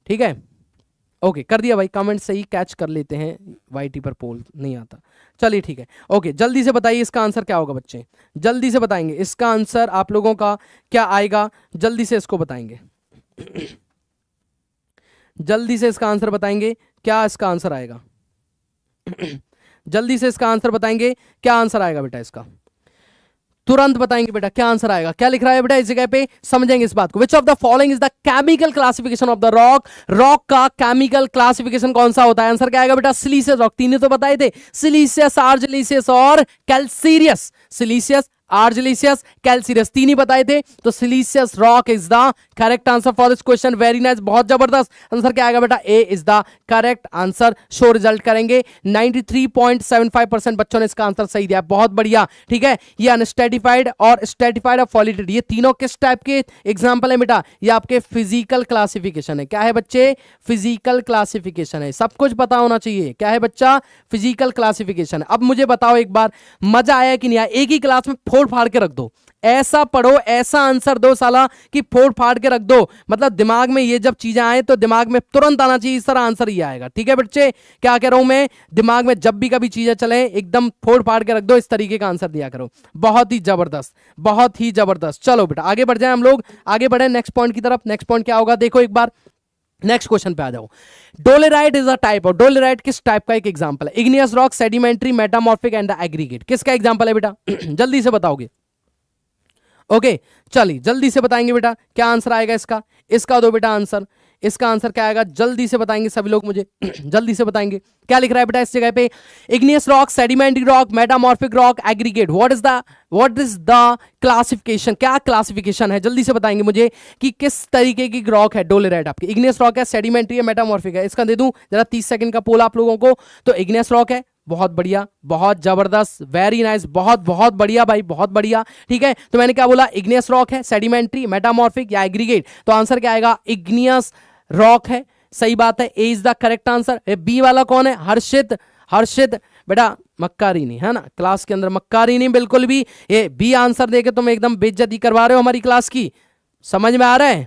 ठीक है ओके कर दिया भाई कमेंट सही कैच कर लेते हैं वाई पर पोल नहीं आता चलिए ठीक है ओके जल्दी से बताइए इसका आंसर क्या होगा बच्चे जल्दी से बताएंगे इसका आंसर आप लोगों का क्या आएगा जल्दी से इसको बताएंगे जल्दी से इसका आंसर बताएंगे क्या इसका आंसर आएगा जल्दी से इसका आंसर बताएंगे क्या आंसर आएगा बेटा इसका तुरंत बताएंगे बेटा क्या आंसर आएगा क्या लिख रहा है बेटा इस जगह पे समझेंगे इस बात को which of the following is the chemical classification of the rock rock का केमिकल क्लासिफिकेशन कौन सा होता है आंसर क्या आएगा बेटा सिलीसियस रॉक तीन तो बताए थे सिलीसियस आर्जलिसियस और कैल्सीरियस सिलीसियस आर्जिलिशियस कैल्सियस तीन ही बताए थे तो siliceous rock is the correct answer for this question very nice बहुत जबरदस्त आंसर क्या आएगा बेटा A is the correct answer show result करेंगे 93.75 परसेंट बच्चों ने इसका आंसर सही दिया बहुत बढ़िया ठीक है ये अनस्टेटिफाइड और स्टेटिफाइड और फॉलिटेड ये तीनों किस टाइप के एग्जाम्पल है बेटा ये आपके फिजिकल क्लासिफिकेशन है क्या है बच्चे फिजिकल क्लासिफिकेशन है सब कुछ पता होना चाहिए क्या है बच्चा फिजिकल क्लासिफिकेशन अब मुझे बताओ एक बार मजा आया कि नहीं आया एक ही क्लास में फोड़ फाड़ के रख दो ऐसा पढ़ो ऐसा आंसर दो साला कि फोड़ फाड़ के रख दो मतलब दिमाग में ये जब चीजें आए तो दिमाग में तुरंत आना चाहिए इस तरह आंसर ही आएगा ठीक है बच्चे क्या कह रहा हूं मैं दिमाग में जब भी कभी चीजें चले एकदम फोड़ फाड़ के रख दो इस तरीके का आंसर दिया करो बहुत ही जबरदस्त बहुत ही जबरदस्त चलो बेटा आगे बढ़ जाए हम लोग आगे बढ़े नेक्स्ट पॉइंट की तरफ नेक्स्ट पॉइंट क्या होगा देखो एक बार नेक्स्ट क्वेश्चन पे आ जाओ dolerite is a type of dolerite किस टाइप का एक एग्जांपल है igneous rock sedimentary metamorphic and the aggregate किसका एग्जांपल है बेटा [CLEARS THROAT] जल्दी से बताओगे ओके okay, चलिए जल्दी से बताएंगे बेटा क्या आंसर आएगा इसका इसका दो बेटा आंसर इसका आंसर क्या आएगा जल्दी से बताएंगे सभी लोग मुझे [CLEARS THROAT] जल्दी से बताएंगे क्या लिख रहा है बेटा इस जगह पे igneous rock sedimentic rock metamorphic rock aggregate what is the what is the classification क्या क्लासिफिकेशन है जल्दी से बताएंगे मुझे कि किस तरीके की रॉक है डोलेराइट आपकी इग्नियस रॉक है सेडिमेंट्री है मेटामॉर्फिक है इसका दे दूं जरा तीस सेकंड का पोल आप लोगों को तो इग्नियस रॉक है बहुत बढ़िया बहुत जबरदस्त वेरी नाइस बहुत बहुत बढ़िया भाई बहुत बढ़िया ठीक है तो मैंने क्या बोला इग्नियस रॉक है सेडिमेंट्री मेटामॉर्फिक या एग्रीगेट तो आंसर क्या आएगा इग्नियस रॉक है सही बात है A is the correct answer B वाला कौन है हर्षित हर्षित बेटा मक्कारी नहीं है ना क्लास के अंदर मक्कारी नहीं बिल्कुल भी ये बी आंसर देके तुम एकदम बेज्जती करवा रहे हो हमारी क्लास की समझ में आ रहा है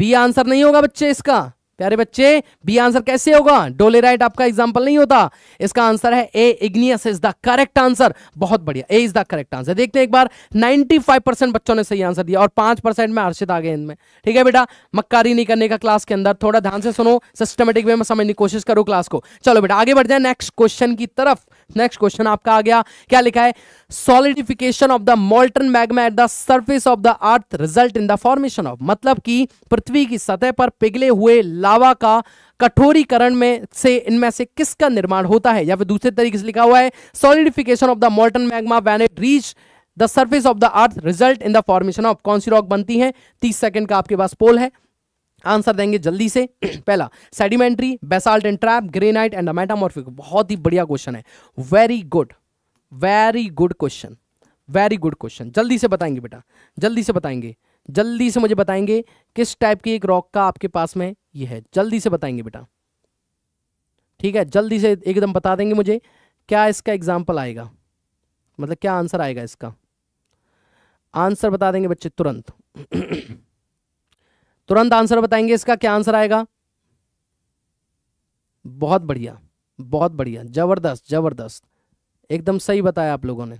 बी आंसर नहीं होगा बच्चे इसका प्यारे बच्चे बी आंसर कैसे होगा डोलेराइट आपका एग्जाम्पल नहीं होता इसका आंसर है A igneous is the correct answer बहुत बढ़िया A is the correct answer देखते हैं एक बार 95 परसेंट बच्चों ने सही आंसर दिया और 5 परसेंट में हर्षित आ गए इनमें ठीक है बेटा मक्कारी नहीं करने का क्लास के अंदर थोड़ा ध्यान से सुनो सिस्टमेटिक वे में समझने की कोशिश करो क्लास को चलो बेटा आगे बढ़ जाए नेक्स्ट क्वेश्चन की तरफ नेक्स्ट क्वेश्चन आपका आ गया क्या लिखा है solidification of the molten magma at the surface of the earth result in the formation of मतलब कि पृथ्वी की सतह पर पिघले हुए लावा का कठोरीकरण में से इनमें से किसका निर्माण होता है या फिर दूसरे तरीके से लिखा हुआ है solidification of the molten magma when it reach the surface of the earth result in the formation of कौन सी रॉक बनती है तीस सेकंड का आपके पास पोल है आंसर देंगे जल्दी से [CLEARS THROAT] पहला sedimentary basalt and trap granite and metamorphic बहुत ही बढ़िया क्वेश्चन है very good very good question very good question जल्दी से बताएंगे बेटा जल्दी से बताएंगे जल्दी से मुझे बताएंगे किस टाइप की एक रॉक का आपके पास में ये है जल्दी से बताएंगे बेटा ठीक है जल्दी से एकदम बता देंगे मुझे क्या इसका एग्जाम्पल आएगा मतलब क्या आंसर आएगा इसका आंसर बता देंगे बच्चे तुरंत [CLEARS THROAT] तुरंत आंसर बताएंगे इसका क्या आंसर आएगा बहुत बढ़िया बहुत बढ़िया जबरदस्त जबरदस्त एकदम सही बताया आप लोगों ने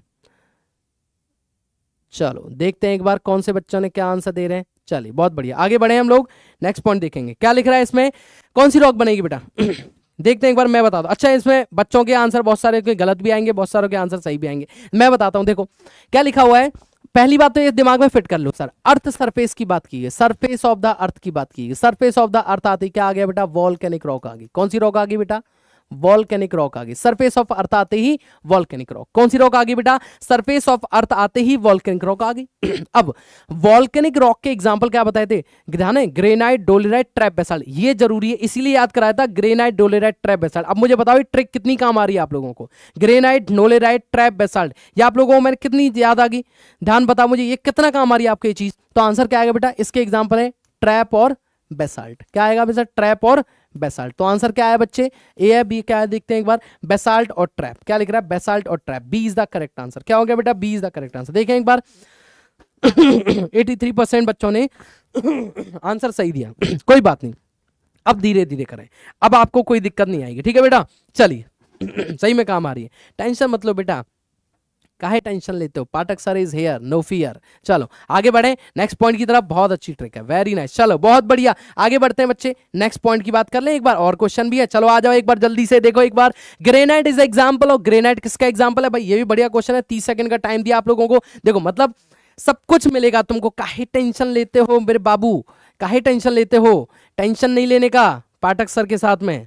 चलो देखते हैं एक बार कौन से बच्चों ने क्या आंसर दे रहे हैं चलिए बहुत बढ़िया आगे बढ़े हम लोग नेक्स्ट पॉइंट देखेंगे क्या लिख रहा है इसमें कौन सी रॉक बनेगी बेटा [CLEARS THROAT] देखते हैं एक बार मैं बता दूं अच्छा इसमें बच्चों के आंसर बहुत सारे गलत भी आएंगे बहुत सारों के आंसर सही भी आएंगे मैं बताता हूं देखो क्या लिखा हुआ है पहली बात तो ये दिमाग में फिट कर लो सर अर्थ सरफेस की बात की है सरफेस ऑफ द अर्थ की बात की है सरफेस ऑफ द अर्थ आती क्या आ गया बेटा वॉल कैनिक रॉक आ गई कौन सी रॉक आ गई बेटा वॉल्केनिक रॉक आ गई सरफेस ऑफ अर्थ आते ही वॉल्केनिक रॉक कौन सी रॉक आ गई बेटा सरफेस ऑफ अर्थ आते ही वॉल्केनिक रॉक आ गई अब वॉल्केनिक रॉक के एग्जाम्पल क्या बताए थे ध्यान ग्रेनाइट डोलेराइट ट्रैप बेसाल्ट ये जरूरी है इसीलिए याद कराया था ग्रेनाइट डोलेराइट ट्रैप बेसाल्ट अब मुझे बताओ ट्रिक कितनी काम आ रही है आप लोगों को ग्रेनाइट नोलेराइट ट्रैप बेसाल्ट ये आप लोगों को मैंने कितनी याद आ गई ध्यान बताओ मुझे ये कितना काम आ रही है आपको ये चीज तो आंसर क्या आएगा बेटा इसके एग्जाम्पल है ट्रैप और बेसाल्ट क्या आएगा बेटा ट्रैप और बेसाल्ट तो आंसर क्या है बच्चे ए है बी क्या है देखते हैं एक बार बेसाल्ट और ट्रैप क्या लिख रहा है बेसाल्ट और trap B is the correct answer क्या हो गया बेटा B is the correct answer देखें एक बार 83 [COUGHS] परसेंट बच्चों ने आंसर [COUGHS] सही दिया [COUGHS] कोई बात नहीं अब धीरे धीरे करें अब आपको कोई दिक्कत नहीं आएगी ठीक है बेटा चलिए सही में काम आ रही है टेंशन मतलब बेटा काहे टेंशन लेते हो Pathak sir is here no fear चलो आगे बढ़े नेक्स्ट पॉइंट की तरफ बहुत अच्छी ट्रिक है वेरी नाइस nice. चलो बहुत बढ़िया आगे बढ़ते हैं बच्चे नेक्स्ट पॉइंट की बात कर लें एक बार और क्वेश्चन भी है चलो आ जाओ एक बार जल्दी से देखो एक बार ग्रेनाइट इज एग्जाम्पल और ग्रेनाइट किसका एग्जाम्पल है भाई ये भी बढ़िया क्वेश्चन है तीस सेकंड का टाइम दिया आप लोगों को देखो मतलब सब कुछ मिलेगा तुमको काहे टेंशन लेते हो मेरे बाबू काहे टेंशन लेते हो टेंशन नहीं लेने का पाठक सर के साथ में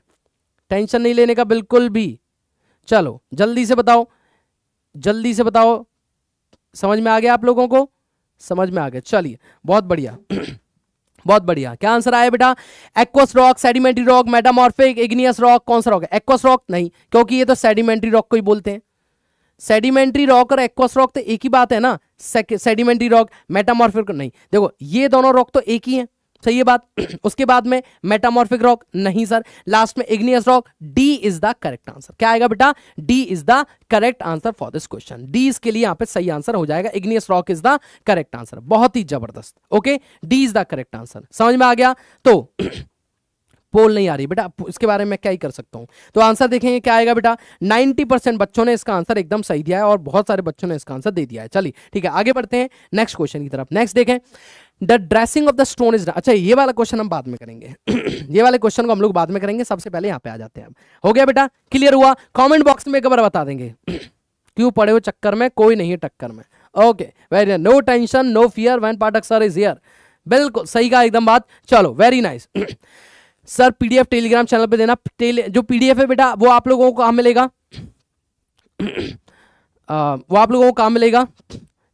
टेंशन नहीं लेने का बिल्कुल भी चलो जल्दी से बताओ जल्दी से बताओ समझ में आ गया आप लोगों को समझ में आ गया चलिए बहुत बढ़िया [CLEARS THROAT] बहुत बढ़िया क्या आंसर आया बेटा aqueous rock sedimentary rock metamorphic igneous rock कौन सा रॉक है एक्वस रॉक नहीं क्योंकि ये तो सेडिमेंट्री रॉक को ही बोलते हैं सेडिमेंट्री रॉक और एक्वस रॉक तो एक ही बात है ना सेडिमेंट्री रॉक मेटामॉर्फिक नहीं देखो ये दोनों रॉक तो एक ही है सही है बात [CLEARS THROAT] उसके बाद में मेटामॉर्फिक रॉक नहीं सर लास्ट में igneous rock D is the correct answer क्या आएगा बेटा D is the correct answer for this question D इसके लिए यहां पे सही आंसर हो जाएगा igneous rock is the correct answer बहुत ही जबरदस्त okay D is the correct answer समझ में आ गया तो [CLEARS THROAT] पोल नहीं आ रही बेटा इसके बारे में क्या ही कर सकता हूँ तो आंसर देखेंगे क्या आएगा बेटा 90 परसेंट बच्चों ने इसका आंसर एकदम सही दिया है और बहुत सारे बच्चों ने इसका आंसर दे दिया है चलिए ठीक है आगे बढ़ते हैं नेक्स्ट क्वेश्चन की तरफ नेक्स्ट देखें the dressing of the stone is अच्छा ये वाला क्वेश्चन हम बाद में करेंगे [CLEARS THROAT] ये वाले क्वेश्चन को हम लोग बाद में करेंगे सबसे पहले यहाँ पे आ जाते हैं हो गया बेटा क्लियर हुआ कमेंट बॉक्स में एक बार बता देंगे [CLEARS THROAT] क्यों पड़े हो चक्कर में कोई नहीं है टक्कर में okay very no tension no fear when Pathak sir is here बिल्कुल सही कहा एकदम बात चलो very nice sir PDF Telegram channel पे देना जो पीडीएफ है बेटा वो आप लोगों को कहा मिलेगा [CLEARS THROAT] आ, वो आप लोगों को कहा मिलेगा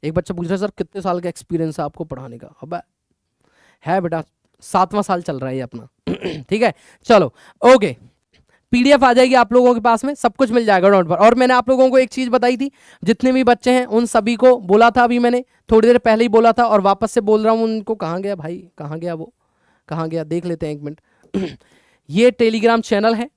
एक बच्चा पूछ रहा है सर कितने साल का एक्सपीरियंस है आपको पढ़ाने का अब है बेटा सातवां साल चल रहा है ये अपना [CLEARS THROAT] ठीक है चलो ओके पीडीएफ आ जाएगी आप लोगों के पास में सब कुछ मिल जाएगा नोट पर और मैंने आप लोगों को एक चीज़ बताई थी जितने भी बच्चे हैं उन सभी को बोला था अभी मैंने थोड़ी देर पहले ही बोला था और वापस से बोल रहा हूँ उनको कहाँ गया भाई कहाँ गया वो कहाँ गया देख लेते हैं एक मिनट [CLEARS THROAT] ये टेलीग्राम चैनल है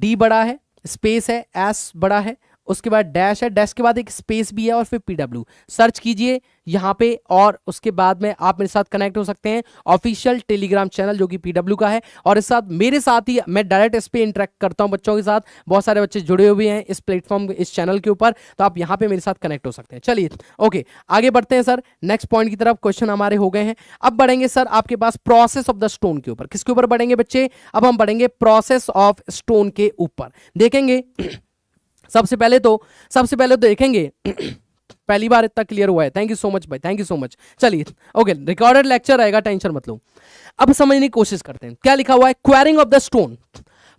डी बड़ा है स्पेस है एस बड़ा है उसके बाद डैश है डैश के बाद एक स्पेस भी है और फिर पीडब्ल्यू सर्च कीजिए यहाँ पे और उसके बाद में आप मेरे साथ कनेक्ट हो सकते हैं ऑफिशियल टेलीग्राम चैनल जो कि पीडब्ल्यू का है और इस साथ मेरे साथ ही मैं डायरेक्ट इस पर इंटरेक्ट करता हूँ बच्चों के साथ बहुत सारे बच्चे जुड़े हुए हैं इस प्लेटफॉर्म इस चैनल के ऊपर तो आप यहाँ पे मेरे साथ कनेक्ट हो सकते हैं चलिए ओके आगे बढ़ते हैं सर नेक्स्ट पॉइंट की तरफ क्वेश्चन हमारे हो गए हैं अब बढ़ेंगे सर आपके पास प्रोसेस ऑफ द स्टोन के ऊपर किसके ऊपर बढ़ेंगे बच्चे अब हम बढ़ेंगे प्रोसेस ऑफ स्टोन के ऊपर देखेंगे सबसे पहले तो सबसे पहले तो देखेंगे पहली बार इतना क्लियर हुआ है थैंक यू सो मच भाई थैंक यू सो मच चलिए ओके रिकॉर्डेड लेक्चर रहेगा टेंशन मत लो अब समझने की कोशिश करते हैं क्या लिखा हुआ है quarrying of the stone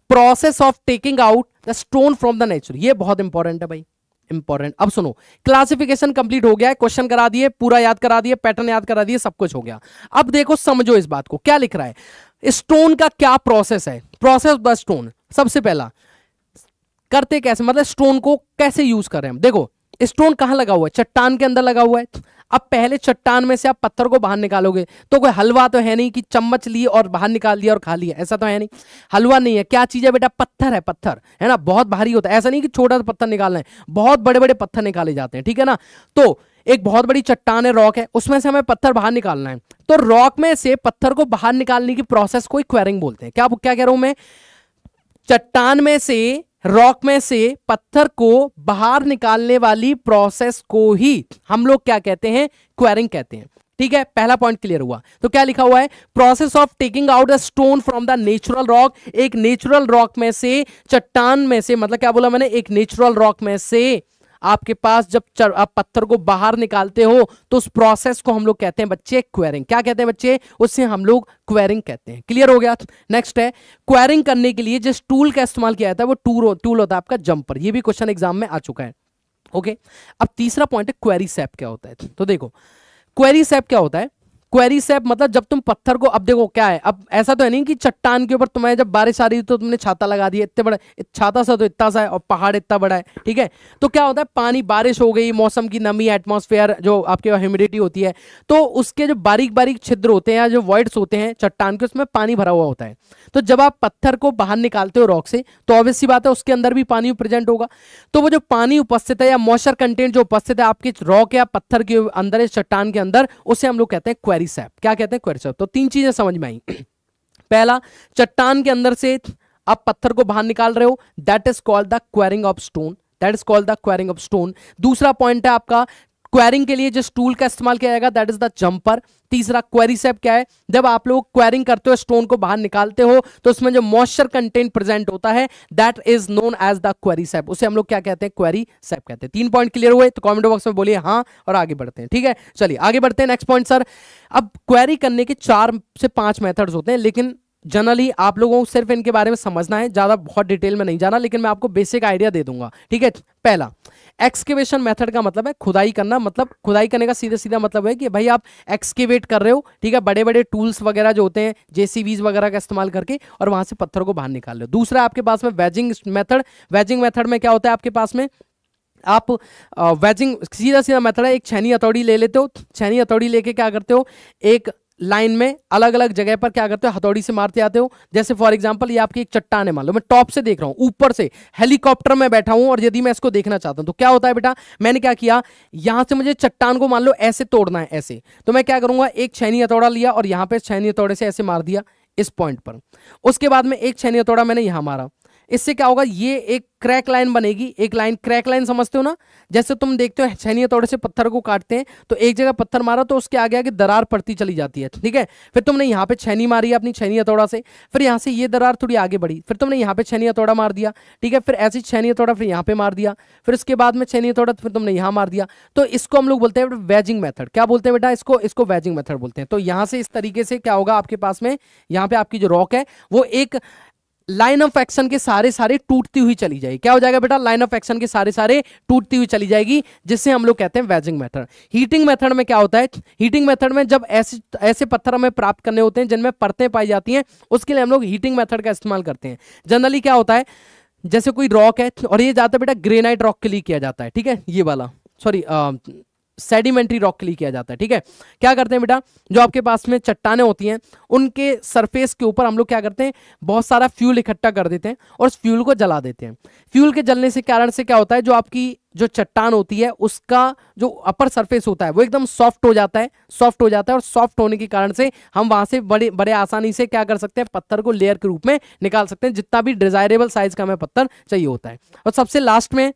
process of taking out the stone from the nature ये बहुत इंपॉर्टेंट है भाई इंपॉर्टेंट अब सुनो क्लासिफिकेशन कंप्लीट हो गया है क्वेश्चन करा दिए पूरा याद करा दिए पैटर्न याद करा दिए सब कुछ हो गया अब देखो समझो इस बात को क्या लिख रहा है स्टोन का क्या प्रोसेस है प्रोसेस ऑफ द स्टोन सबसे पहला करते कैसे मतलब स्टोन को कैसे यूज कर रहे हैं देखो स्टोन कहां लगा हुआ है चट्टान के अंदर लगा हुआ है अब पहले चट्टान में से आप पत्थर को बाहर निकालोगे तो कोई हलवा तो है नहीं कि चम्मच लिए और बाहर निकाल लिया और खा लिया ऐसा तो है नहीं हलवा नहीं है क्या चीज़ है बेटा पत्थर है पत्थर है ना बहुत भारी होता है ऐसा नहीं कि छोटा सा पत्थर निकालना है बहुत बड़े बड़े पत्थर निकाले जाते हैं ठीक है ना तो एक बहुत बड़ी चट्टान है रॉक है उसमें से हमें पत्थर बाहर निकालना है तो रॉक में से पत्थर को बाहर निकालने की प्रोसेस को क्वेरिंग बोलते हैं क्या क्या कह रहा हूं मैं चट्टान में से रॉक में से पत्थर को बाहर निकालने वाली प्रोसेस को ही हम लोग क्या कहते हैं क्वेरिंग कहते हैं ठीक है पहला पॉइंट क्लियर हुआ तो क्या लिखा हुआ है process of taking out a stone from the natural rock एक नेचुरल रॉक में से चट्टान में से मतलब क्या बोला मैंने एक नेचुरल रॉक में से आपके पास जब चर, आप पत्थर को बाहर निकालते हो तो उस प्रोसेस को हम लोग कहते हैं बच्चे क्वेरिंग क्या कहते हैं बच्चे उससे हम लोग क्वेरिंग कहते हैं क्लियर हो गया नेक्स्ट है क्वेरिंग करने के लिए जिस टूल का इस्तेमाल किया जाता है वो टूल टूल होता है आपका जंपर ये भी क्वेश्चन एग्जाम में आ चुका है ओके अब तीसरा पॉइंट है क्वेरी सेप क्या होता है तो देखो क्वेरी सेप क्या होता है क्वेरी सेप मतलब जब तुम पत्थर को अब देखो क्या है अब ऐसा तो है नहीं कि चट्टान के ऊपर तुम्हें जब बारिश आ रही तो तुमने छाता लगा दिया इतने बड़ा छाता सा तो इतना सा है और पहाड़ इतना बड़ा है ठीक है तो क्या होता है पानी बारिश हो गई मौसम की नमी एटमोसफेयर जो आपके ह्यूमिडिटी होती है तो उसके जो बारीक बारीक छिद्र होते हैं या जो वॉइड्स होते हैं चट्टान के उसमें पानी भरा हुआ होता है तो जब आप पत्थर को बाहर निकालते हो रॉक से तो ऑब्वियस बात है उसके अंदर भी पानी प्रेजेंट होगा तो वो जो पानी उपस्थित है या मॉइस्चर कंटेंट जो उपस्थित है आपके रॉक या पत्थर के अंदर चट्टान के अंदर उसे हम लोग कहते हैं क्वेरी सैप क्या कहते हैं क्वेरी सैप तो तीन चीजें समझ में आई [CLEARS THROAT] पहला चट्टान के अंदर से आप पत्थर को बाहर निकाल रहे हो that is called the quarrying of stone that is called the quarrying of stone दूसरा पॉइंट है आपका क्वेरिंग के लिए जिस टूल का इस्तेमाल किया जाएगा दैट इज द जंपर तीसरा क्वेरी सेप क्या है जब आप लोग क्वेरिंग करते हो स्टोन को बाहर निकालते हो तो उसमें जो मॉइस्चर कंटेंट प्रेजेंट होता है that is known as the quarry sap उसे हम लोग क्या कहते हैं क्वेरी सेप कहते हैं तीन पॉइंट क्लियर हुए तो कॉमेंट बॉक्स में बोलिए हाँ और आगे बढ़ते हैं ठीक है चलिए आगे बढ़ते हैं नेक्स्ट पॉइंट सर अब क्वेरी करने के चार से पांच मेथड्स होते हैं लेकिन जनरली आप लोगों को सिर्फ इनके बारे में समझना है ज़्यादा बहुत डिटेल में नहीं जाना लेकिन मैं आपको बेसिक आइडिया दे दूंगा ठीक है पहला एक्सकेवेशन मेथड का मतलब है खुदाई करना मतलब खुदाई करने का सीधा सीधा मतलब है कि भाई आप एक्सकेवेट कर रहे हो ठीक है बड़े बड़े टूल्स वगैरह जो होते हैं जेसीबीज वगैरह का इस्तेमाल करके और वहां से पत्थर को बाहर निकाल रहे हो दूसरा आपके पास में वेजिंग मेथड वेजिंग मेथड में क्या होता है आपके पास में आप वेजिंग सीधा सीधा मेथड है एक छैनी हथौड़ी ले लेते हो छैनी हथौड़ी लेके क्या करते हो एक लाइन में अलग अलग जगह पर क्या करते हो हथौड़ी से मारते आते हो जैसे फॉर एग्जाम्पल ये आपकी एक चट्टान है मान लो मैं टॉप से देख रहा हूं ऊपर से हेलीकॉप्टर में बैठा हूं और यदि मैं इसको देखना चाहता हूं तो क्या होता है बेटा मैंने क्या किया यहाँ से मुझे चट्टान को मान लो ऐसे तोड़ना है ऐसे तो मैं क्या करूंगा एक छैनी हथौड़ा लिया और यहां पर छैनी हथौड़े से ऐसे मार दिया इस पॉइंट पर उसके बाद में एक छैनी हथौड़ा मैंने यहां मारा इससे क्या होगा ये एक क्रैक लाइन बनेगी एक लाइन क्रैक लाइन समझते हो ना जैसे तुम देखते हो छैनी हथौड़े से पत्थर को काटते हैं तो एक जगह पत्थर मारा तो उसके आगे आगे दरार पड़ती चली जाती है ठीक है फिर तुमने यहाँ पे छैनी मारी अपनी छैनी हथौड़ा से फिर यहाँ से ये दरार थोड़ी आगे बढ़ी फिर तुमने यहाँ पे छैनी हथौड़ा मार दिया ठीक है फिर ऐसी छैनी हथौड़ा फिर यहाँ पे मार दिया फिर उसके बाद में छैनी हथौड़ा फिर तुमने यहाँ मार दिया तो इसको हम लोग बोलते हैं वेजिंग मैथड क्या बोलते हैं बेटा इसको इसको वेजिंग मैथड बोलते हैं तो यहाँ से इस तरीके से क्या होगा आपके पास में यहाँ पे आपकी जो रॉक है वो एक लाइन ऑफ एक्शन के सारे सारे टूटती हुई चली जाएगी क्या हो जाएगा बेटा लाइन ऑफ एक्शन के सारे सारे टूटती हुई चली जाएगी जिससे हम लोग कहते हैं वेजिंग मेथड हीटिंग मेथड में क्या होता है हीटिंग मेथड में जब ऐसे ऐसे पत्थर हमें प्राप्त करने होते हैं जिनमें परतें पाई जाती हैं उसके लिए हम लोग हीटिंग मेथड का इस्तेमाल करते हैं जनरली क्या होता है जैसे कोई रॉक है और ये जाता है बेटा ग्रेनाइट रॉक के लिए किया जाता है ठीक है ये वाला सॉरी सेडिमेंट्री रॉक के लिए किया जाता है ठीक है क्या करते हैं बेटा जो आपके पास में चट्टाने होती हैं उनके सरफेस के ऊपर हम लोग क्या करते हैं बहुत सारा फ्यूल इकट्ठा कर देते हैं और उस फ्यूल को जला देते हैं फ्यूल के जलने से कारण से क्या होता है जो आपकी जो चट्टान होती है उसका जो अपर सरफेस होता है वो एकदम सॉफ्ट हो जाता है सॉफ्ट हो जाता है और सॉफ्ट होने के कारण से हम वहां से बड़े बड़े आसानी से क्या कर सकते हैं पत्थर को लेयर के रूप में निकाल सकते हैं जितना भी डिजायरेबल साइज का हमें पत्थर चाहिए होता है और सबसे लास्ट में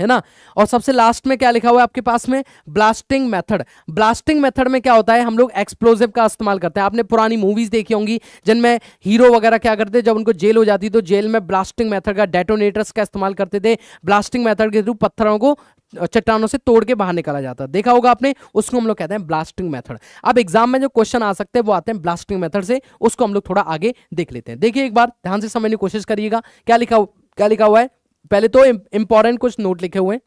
है ना और सबसे लास्ट में क्या लिखा हुआ है आपके पास में ब्लास्टिंग मेथड ब्लास्टिंग मेथड में क्या होता है हम लोग एक्सप्लोजिव का इस्तेमाल करते हैं आपने पुरानी मूवीज देखी होंगी जिनमें हीरो वगैरह क्या करते जब उनको जेल हो जाती तो जेल में ब्लास्टिंग मेथड का डेटोनेटर्स का इस्तेमाल करते थे ब्लास्टिंग मैथड के थ्रू पत्थरों को चट्टानों से तोड़ के बाहर निकाला जाता है देखा होगा आपने उसको हम लोग कहते हैं ब्लास्टिंग मेथड अब एग्जाम में जो क्वेश्चन आ सकते हैं वो आते हैं ब्लास्टिंग मेथड से उसको हम लोग थोड़ा आगे देख लेते हैं देखिए एक बार ध्यान से समझने की कोशिश करिएगा क्या लिखा क्या लिखा हुआ है पहले तो इंपॉर्टेंट कुछ नोट लिखे हुए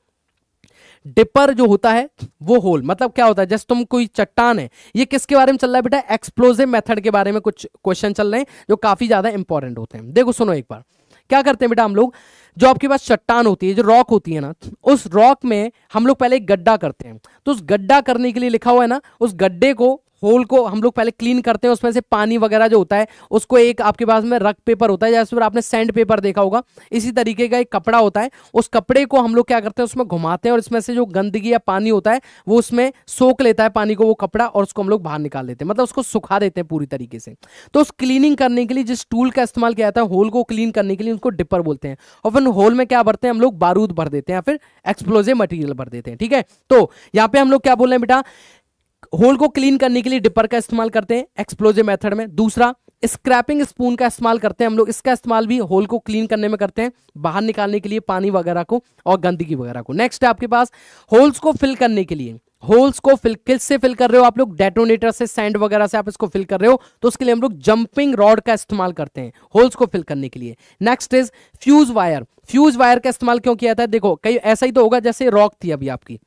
डिपर जो होता है वो होल मतलब क्या होता है जैसे तुम कोई चट्टान है ये किसके बारे में चल रहा है बेटा एक्सप्लोजिव मेथड के बारे में कुछ क्वेश्चन चल रहे हैं जो काफी ज्यादा इंपॉर्टेंट होते हैं देखो सुनो एक बार क्या करते हैं बेटा हम लोग जो आपके पास चट्टान होती है जो रॉक होती है ना उस रॉक में हम लोग पहले एक गड्ढा करते हैं तो उस गड्ढा करने के लिए लिखा हुआ है ना उस गड्ढे को होल को हम लोग पहले क्लीन करते हैं उसमें से पानी वगैरह जो होता है उसको एक आपके पास में रक पेपर होता है जैसे पर आपने सैंड पेपर देखा होगा इसी तरीके का एक कपड़ा होता है उस कपड़े को हम लोग क्या करते हैं उसमें घुमाते हैं और इसमें से जो गंदगी या पानी होता है वो उसमें सोख लेता है पानी को वो कपड़ा और उसको हम लोग बाहर निकाल लेते हैं मतलब उसको सुखा देते हैं पूरी तरीके से तो उस क्लीनिंग करने के लिए जिस टूल का इस्तेमाल किया जाता है होल को क्लीन करने के लिए उसको डिपर बोलते हैं और फिर होल में क्या भरते हैं हम लोग बारूद भर देते हैं या फिर एक्सप्लोजिव मटीरियल भर देते हैं ठीक है तो यहाँ पे हम लोग क्या बोल रहे हैं बेटा होल को क्लीन करने के लिए डिपर का इस्तेमाल करते हैं एक्सप्लोजिव मेथड में दूसरा स्क्रैपिंग स्पून का इस्तेमाल करते हैं हम लोग इसका इस्तेमाल भी होल को क्लीन करने में करते हैं बाहर निकालने के लिए पानी वगैरह को और गंदगी वगैरह को नेक्स्ट है आपके पास होल्स को फिल करने के लिए होल्स को फिल किस से फिल कर रहे हो आप लोग डेटोनेटर से सैंड वगैरह से आप इसको फिल कर रहे हो तो उसके लिए हम लोग जंपिंग रॉड का इस्तेमाल करते हैं होल्स को फिल करने के लिए next is fuse wire fuse wire का इस्तेमाल क्यों किया था देखो कई ऐसा ही तो होगा जैसे रॉक थी अभी आपकी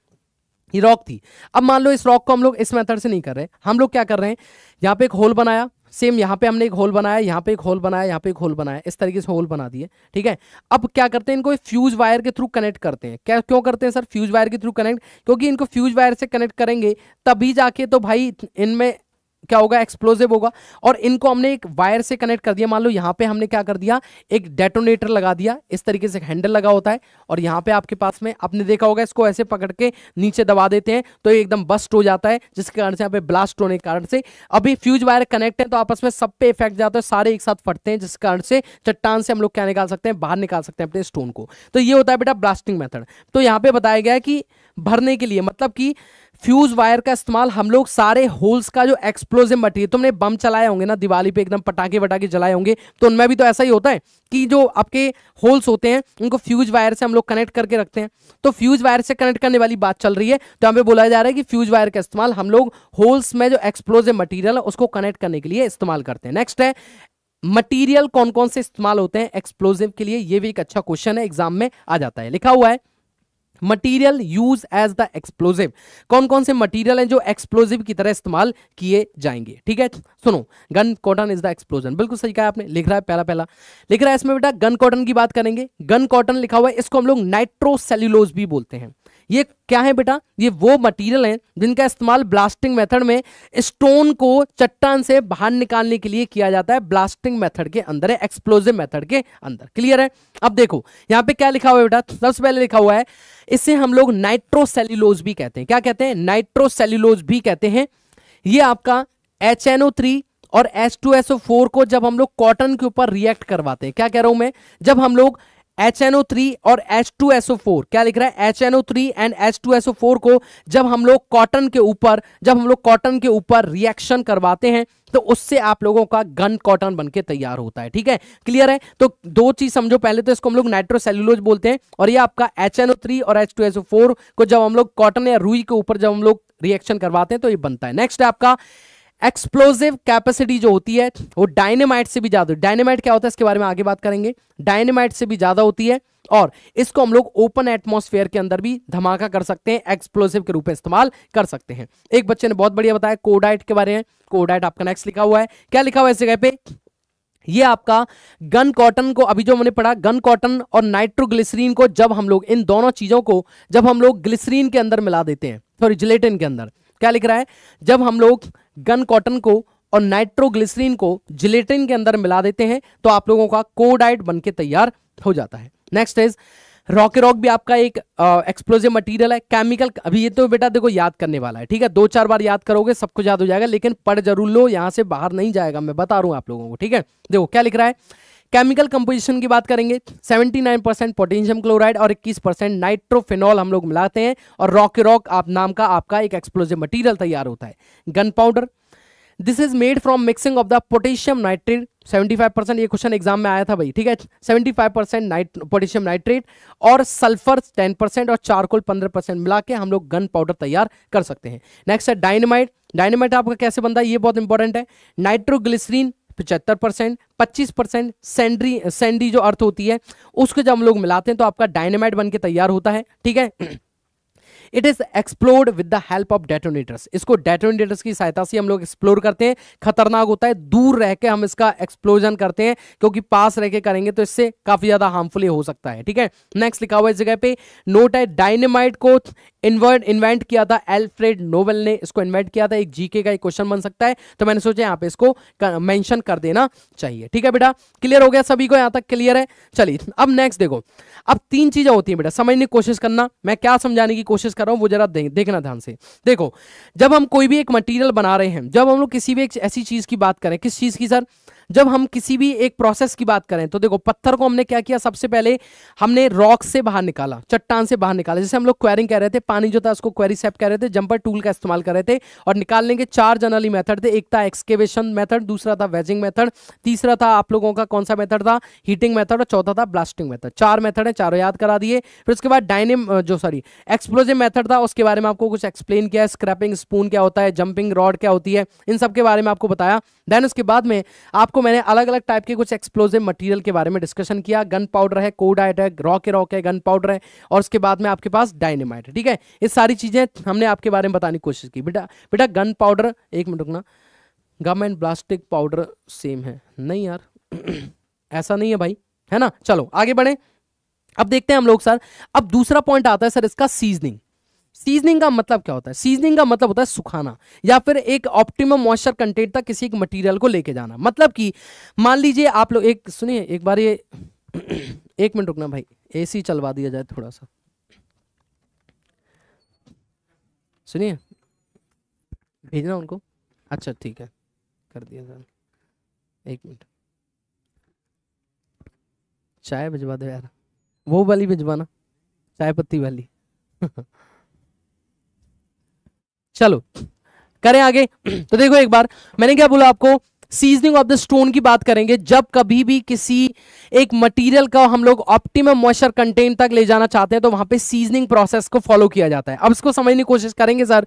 ये रॉक थी अब मान लो इस रॉक को हम लोग इस मेथड से नहीं कर रहे हम लोग क्या कर रहे हैं यहाँ पे एक होल बनाया सेम यहाँ पे हमने एक होल बनाया यहाँ पे एक होल बनाया यहाँ पे एक होल बनाया इस तरीके से होल बना दिए ठीक है अब क्या करते हैं इनको फ्यूज वायर के थ्रू कनेक्ट करते हैं क्या क्यों करते हैं सर फ्यूज वायर के थ्रू कनेक्ट क्योंकि इनको फ्यूज वायर से कनेक्ट करेंगे तभी जाके तो भाई इनमें क्या होगा एक्सप्लोजिव होगा और इनको हमने एक वायर से कनेक्ट कर दिया मान लो यहाँ पे हमने क्या कर दिया एक डेटोनेटर लगा दिया इस तरीके से हैंडल लगा होता है और यहाँ पे आपके पास में आपने देखा होगा इसको ऐसे पकड़ के नीचे दबा देते हैं तो एकदम बस्ट हो जाता है जिसके कारण से यहाँ पे ब्लास्ट होने के कारण से अभी फ्यूज वायर कनेक्ट है तो आपस में सब पे इफेक्ट जाता है सारे एक साथ फटते हैं जिस कारण से चट्टान से हम लोग क्या निकाल सकते हैं बाहर निकाल सकते हैं अपने स्टोन को तो ये होता है बेटा ब्लास्टिंग मेथड तो यहाँ पे बताया गया कि भरने के लिए मतलब कि फ्यूज वायर का इस्तेमाल हम लोग सारे होल्स का जो एक्सप्लोजिव मटेरियल तुमने बम चलाए होंगे ना दिवाली पे एकदम पटाखे वटाखे जलाए होंगे तो उनमें भी तो ऐसा ही होता है कि जो आपके होल्स होते हैं उनको फ्यूज वायर से हम लोग कनेक्ट करके रखते हैं तो फ्यूज वायर से कनेक्ट करने वाली बात चल रही है तो यहाँ पे बोला जा रहा है कि फ्यूज वायर का इस्तेमाल हम लोग होल्स में जो एक्सप्लोजिव मटीरियल है उसको कनेक्ट करने के लिए इस्तेमाल करते हैं नेक्स्ट है मटीरियल कौन कौन से इस्तेमाल होते हैं एक्सप्लोजिव के लिए ये भी एक अच्छा क्वेश्चन है एग्जाम में आ जाता है लिखा हुआ है material use as the explosive कौन कौन से मटीरियल हैं जो एक्सप्लोजिव की तरह इस्तेमाल किए जाएंगे ठीक है सुनो gun cotton is the explosion बिल्कुल सही कहा आपने लिख रहा है पहला पहला लिख रहा है इसमें बेटा गन कॉटन की बात करेंगे गन कॉटन लिखा हुआ है इसको हम लोग नाइट्रोसेल्यूलोज भी बोलते हैं ये क्या है बेटा ये वो मटेरियल है जिनका इस्तेमाल ब्लास्टिंग मेथड में स्टोन को चट्टान से बाहर निकालने के लिए किया जाता है ब्लास्टिंग मेथड के अंदर है एक्सप्लोजिव मेथड के अंदर क्लियर है अब देखो यहां पे क्या लिखा हुआ है बेटा सबसे पहले लिखा हुआ है इसे हम लोग नाइट्रोसेल्यूलोज भी कहते हैं क्या कहते हैं नाइट्रोसेल्यूलोज भी कहते हैं ये आपका एच और H2SO4 को जब हम लोग कॉटन के ऊपर रिएक्ट करवाते हैं क्या कह रहा हूं मैं जब हम लोग HNO3 और H2SO4 क्या लिख रहा है HNO3 एंड H2SO4 को जब हम लोग कॉटन के ऊपर जब हम लोग कॉटन के ऊपर रिएक्शन करवाते हैं तो उससे आप लोगों का गन कॉटन बनके तैयार होता है ठीक है क्लियर है तो दो चीज समझो पहले तो इसको हम लोग नाइट्रोसेल्यूलोज बोलते हैं और ये आपका HNO3 और H2SO4 को जब हम लोग कॉटन या रुई के ऊपर जब हम लोग रिएक्शन करवाते हैं तो ये बनता है नेक्स्ट है आपका एक्सप्लोजिव कैपेसिटी जो होती है वो डायनेमाइट से भी ज्यादा डायनेमाइट क्या होता है इसके बारे में आगे बात करेंगे डायनेमाइट से भी ज्यादा होती है और इसको हम लोग ओपन एटमॉस्फेयर के अंदर भी धमाका कर सकते हैं एक्सप्लोसिव के रूप में इस्तेमाल कर सकते हैं एक बच्चे ने बहुत बढ़िया बताया कोडाइट के बारे में कोडाइट आपका नेक्स्ट लिखा हुआ है क्या लिखा हुआ है इस जगह पे ये आपका गन कॉटन को अभी जो हमने पढ़ा गन कॉटन और नाइट्रोग्लिसरीन को जब हम लोग इन दोनों चीजों को जब हम लोग ग्लिसरीन के अंदर मिला देते हैं सॉरी जिलेटिन के अंदर क्या लिख रहा है जब हम लोग गन कॉटन को और नाइट्रोग्लिसरीन को जिलेटिन के अंदर मिला देते हैं तो आप लोगों का कोडाइट बन के तैयार हो जाता है नेक्स्ट इज रॉकेरॉक भी आपका एक एक्सप्लोजिव मटेरियल है केमिकल अभी ये तो बेटा देखो याद करने वाला है ठीक है दो चार बार याद करोगे सब कुछ याद हो जाएगा लेकिन पढ़ जरूर लो यहां से बाहर नहीं जाएगा मैं बता रहा हूं आप लोगों को ठीक है देखो क्या लिख रहा है केमिकल कंपोजिशन की बात करेंगे 79 परसेंट पोटेशियम क्लोराइड और 21 परसेंट नाइट्रोफिनॉल हम लोग मिलाते हैं और रॉक रॉक आप नाम का आपका एक एक्सप्लोजिव मटेरियल तैयार होता है gun powder this is made from mixing of the potassium nitrate 75 percent ये क्वेश्चन एग्जाम में आया था भाई ठीक है 75 परसेंट नाइट पोटेशियम नाइट्रेट और सल्फर 10 परसेंट और चारकोल 15 परसेंट मिला के हम लोग गन पाउडर तैयार कर सकते हैं नेक्स्ट है डायनामाइट डायनामाइट आपका कैसे बनता है ये बहुत इंपॉर्टेंट है नाइट्रोग्लिसरीन पचहत्तर परसेंट पच्चीस परसेंट सेंड्री सेंडी जो अर्थ होती है उसको जब हम लोग मिलाते हैं तो आपका डायनेमाइट बन के तैयार होता है ठीक है it is explored with the help of detonators इसको डेटोनेटर्स की सहायता से हम लोग एक्सप्लोर करते हैं खतरनाक होता है दूर रह के हम इसका एक्सप्लोजन करते हैं क्योंकि पास रह के करेंगे तो इससे काफी ज्यादा हार्मफुल हो सकता है ठीक है नेक्स्ट लिखा हुआ इस जगह पे नोट है डायनेमाइट को इन्वर्ट इन्वेंट किया था एल्फ्रेड नोवेल ने इसको इन्वेंट किया था एक जीके का एक क्वेश्चन बन सकता है तो मैंने सोचा यहाँ पे इसको मेंशन कर देना चाहिए ठीक है बेटा क्लियर हो गया सभी को यहाँ तक क्लियर है चलिए अब नेक्स्ट देखो अब तीन चीजें होती हैं बेटा समझने की कोशिश करना मैं क्या समझाने की कोशिश कर रहा हूँ वो जरा दे, देखना ध्यान से देखो जब हम कोई भी एक मटीरियल बना रहे हैं जब हम लोग किसी भी एक ऐसी चीज़ की बात करें किस चीज़ की सर जब हम किसी भी एक प्रोसेस की बात करें तो देखो पत्थर को हमने क्या किया सबसे पहले हमने रॉक से बाहर निकाला चट्टान से बाहर निकाला जैसे हम लोग क्वेरिंग कह रहे थे पानी जो था उसको क्वेरी सेप कह रहे थे जंपर टूल का इस्तेमाल कर रहे थे और निकालने के चार जनरली मेथड थे एक था एक्सकेवेशन मेथड दूसरा था वेजिंग मेथड तीसरा था आप लोगों का कौन सा मेथड था हीटिंग मेथड और चौथा था ब्लास्टिंग मेथड चार मेथड है चारों याद करा दिए फिर उसके बाद डायनेम जो सॉरी एक्सप्लोजिव मेथड था उसके बारे में आपको कुछ एक्सप्लेन किया स्क्रैपिंग स्पून क्या होता है जंपिंग रॉड क्या होती है इन सब के बारे में आपको बताया देन उसके बाद में आपको मैंने अलग अलग टाइप के कुछ एक्सप्लोजिव मटेरियल के बारे में डिस्कशन किया गन पाउडर है कोडाइट है रॉक है रॉक है गन पाउडर है और उसके बाद में आपके पास डायनेमाइट है ठीक है ये सारी चीज़ें हमने आपके बारे में बताने की कोशिश की बेटा बेटा गन पाउडर एक मिनट रुकना gum and plastic powder same है नहीं यार [CLEARS THROAT] ऐसा नहीं है भाई है ना चलो आगे बढ़े अब देखते हैं हम लोग सर अब दूसरा पॉइंट आता है सर इसका सीजनिंग सीजनिंग का मतलब क्या होता है सीजनिंग का मतलब होता है सुखाना या फिर एक ऑप्टिमम मॉइस्चर कंटेंट तक किसी एक मटेरियल को लेके जाना मतलब कि मान लीजिए आप लोग एक सुनिए एक बार ये [CLEARS THROAT] एक मिनट रुकना भाई एसी चलवा दिया जाए थोड़ा सा सुनिए भेजना उनको अच्छा ठीक है कर दिया जाए एक मिनट चाय भिजवा दो यार वो वाली भिजवाना चाय पत्ती वाली [LAUGHS] चलो करें आगे तो देखो एक बार मैंने क्या बोला आपको सीजनिंग ऑफ द स्टोन की बात करेंगे जब कभी भी किसी एक मटेरियल का हम लोग ऑप्टिमम मॉइस्चर कंटेंट तक ले जाना चाहते हैं तो वहां पे सीजनिंग प्रोसेस को फॉलो किया जाता है अब इसको समझने की कोशिश करेंगे sir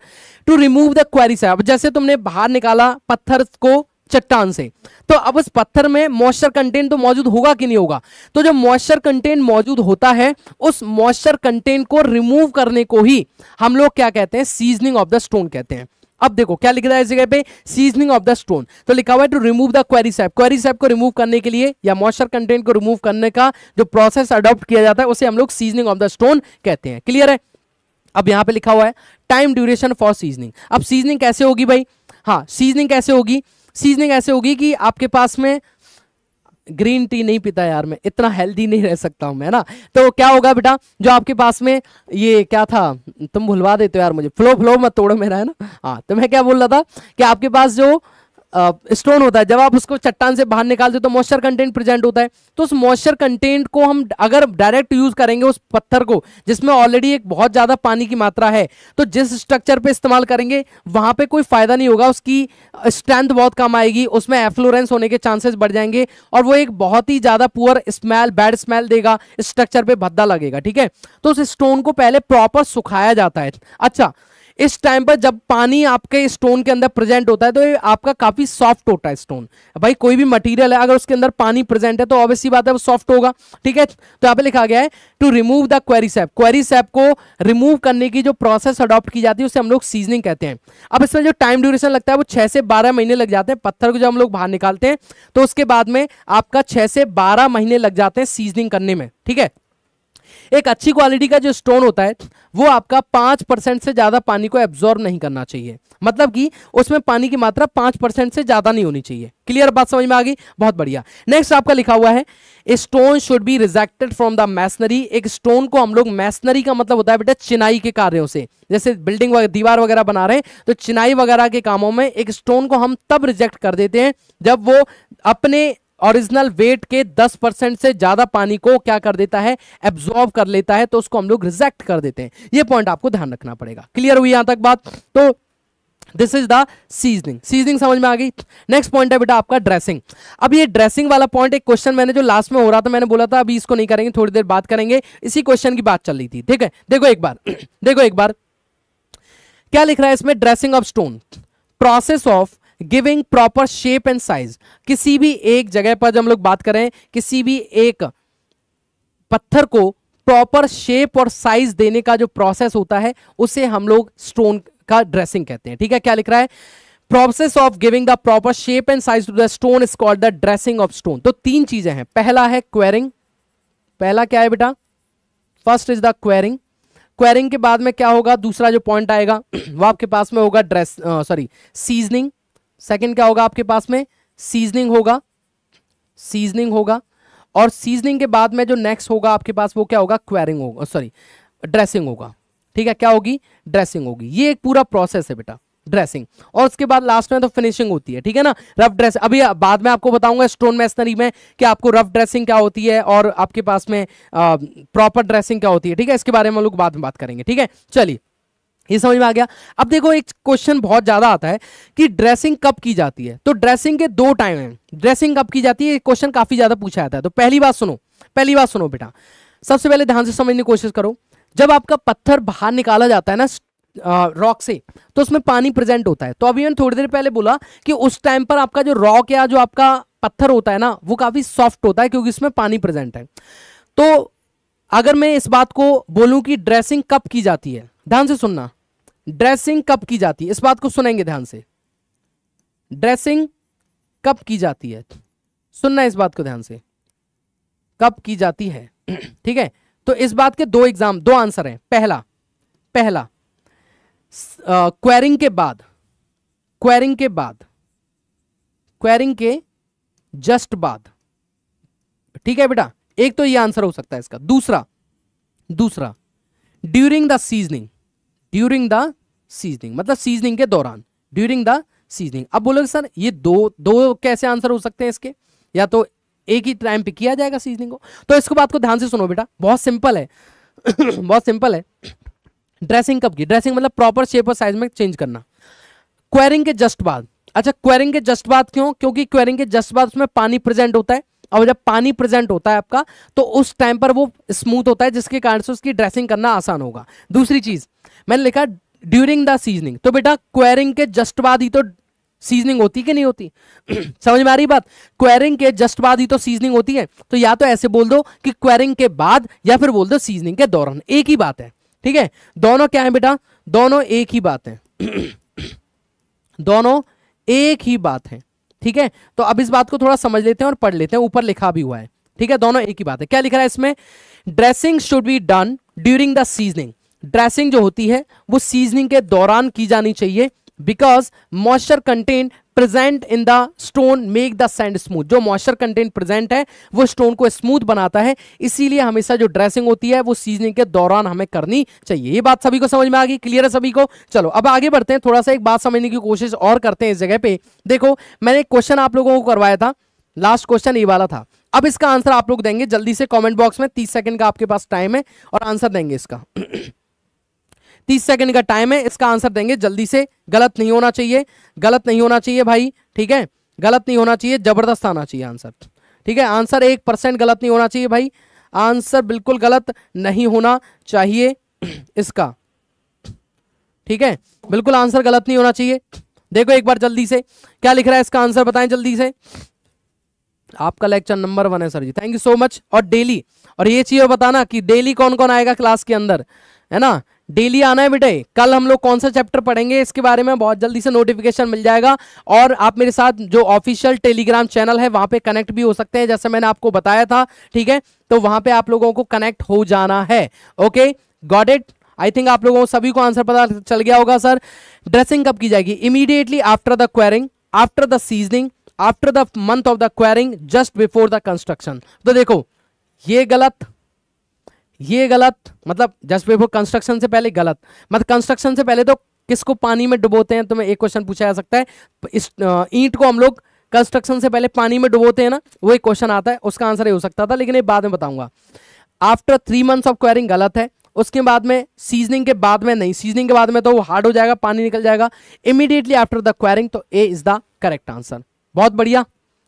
to remove the quarry अब जैसे तुमने बाहर निकाला पत्थर को चट्टान से तो अब उस पत्थर में मॉइस्चर कंटेंट तो मौजूद होगा कि नहीं होगा तो जो मॉइस्चर कंटेंट मौजूद होता है उस मॉइस्चर कंटेंट को रिमूव करने को ही हम लोग क्या कहते हैं सीजनिंग ऑफ द स्टोन कहते हैं अब देखो क्या लिख रहा है इस जगह पे सीजनिंग ऑफ द स्टोन तो लिखा हुआ है to remove the quarry sap quarry sap को रिमूव करने के लिए या मॉइस्चर कंटेंट को रिमूव करने का जो प्रोसेस अडॉप्ट किया जाता है उसे हम लोग सीजनिंग ऑफ द स्टोन कहते हैं क्लियर है अब यहां पे लिखा हुआ है टाइम ड्यूरेशन फॉर सीजनिंग अब सीजनिंग कैसे होगी भाई हाँ सीजनिंग कैसे होगी सीजनिंग ऐसे होगी कि आपके पास में ग्रीन टी नहीं पीता यार मैं इतना हेल्दी नहीं रह सकता हूं मैं ना तो क्या होगा बेटा जो आपके पास में ये क्या था तुम भुलवा देते हो यार मुझे फ्लो फ्लो मत तोड़ो मेरा है ना हाँ तो मैं क्या बोल रहा था कि आपके पास जो स्टोन होता है जब आप उसको चट्टान से बाहर निकालते हो तो मॉइस्चर कंटेंट प्रेजेंट होता है तो उस मॉइस्चर कंटेंट को हम अगर डायरेक्ट यूज करेंगे उस पत्थर को जिसमें ऑलरेडी एक बहुत ज़्यादा पानी की मात्रा है तो जिस स्ट्रक्चर पर इस्तेमाल करेंगे वहां पर कोई फ़ायदा नहीं होगा उसकी स्ट्रेंथ बहुत कम आएगी उसमें एफ्लोरेंस होने के चांसेस बढ़ जाएंगे और वो एक बहुत ही ज़्यादा पुअर स्मेल बैड स्मेल देगा स्ट्रक्चर पर भद्दा लगेगा ठीक है तो उस स्टोन को पहले प्रॉपर सुखाया जाता है अच्छा इस टाइम पर जब पानी आपके स्टोन के अंदर प्रेजेंट होता है तो आपका काफ़ी सॉफ्ट होता है स्टोन भाई कोई भी मटीरियल है अगर उसके अंदर पानी प्रेजेंट है तो ऑब्वियसली बात है वो सॉफ्ट होगा ठीक है तो यहाँ पे लिखा गया है to remove the quarry sap quarry sap को रिमूव करने की जो प्रोसेस अडॉप्ट की जाती है उसे हम लोग सीजनिंग कहते हैं अब इसमें जो टाइम ड्यूरेशन लगता है वो छह से बारह महीने लग जाते हैं पत्थर को जब हम लोग बाहर निकालते हैं तो उसके बाद में आपका छह से बारह महीने लग जाते हैं सीजनिंग करने में ठीक है एक अच्छी क्वालिटी का जो स्टोन होता है वो आपका पांच परसेंट से ज़्यादा पानी को एब्जॉर्ब नहीं करना चाहिए मतलब कि उसमें पानी की मात्रा पांच परसेंट से ज़्यादा नहीं होनी चाहिए क्लियर बात समझ में आ गई बहुत बढ़िया नेक्स्ट आपका लिखा हुआ है stone should be rejected from the masonry एक स्टोन को हम लोग मैसनरी का मतलब होता है बेटा चिनाई के कार्यों से जैसे बिल्डिंग वगैरह दीवार वगैरह बना रहे हैं तो चिनाई वगैरह के कामों में एक स्टोन को हम तब रिजेक्ट कर देते हैं जब वो अपने ओरिजिनल वेट के 10 परसेंट से ज्यादा पानी को क्या कर देता है एब्जॉर्ब कर लेता है तो उसको हम लोग रिजेक्ट कर देते हैं ये पॉइंट आपको ध्यान रखना पड़ेगा क्लियर हुई यहां तक बात तो this is the seasoning seasoning समझ में आ गई नेक्स्ट पॉइंट है बेटा आपका ड्रेसिंग अब ये ड्रेसिंग वाला पॉइंट एक क्वेश्चन मैंने जो लास्ट में हो रहा था मैंने बोला था अभी इसको नहीं करेंगे थोड़ी देर बात करेंगे इसी क्वेश्चन की बात चल रही थी ठीक है देखो एक बार [CLEARS THROAT] देखो एक बार क्या लिख रहा है इसमें dressing of stone process of giving proper shape and size किसी भी एक जगह पर जब हम लोग बात करें किसी भी एक पत्थर को प्रॉपर शेप और साइज देने का जो प्रोसेस होता है उसे हम लोग स्टोन का ड्रेसिंग कहते हैं ठीक है क्या लिख रहा है process of giving the proper shape and size to the stone is called the dressing of stone तो तीन चीजें हैं पहला है क्वेरिंग पहला क्या है बेटा first is the quarrying quarrying के बाद में क्या होगा दूसरा जो पॉइंट आएगा [CLEARS THROAT] वो आपके पास में होगा ड्रेस सॉरी सीजनिंग सेकंड क्या होगा आपके पास में सीजनिंग होगा सीजनिंग होगा और सीजनिंग के बाद में जो नेक्स्ट होगा आपके पास वो क्या होगा क्वेरिंग होगा सॉरी ड्रेसिंग होगा ठीक है क्या होगी ड्रेसिंग होगी ये एक पूरा प्रोसेस है बेटा ड्रेसिंग और उसके बाद लास्ट में तो फिनिशिंग होती है ठीक है ना रफ ड्रेस अभी बाद में आपको बताऊंगा स्टोन मैसनरी में कि आपको रफ ड्रेसिंग क्या होती है और आपके पास में प्रॉपर ड्रेसिंग क्या होती है ठीक है इसके बारे में हम लोग बाद में बात करेंगे ठीक है चलिए ये समझ में आ गया अब देखो एक क्वेश्चन बहुत ज़्यादा आता है कि ड्रेसिंग कब की जाती है तो ड्रेसिंग के दो टाइम हैं ड्रेसिंग कब की जाती है क्वेश्चन काफ़ी ज़्यादा पूछा जाता है तो पहली बात सुनो पहली बात सुनो बेटा सबसे पहले ध्यान से समझने की कोशिश करो जब आपका पत्थर बाहर निकाला जाता है ना रॉक से तो उसमें पानी प्रेजेंट होता है तो अभी मैंने थोड़ी देर पहले बोला कि उस टाइम पर आपका जो रॉक या जो आपका पत्थर होता है ना वो काफ़ी सॉफ्ट होता है क्योंकि इसमें पानी प्रेजेंट है तो अगर मैं इस बात को बोलूँ कि ड्रेसिंग कब की जाती है ध्यान से सुनना ड्रेसिंग कब की जाती है इस बात को सुनेंगे ध्यान से ड्रेसिंग कब की जाती है सुनना इस बात को ध्यान से कब की जाती है [CLEARS THROAT] ठीक है तो इस बात के दो एग्जाम दो आंसर हैं पहला पहला क्वेरिंग के बाद क्वेरिंग के बाद क्वेरिंग के जस्ट बाद ठीक है बेटा एक तो ये आंसर हो सकता है इसका दूसरा दूसरा during the seasoning during the seasoning मतलब सीजनिंग के दौरान ड्यूरिंग द सीजनिंग अब बोलोगे सर ये दो दो कैसे आंसर हो सकते हैं इसके या तो एक ही टाइम पे किया जाएगा सीजनिंग को तो इसको बात को ध्यान से सुनो बेटा बहुत सिंपल है [COUGHS] बहुत सिंपल है ड्रेसिंग कब की ड्रेसिंग मतलब प्रॉपर शेप और साइज में चेंज करना क्वेरिंग के जस्ट बाद अच्छा क्वेरिंग के जस्ट बाद क्यों क्योंकि क्वेरिंग के जस्ट बाद उसमें पानी प्रेजेंट होता है और जब पानी प्रेजेंट होता है आपका तो उस टाइम पर वो स्मूथ होता है जिसके कारण से उसकी ड्रेसिंग करना आसान होगा दूसरी चीज मैंने लिखा ड्यूरिंग द सीजनिंग तो बेटा क्वेरिंग के जस्ट बाद ही तो सीजनिंग होती कि नहीं होती [CLEARS THROAT] समझ में आ रही बात क्वेरिंग के जस्ट बाद ही तो सीजनिंग होती है तो या तो ऐसे बोल दो कि क्वेरिंग के बाद या फिर बोल दो सीजनिंग के दौरान एक ही बात है ठीक है दोनों क्या है बेटा दोनों एक ही बात है [CLEARS THROAT] दोनों एक ही बात है ठीक है तो अब इस बात को थोड़ा समझ लेते हैं और पढ़ लेते हैं ऊपर लिखा भी हुआ है ठीक है दोनों एक ही बात है क्या लिख रहा है इसमें dressing should be done during the seasoning dressing जो होती है वो सीजनिंग के दौरान की जानी चाहिए because moisture content present in the stone make the sand smooth जो मॉइस्चर कंटेंट प्रेजेंट है वो स्टोन को स्मूथ बनाता है इसीलिए हमेशा जो ड्रेसिंग होती है वो सीजनिंग के दौरान हमें करनी चाहिए ये बात सभी को समझ में आ गई क्लियर है सभी को चलो अब आगे बढ़ते हैं थोड़ा सा एक बात समझने की कोशिश और करते हैं इस जगह पे देखो मैंने एक क्वेश्चन आप लोगों को करवाया था लास्ट क्वेश्चन ये वाला था अब इसका आंसर आप लोग देंगे जल्दी से कॉमेंट बॉक्स में तीस सेकेंड का आपके पास टाइम है और आंसर देंगे इसका [CLEARS THROAT] तीस सेकंड का टाइम है इसका आंसर देंगे जल्दी से गलत नहीं होना चाहिए गलत नहीं होना चाहिए भाई ठीक है गलत नहीं होना चाहिए जबरदस्त आना चाहिए आंसर ठीक है आंसर एक परसेंट गलत नहीं होना चाहिए भाई आंसर बिल्कुल गलत नहीं होना चाहिए इसका ठीक है बिल्कुल आंसर गलत नहीं होना चाहिए देखो एक बार जल्दी से क्या लिख रहा है इसका आंसर बताएं जल्दी से आपका लेक्चर नंबर वन है sir ji thank you so much और डेली और ये चीज बताना कि डेली कौन कौन आएगा क्लास के अंदर है ना डेली आना है बेटे कल हम लोग कौन सा चैप्टर पढ़ेंगे इसके बारे में बहुत जल्दी से नोटिफिकेशन मिल जाएगा और आप मेरे साथ जो ऑफिशियल टेलीग्राम चैनल है वहां पे कनेक्ट भी हो सकते हैं जैसे मैंने आपको बताया था ठीक है तो वहां पे आप लोगों को कनेक्ट हो जाना है okay got it I think आप लोगों को सभी को आंसर पता चल गया होगा सर ड्रेसिंग कब की जाएगी immediately after the quarrying after the seasoning after the month of the quarrying just before the construction तो देखो ये गलत ये गलत मतलब जस्ट बिफोर कंस्ट्रक्शन से पहले गलत मतलब कंस्ट्रक्शन से पहले तो किसको पानी में डुबोते हैं तो मैं एक क्वेश्चन पूछा जा सकता है इस ईंट को हम लोग कंस्ट्रक्शन से पहले पानी में डुबोते हैं ना वो एक क्वेश्चन आता है उसका आंसर ये हो सकता था लेकिन ये बाद में बताऊंगा after three months of quarrying गलत है उसके बाद में सीजनिंग के बाद में नहीं सीजनिंग के बाद में तो वो हार्ड हो जाएगा पानी निकल जाएगा इमीडिएटली आफ्टर द क्वेरिंग तो A is the correct answer बहुत बढ़िया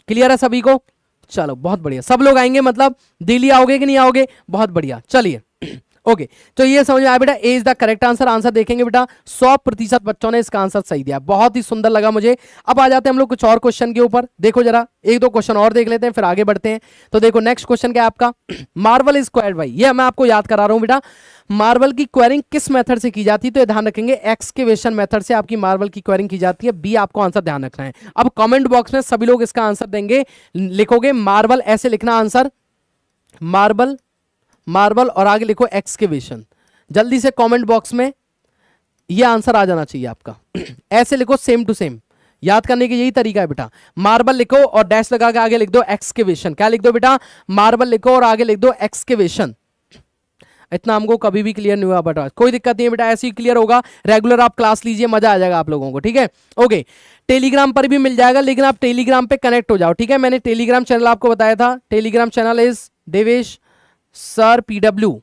क्लियर है सभी को चलो बहुत बढ़िया सब लोग आएंगे मतलब दिल्ली आओगे कि नहीं आओगे बहुत बढ़िया चलिए ओके तो ये समझ में आया बेटा A is the correct answer answer देखेंगे बेटा सौ प्रतिशत बच्चों ने इसका आंसर सही दिया बहुत ही सुंदर लगा मुझे अब आ जाते हैं हम लोग कुछ और क्वेश्चन के ऊपर देखो जरा एक दो क्वेश्चन और देख लेते हैं फिर आगे बढ़ते हैं तो देखो नेक्स्ट क्वेश्चन क्या आपका मार्बल [CLEARS THROAT] स्क्वायर भाई ये मैं आपको याद करा रहा हूँ बेटा मार्बल की क्वेरिंग किस मेथड से की जाती है तो ये ध्यान रखेंगे एक्सकेवेशन मेथड से आपकी मार्बल की क्वेरिंग की जाती है बी आपको आंसर ध्यान रखना है अब कमेंट बॉक्स में सभी लोग इसका आंसर देंगे लिखोगे मार्बल ऐसे लिखना आंसर मार्बल मार्बल और आगे लिखो एक्सकेवेशन जल्दी से कमेंट बॉक्स में ये आंसर आ जाना चाहिए आपका [CLEARS THROAT] ऐसे लिखो सेम टू सेम याद करने का यही तरीका है बेटा मार्बल लिखो और डैश लगा के आगे लिख दो एक्सकेवेशन क्या लिख दो बेटा मार्बल लिखो और आगे लिख दो एक्सकेवेशन इतना हमको कभी भी क्लियर नहीं हुआ बेटा कोई दिक्कत नहीं है बेटा ऐसे ही क्लियर होगा रेगुलर आप क्लास लीजिए मजा आ जाएगा आप लोगों को ठीक है ओके टेलीग्राम पर भी मिल जाएगा लेकिन आप टेलीग्राम पे कनेक्ट हो जाओ ठीक है मैंने टेलीग्राम चैनल आपको बताया था Telegram channel is Devesh sir PW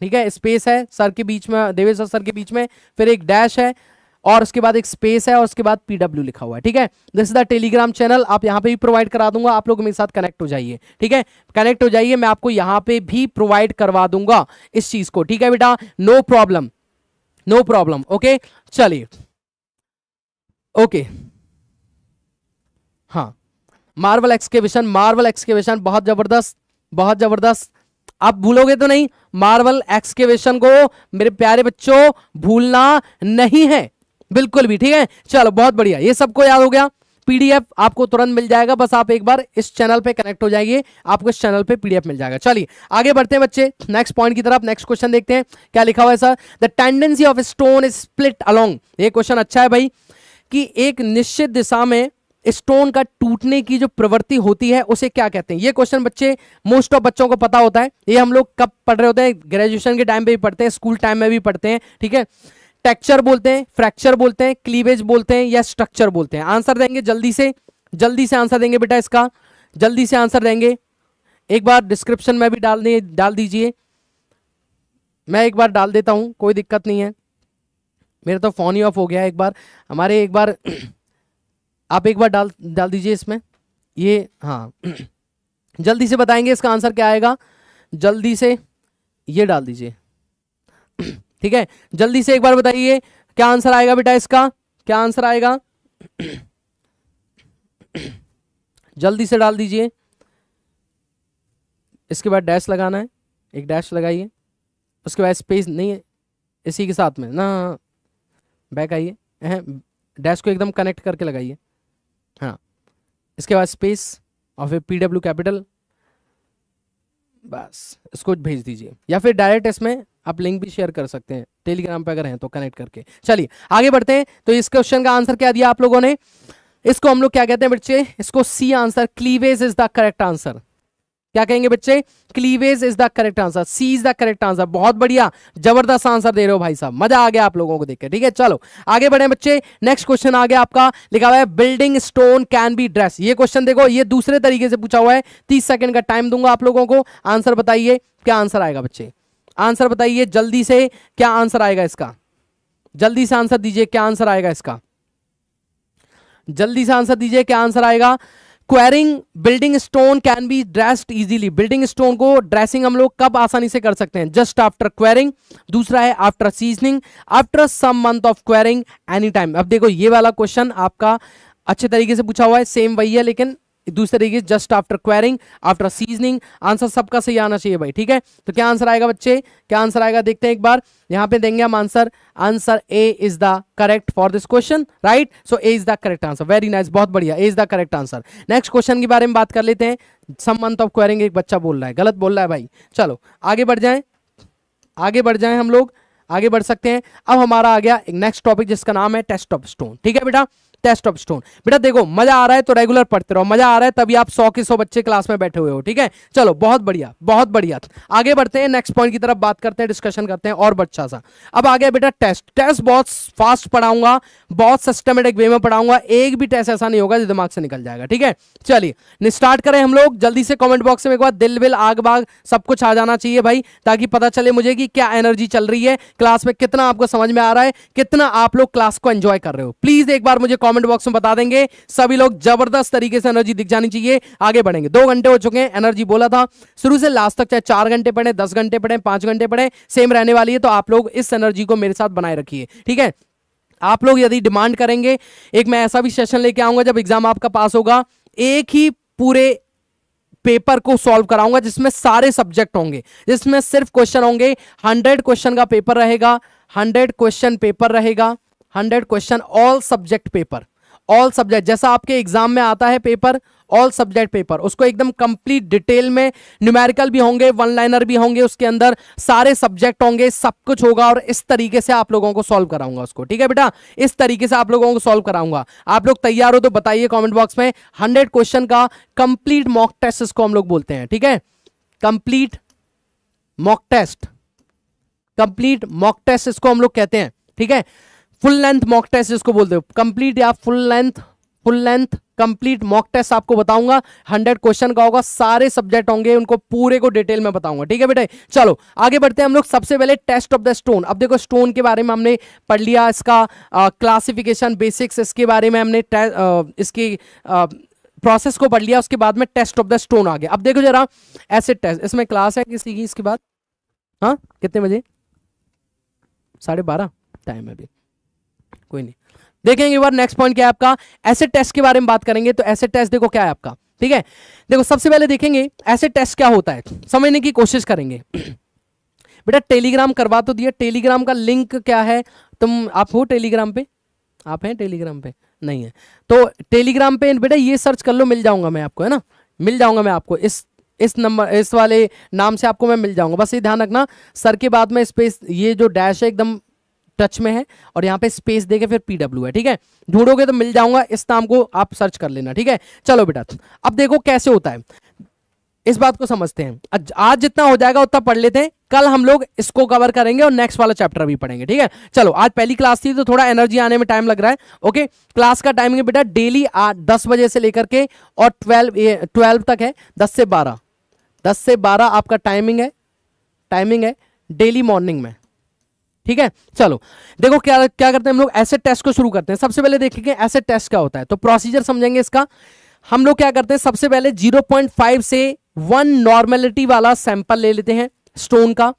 ठीक है स्पेस है सर के बीच में देवेश और सर के बीच में फिर एक डैश है और उसके बाद एक स्पेस है और उसके बाद पीडब्ल्यू लिखा हुआ है ठीक है this is the Telegram channel आप यहाँ पे भी प्रोवाइड करा दूंगा आप लोग मेरे साथ कनेक्ट हो जाइए ठीक है कनेक्ट हो जाइए मैं आपको यहाँ पे भी प्रोवाइड करवा दूंगा इस चीज को ठीक है बेटा no problem no problem okay चलिए ओके हाँ मार्वल एक्सकेविशन मार्वल एक्सकेविशन बहुत जबरदस्त बहुत जबरदस्त आप भूलोगे तो नहीं मार्वल एक्सकेवेशन को मेरे प्यारे बच्चों भूलना नहीं है बिल्कुल भी ठीक है चलो बहुत बढ़िया ये सबको याद हो गया पीडीएफ आपको तुरंत मिल जाएगा बस आप एक बार इस चैनल पे कनेक्ट हो जाइए आपको इस चैनल पे पीडीएफ मिल जाएगा चलिए आगे बढ़ते हैं बच्चे नेक्स्ट पॉइंट की तरफ नेक्स्ट क्वेश्चन देखते हैं क्या लिखा हुआ है sir the tendency of stone is split along ये क्वेश्चन अच्छा है भाई कि एक निश्चित दिशा में स्टोन का टूटने की जो प्रवृत्ति होती है उसे क्या कहते हैं ये क्वेश्चन बच्चे मोस्ट ऑफ बच्चों को पता होता है ये हम लोग कब पढ़ रहे होते हैं ग्रेजुएशन के टाइम पे भी पढ़ते हैं स्कूल टाइम में भी पढ़ते हैं ठीक है टेक्चर बोलते हैं फ्रैक्चर बोलते हैं क्लीवेज बोलते हैं या स्ट्रक्चर बोलते हैं आंसर देंगे जल्दी से जल्दी से आंसर देंगे बेटा इसका जल्दी से आंसर देंगे एक बार डिस्क्रिप्शन में भी डाल दे डाल दीजिए मैं एक बार डाल देता हूँ कोई दिक्कत नहीं है मेरा तो फ़ोन ही ऑफ हो गया एक बार हमारे एक बार आप एक बार डाल डाल दीजिए इसमें ये हाँ [CLEARS THROAT] जल्दी से बताएंगे इसका आंसर क्या आएगा जल्दी से ये डाल दीजिए [CLEARS THROAT] ठीक है जल्दी से एक बार बताइए क्या आंसर आएगा बेटा इसका क्या आंसर आएगा [CLEARS THROAT] जल्दी से डाल दीजिए इसके बाद डैश लगाना है एक डैश लगाइए उसके बाद स्पेस नहीं है इसी के साथ में ना बैक आइए डैश को एकदम कनेक्ट करके लगाइए हाँ इसके बाद स्पेस और फिर पी डब्ल्यू कैपिटल बस इसको भेज दीजिए या फिर डायरेक्ट इसमें आप लिंक भी शेयर कर सकते हैं टेलीग्राम पे अगर हैं तो कनेक्ट करके चलिए आगे बढ़ते हैं तो इस क्वेश्चन का आंसर क्या दिया आप लोगों ने इसको हम लोग क्या कहते हैं बच्चे इसको C answer cleavage is the correct answer क्या कहेंगे बच्चे cleavage is the correct answer C is the correct answer बहुत बढ़िया जबरदस्त आंसर दे रहे हो भाई साहब मजा आ गया आप लोगों को देखकर ठीक है चलो आगे बढ़े बच्चे नेक्स्ट क्वेश्चन आ गया आपका लिखा हुआ है building stone can be dress ये क्वेश्चन देखो ये दूसरे तरीके से पूछा हुआ है तीस सेकेंड का टाइम दूंगा आप लोगों को आंसर बताइए क्या आंसर आएगा बच्चे आंसर बताइए जल्दी से क्या आंसर आएगा इसका जल्दी से आंसर दीजिए क्या आंसर आएगा इसका जल्दी से आंसर दीजिए क्या आंसर आएगा quarrying building stone can be dressed easily building stone को ड्रेसिंग हम लोग कब आसानी से कर सकते हैं जस्ट आफ्टर क्वेरिंग दूसरा है after seasoning after some month of quarrying any time अब देखो ये वाला क्वेश्चन आपका अच्छे तरीके से पूछा हुआ है सेम वही है लेकिन दूसरे तरीके just after quarrying after seasoning answer सबका सही आना चाहिए भाई ठीक है तो क्या आंसर आएगा बच्चे क्या आंसर आएगा देखते हैं एक बार यहां पे देंगे हम answer answer A is the correct for this question right so A is the correct answer very nice बहुत बढ़िया A is the correct answer next question के बारे में बात कर लेते हैं सम मंथ ऑफ क्वेरिंग एक बच्चा बोल रहा है गलत बोल रहा है भाई चलो आगे बढ़ जाए आगे बढ़ जाए हम लोग आगे बढ़ सकते हैं अब हमारा आ गया नेक्स्ट टॉपिक जिसका नाम है टेस्ट ऑफ स्टोन ठीक है बेटा टेस्ट ऑफ स्टोन बेटा देखो मजा आ रहा है तो रेगुलर पढ़ते रहो मजा आ रहा है तभी आप सौ के सौ बच्चे क्लास में बैठे हुए हो ठीक है चलो बहुत बढ़िया बहुत बढ़िया आगे बढ़ते हैं नेक्स्ट पॉइंट की तरफ बात करते हैं डिस्कशन करते हैं और बच्चा सा अब आ गया बेटा टेस्ट टेस्ट बहुत फास्ट पढ़ाऊंगा बहुत सिस्टमेटिक वे में पढ़ाऊंगा एक भी टेस्ट ऐसा नहीं होगा जो दिमाग से निकल जाएगा ठीक है चलिए स्टार्ट करें हम लोग जल्दी से कॉमेंट बॉक्स में एक बार दिल बिल आग बाग सब कुछ आ जाना चाहिए भाई ताकि पता चले मुझे कि क्या एनर्जी चल रही है क्लास में कितना आपको समझ में आ रहा है कितना आप लोग क्लास को एंजॉय कर रहे हो प्लीज एक बार मुझे कॉमेंट कमेंट बॉक्स में बता देंगे सभी लोग जबरदस्त तरीके से एनर्जी दिख जानी चाहिए आगे बढ़ेंगे दो घंटे हो चुके हैं एनर्जी बोला था शुरू से लास्ट तक चाहे चार घंटे पढ़े दस घंटे पढ़े पांच घंटे पढ़े सेम रहने वाली है तो आप लोग इस एनर्जी को मेरे साथ बनाए रखिए ठीक है आप लोग यदि डिमांड करेंगे एक मैं ऐसा भी सेशन लेके आऊंगा जब एग्जाम आपका पास होगा एक ही पूरे पेपर को सॉल्व कराऊंगा जिसमें सारे सब्जेक्ट होंगे जिसमें सिर्फ क्वेश्चन होंगे हंड्रेड क्वेश्चन का पेपर रहेगा हंड्रेड क्वेश्चन पेपर रहेगा hundred question all subject paper all subject जैसा आपके एग्जाम में आता है पेपर ऑल सब्जेक्ट पेपर उसको एकदम कंप्लीट डिटेल में न्यूमेरिकल भी होंगे वन लाइनर भी होंगे उसके अंदर सारे सब्जेक्ट होंगे सब कुछ होगा और इस तरीके से आप लोगों को सॉल्व कराऊंगा उसको ठीक है बेटा इस तरीके से आप लोगों को सॉल्व कराऊंगा आप लोग तैयार हो तो बताइए कॉमेंट बॉक्स में हंड्रेड क्वेश्चन का कंप्लीट मॉक टेस्ट इसको हम लोग बोलते हैं ठीक है complete mock test complete mock test इसको हम लोग कहते हैं ठीक है फुल लेंथ मॉक टेस्ट जिसको बोलते हो कंप्लीट या full length full length complete mock test आपको बताऊंगा हंड्रेड क्वेश्चन का होगा सारे सब्जेक्ट होंगे उनको पूरे को डिटेल में बताऊंगा ठीक है बेटे चलो आगे बढ़ते हैं हम लोग सबसे पहले टेस्ट ऑफ द स्टोन अब देखो स्टोन के बारे में हमने पढ़ लिया इसका क्लासिफिकेशन बेसिक्स इसके बारे में हमने आ, इसकी आ, प्रोसेस को पढ़ लिया उसके बाद में टेस्ट ऑफ द स्टोन आ गया अब देखो जरा एसिड टेस्ट इसमें क्लास है किसी की इसके बाद हाँ कितने बजे साढ़े टाइम है अभी कोई नहीं देखेंगे बार नेक्स्ट पॉइंट क्या है आपका एसिड टेस्ट के बारे में बात करेंगे तो एसिड टेस्ट देखो क्या है आपका ठीक है देखो सबसे पहले देखेंगे एसिड टेस्ट क्या होता है समझने की कोशिश करेंगे [CLEARS THROAT] बेटा टेलीग्राम करवा तो दिया टेलीग्राम का लिंक क्या है तुम आप हो टेलीग्राम पे आप हैं टेलीग्राम पे नहीं है तो टेलीग्राम पे बेटा ये सर्च कर लो मिल जाऊंगा मैं आपको है ना मिल जाऊंगा मैं आपको इस इस नंबर इस वाले नाम से आपको मैं मिल जाऊंगा बस ये ध्यान रखना सर के बाद में स्पेस ये जो डैश है एकदम टच में है और यहाँ पे स्पेस देके फिर पी डब्ल्यू है ठीक है ढूंढोगे तो मिल जाऊंगा इस नाम को आप सर्च कर लेना ठीक है चलो बेटा अब देखो कैसे होता है इस बात को समझते हैं आज जितना हो जाएगा उतना पढ़ लेते हैं कल हम लोग इसको कवर करेंगे और नेक्स्ट वाला चैप्टर भी पढ़ेंगे ठीक है चलो आज पहली क्लास थी तो थोड़ा एनर्जी आने में टाइम लग रहा है ओके क्लास का टाइमिंग बेटा डेली दस बजे से लेकर के और ट्वेल्व ट्वेल्व तक है दस से बारह दस से बारह आपका टाइमिंग है टाइमिंग है डेली मॉर्निंग में ठीक है चलो देखो क्या क्या करते हैं हम लोग एसेट टेस्ट को शुरू करते हैं सबसे पहले देखेंगे एसेट टेस्ट क्या होता है तो प्रोसीजर समझेंगे इसका हम लोग क्या करते हैं सबसे पहले 0.5 से वन नॉर्मेलिटी वाला सैंपल ले लेते हैं स्टोन का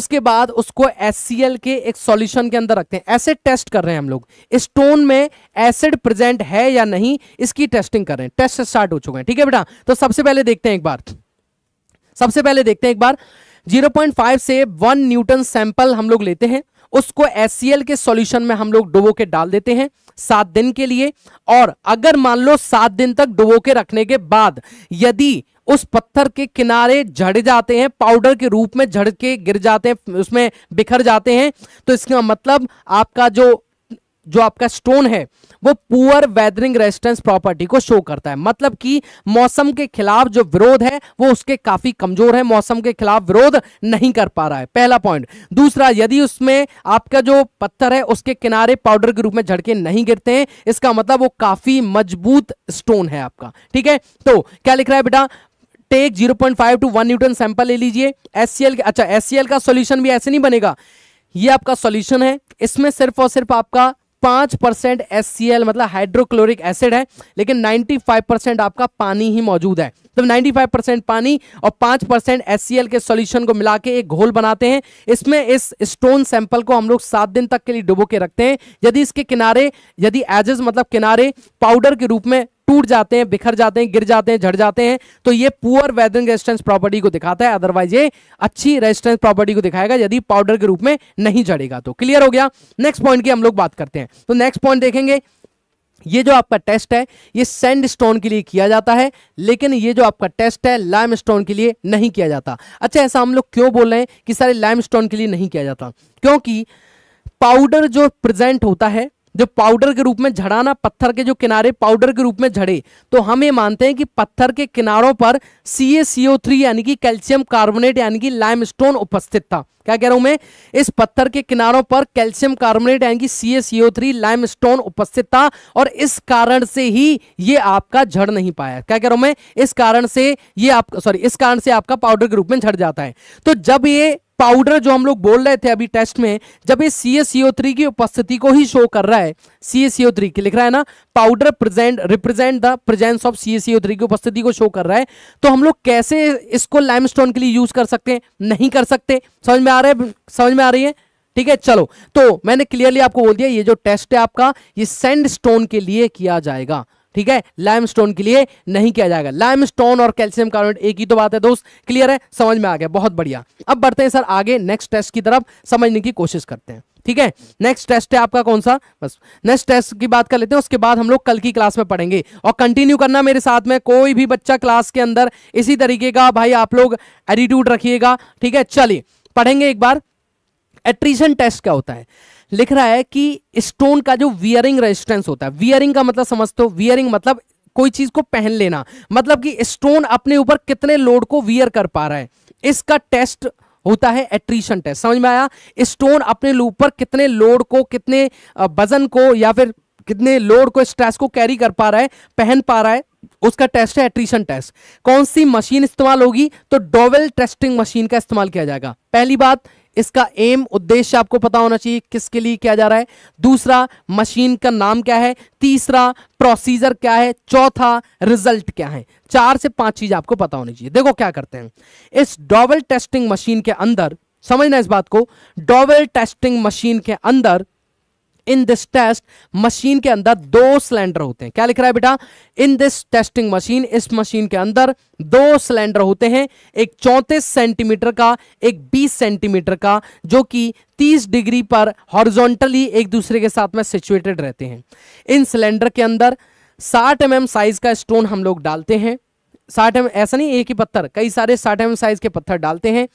उसके बाद उसको एस के एक सॉल्यूशन के अंदर रखते हैं एसिड टेस्ट कर रहे हैं हम लोग स्टोन में एसिड प्रेजेंट है या नहीं इसकी टेस्टिंग कर रहे हैं टेस्ट स्टार्ट हो चुके हैं ठीक है बेटा तो सबसे पहले देखते हैं एक बार सबसे पहले देखते हैं एक बार 0.5 से 1 न्यूटन सैंपल हम लोग लेते हैं उसको एस के सॉल्यूशन में हम लोग डुबो के डाल देते हैं सात दिन के लिए और अगर मान लो सात दिन तक डुबो के रखने के बाद यदि उस पत्थर के किनारे झड़ जाते हैं पाउडर के रूप में झड़ के गिर जाते हैं उसमें बिखर जाते हैं तो इसका मतलब आपका जो जो आपका स्टोन है वो पुअर वेदरिंग रेजिस्टेंस प्रॉपर्टी को शो करता है मतलब कि मौसम के खिलाफ जो विरोध है वो उसके काफी कमजोर है मौसम के खिलाफ विरोध नहीं कर पा रहा है पहला पॉइंट दूसरा यदि उसमें आपका जो पत्थर है उसके किनारे पाउडर के रूप में झड़के नहीं गिरते हैं इसका मतलब वो काफी मजबूत स्टोन है आपका ठीक है तो क्या लिख रहा है बेटा take zero two one newton sample ले लीजिए एससीएल अच्छा एस का सोल्यूशन भी ऐसे नहीं बनेगा ये आपका सॉल्यूशन है इसमें सिर्फ और सिर्फ आपका पांच परसेंट एस मतलब हाइड्रोक्लोरिक एसिड है लेकिन नाइन्टी फाइव परसेंट आपका पानी ही मौजूद है तो 95 परसेंट पानी और पांच परसेंट एस के सॉल्यूशन को मिला के एक घोल बनाते हैं इसमें इस स्टोन सैंपल को हम लोग सात दिन तक के लिए डुबो के रखते हैं यदि इसके किनारे यदि एजेस मतलब किनारे पाउडर के रूप में टूट जाते हैं बिखर जाते हैं गिर जाते हैं झड़ जाते हैं तो ये पुअर वेदरिंग रेजिस्टेंस प्रॉपर्टी को दिखाता है अदरवाइज ये अच्छी रेजिस्टेंस प्रॉपर्टी को दिखाएगा यदि पाउडर के रूप में नहीं झड़ेगा तो क्लियर हो गया नेक्स्ट पॉइंट की हम लोग बात करते हैं तो नेक्स्ट पॉइंट देखेंगे ये जो आपका टेस्ट है ये सैंड स्टोन के लिए किया जाता है लेकिन ये जो आपका टेस्ट है लाइम स्टोन के लिए नहीं किया जाता अच्छा ऐसा हम लोग क्यों बोल रहे हैं कि सारे लाइम स्टोन के लिए नहीं किया जाता क्योंकि पाउडर जो प्रेजेंट होता है जो पाउडर के रूप में झड़ा ना पत्थर के जो किनारे पाउडर के रूप में झड़े तो हम ये मानते हैं कि पत्थर के किनारों पर CaCO3 थ्री यानी कि कैल्शियम कार्बोनेट यानी कि लाइम स्टोन उपस्थित था क्या कह रहा हूं मैं इस पत्थर के किनारों पर कैल्शियम कार्बोनेट यानी कि CaCO3 limestone three lime stone उपस्थित था और इस कारण से ही ये आपका झड़ नहीं पाया क्या कह रहा हूं मैं इस कारण से ये आप सॉरी इस कारण से आपका पाउडर के रूप में झड़ जाता है तो जब ये पाउडर जो हम लोग बोल रहे थे अभी टेस्ट में जब ये सी की उपस्थिति को ही शो कर रहा है सी थ्री लिख रहा है ना powder present represent the presence of C की उपस्थिति को शो कर रहा है तो हम लोग कैसे इसको लाइम के लिए यूज कर सकते हैं नहीं कर सकते समझ में आ रहा है समझ में आ रही है ठीक है चलो तो मैंने क्लियरली आपको बोल दिया ये जो टेस्ट है आपका ये सैंडस्टोन के लिए किया जाएगा ठीक है लाइमस्टोन के लिए नहीं किया जाएगा लाइमस्टोन और कैल्शियम कार्बोनेट एक ही तो बात है दोस्त क्लियर है समझ में आ गया बहुत बढ़िया अब बढ़ते हैं सर आगे नेक्स्ट टेस्ट की तरफ समझने की कोशिश करते हैं ठीक है नेक्स्ट टेस्ट है आपका कौन सा बस नेक्स्ट टेस्ट की बात कर लेते हैं उसके बाद हम लोग कल की क्लास में पढ़ेंगे और कंटिन्यू करना मेरे साथ में कोई भी बच्चा क्लास के अंदर इसी तरीके का भाई आप लोग एटीट्यूड रखिएगा ठीक है चलिए पढ़ेंगे एक बार एट्रीशन टेस्ट क्या होता है लिख रहा है कि स्टोन का जो वियरिंग रेजिस्टेंस होता है वियरिंग का मतलब समझते हो वियरिंग मतलब कोई चीज को पहन लेना मतलब कि स्टोन अपने ऊपर कितने लोड को वियर कर पा रहा है इसका टेस्ट होता है एट्रीशन टेस्ट समझ में आया स्टोन अपने ऊपर कितने लोड को कितने वजन को या फिर कितने लोड को स्ट्रेस को कैरी कर पा रहा है पहन पा रहा है उसका टेस्ट है एट्रीशन टेस्ट कौन सी मशीन इस्तेमाल होगी तो डोवेल टेस्टिंग मशीन का इस्तेमाल किया जाएगा पहली बात इसका एम उद्देश्य आपको पता होना चाहिए किसके लिए किया जा रहा है दूसरा मशीन का नाम क्या है तीसरा प्रोसीजर क्या है चौथा रिजल्ट क्या है चार से पांच चीज आपको पता होनी चाहिए देखो क्या करते हैं इस डोवेल टेस्टिंग मशीन के अंदर समझना इस बात को डोवेल टेस्टिंग मशीन के अंदर इन दिस टेस्ट मशीन के अंदर दो सिलेंडर होते हैं क्या लिख रहा है बेटा इन दिस टेस्टिंग मशीन इस मशीन के अंदर दो सिलेंडर होते हैं एक चौंतीस सेंटीमीटर का एक बीस सेंटीमीटर का जो कि 30 डिग्री पर हॉरिजॉन्टली एक दूसरे के साथ में सिचुएटेड रहते हैं इन सिलेंडर के अंदर 60 एम mm साइज का स्टोन हम लोग डालते हैं साठ एम ऐसा नहीं एक ही पत्थर कई सारे साठ एम साइज के पत्थर डालते हैं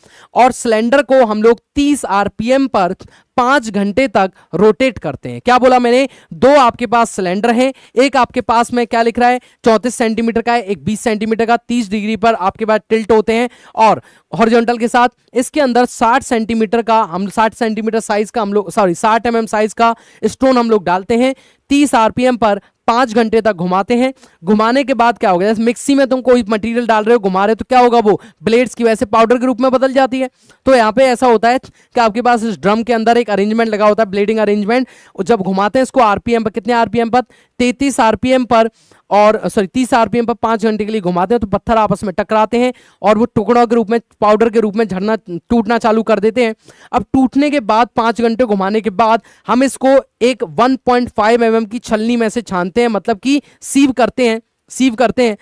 और सिलेंडर को हम लोग 30 आरपीएम पर पांच घंटे तक रोटेट करते हैं क्या बोला मैंने दो आपके पास सिलेंडर है एक आपके पास में क्या लिख रहा है चौंतीस सेंटीमीटर का है एक बीस सेंटीमीटर का तीस डिग्री पर आपके पास टिल्ट होते हैं और हॉरिजॉन्टल के साथ इसके अंदर साठ सेंटीमीटर का हम साठ सेंटीमीटर साइज का हम लोग सॉरी साठ एम साइज का स्टोन हम लोग डालते हैं 30 आरपीएम पर पांच घंटे तक घुमाते हैं घुमाने के बाद क्या होगा जैसे मिक्सी में तुम कोई मटेरियल डाल रहे हो घुमा रहे हो तो क्या होगा वो ब्लेड्स की वैसे पाउडर के रूप में बदल जाती है तो यहाँ पे ऐसा होता है कि आपके पास इस ड्रम के अंदर एक अरेंजमेंट लगा होता है ब्लेडिंग अरेंजमेंट जब घुमाते हैं इसको आरपीएम पर कितने आरपीएम पर तैतीस आरपीएम पर और सॉरी तीस आरपीएम पर पांच घंटे के लिए घुमाते हैं तो पत्थर आपस में टकराते हैं और वो टुकड़ों के रूप में पाउडर के रूप में झरना टूटना चालू कर देते हैं अब टूटने के बाद पांच घंटे घुमाने के बाद हम इसको एक 1.5 पॉइंट mm की छलनी में से छानते हैं मतलब कि सीव करते हैं सीव करते हैं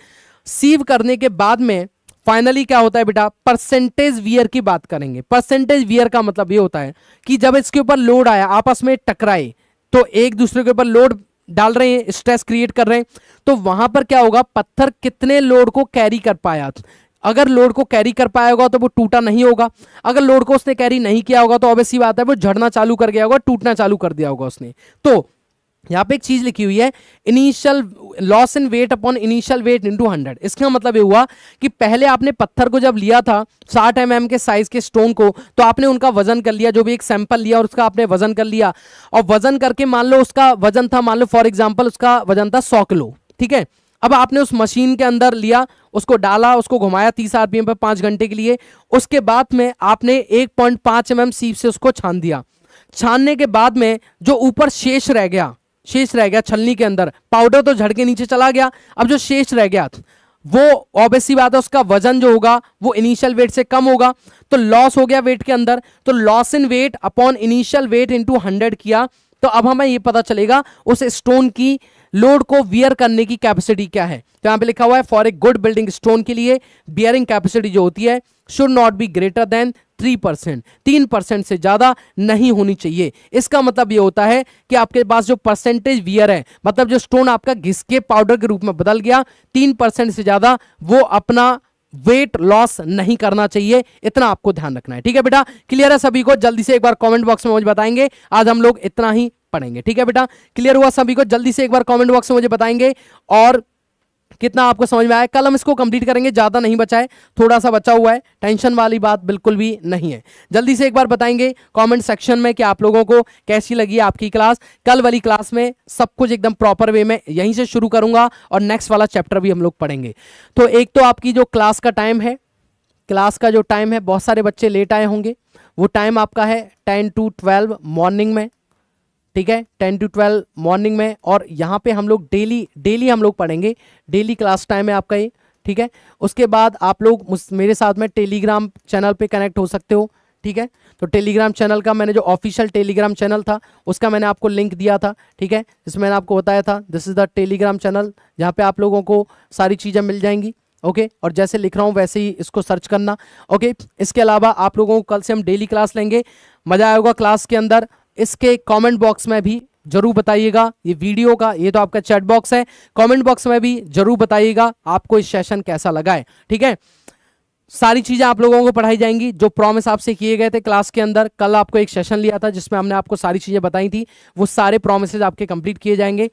सीव करने के बाद में फाइनली क्या होता है बेटा परसेंटेज वियर की बात करेंगे परसेंटेज वियर का मतलब ये होता है कि जब इसके ऊपर लोड आया आपस में टकराए तो एक दूसरे के ऊपर लोड डाल रहे हैं स्ट्रेस क्रिएट कर रहे हैं तो वहां पर क्या होगा पत्थर कितने लोड को कैरी कर पाया अगर लोड को कैरी कर पाया होगा तो वो टूटा नहीं होगा अगर लोड को उसने कैरी नहीं किया होगा तो ऑब्वियस बात है वो झड़ना चालू कर गया होगा टूटना चालू कर दिया होगा उसने तो यहाँ पे एक चीज लिखी हुई है initial loss in weight upon initial weight into hundred इसका मतलब ये हुआ कि पहले आपने पत्थर को जब लिया था साठ एम mm के साइज के स्टोन को तो आपने उनका वजन कर लिया जो भी एक सैंपल लिया और उसका आपने वजन कर लिया और वजन करके मान लो उसका वजन था मान लो फॉर एग्जाम्पल उसका वजन था सौ किलो ठीक है अब आपने उस मशीन के अंदर लिया उसको डाला उसको घुमाया तीस आरपीएम पर पांच घंटे के लिए उसके बाद में आपने एक पॉइंट पाँच एम सीप से उसको छान दिया छानने के बाद में जो ऊपर शेष रह गया शेष रह गया छलनी के अंदर पाउडर तो झड़ के नीचे चला गया अब जो शेष रह गया वो ऑब्वियस बात है उसका वजन जो होगा वो इनिशियल वेट से कम होगा तो लॉस हो गया वेट के अंदर तो loss in weight upon initial weight into hundred किया तो अब हमें ये पता चलेगा उस स्टोन की लोड को वियर करने की कैपेसिटी क्या है तो यहाँ पे लिखा हुआ है for a good building stone के लिए बियरिंग कैपेसिटी जो होती है should not be greater than three percent तीन परसेंट से ज़्यादा नहीं होनी चाहिए इसका मतलब ये होता है कि आपके पास जो परसेंटेज वियर है मतलब जो स्टोन आपका घिसके पाउडर के रूप में बदल गया तीन परसेंट से ज़्यादा वो अपना वेट लॉस नहीं करना चाहिए इतना आपको ध्यान रखना है ठीक है बेटा क्लियर है सभी को जल्दी से एक बार कॉमेंट बॉक्स में मुझे बताएंगे आज हम लोग इतना ही पढ़ेंगे ठीक है बेटा क्लियर हुआ सभी को जल्दी से एक बार कॉमेंट बॉक्स में मुझे बताएंगे और कितना आपको समझ में आया कल हम इसको कंप्लीट करेंगे ज़्यादा नहीं बचा है थोड़ा सा बचा हुआ है टेंशन वाली बात बिल्कुल भी नहीं है जल्दी से एक बार बताएंगे कमेंट सेक्शन में कि आप लोगों को कैसी लगी आपकी क्लास कल वाली क्लास में सब कुछ एकदम प्रॉपर वे में यहीं से शुरू करूंगा और नेक्स्ट वाला चैप्टर भी हम लोग पढ़ेंगे तो एक तो आपकी जो क्लास का टाइम है क्लास का जो टाइम है बहुत सारे बच्चे लेट आए होंगे वो टाइम आपका है टेन टू ट्वेल्व मॉर्निंग में ठीक है टेन टू ट्वेल्व मॉर्निंग में और यहाँ पे हम लोग डेली डेली हम लोग पढ़ेंगे डेली क्लास टाइम है आपका ये ठीक है उसके बाद आप लोग मेरे साथ में टेलीग्राम चैनल पे कनेक्ट हो सकते हो ठीक है तो टेलीग्राम चैनल का मैंने जो ऑफिशियल टेलीग्राम चैनल था उसका मैंने आपको लिंक दिया था ठीक है जिसमें मैंने आपको बताया था this is the Telegram channel जहाँ पर आप लोगों को सारी चीज़ें मिल जाएंगी ओके और जैसे लिख रहा हूँ वैसे ही इसको सर्च करना ओके इसके अलावा आप लोगों को कल से हम डेली क्लास लेंगे मज़ा आएगा क्लास के अंदर इसके कमेंट बॉक्स में भी जरूर बताइएगा ये वीडियो का ये तो आपका चैट बॉक्स है कमेंट बॉक्स में भी जरूर बताइएगा आपको इस सेशन कैसा लगा है ठीक है सारी चीज़ें आप लोगों को पढ़ाई जाएंगी जो प्रॉमिस आपसे किए गए थे क्लास के अंदर कल आपको एक सेशन लिया था जिसमें हमने आपको सारी चीज़ें बताई थी वो सारे प्रोमिस आपके कंप्लीट किए जाएंगे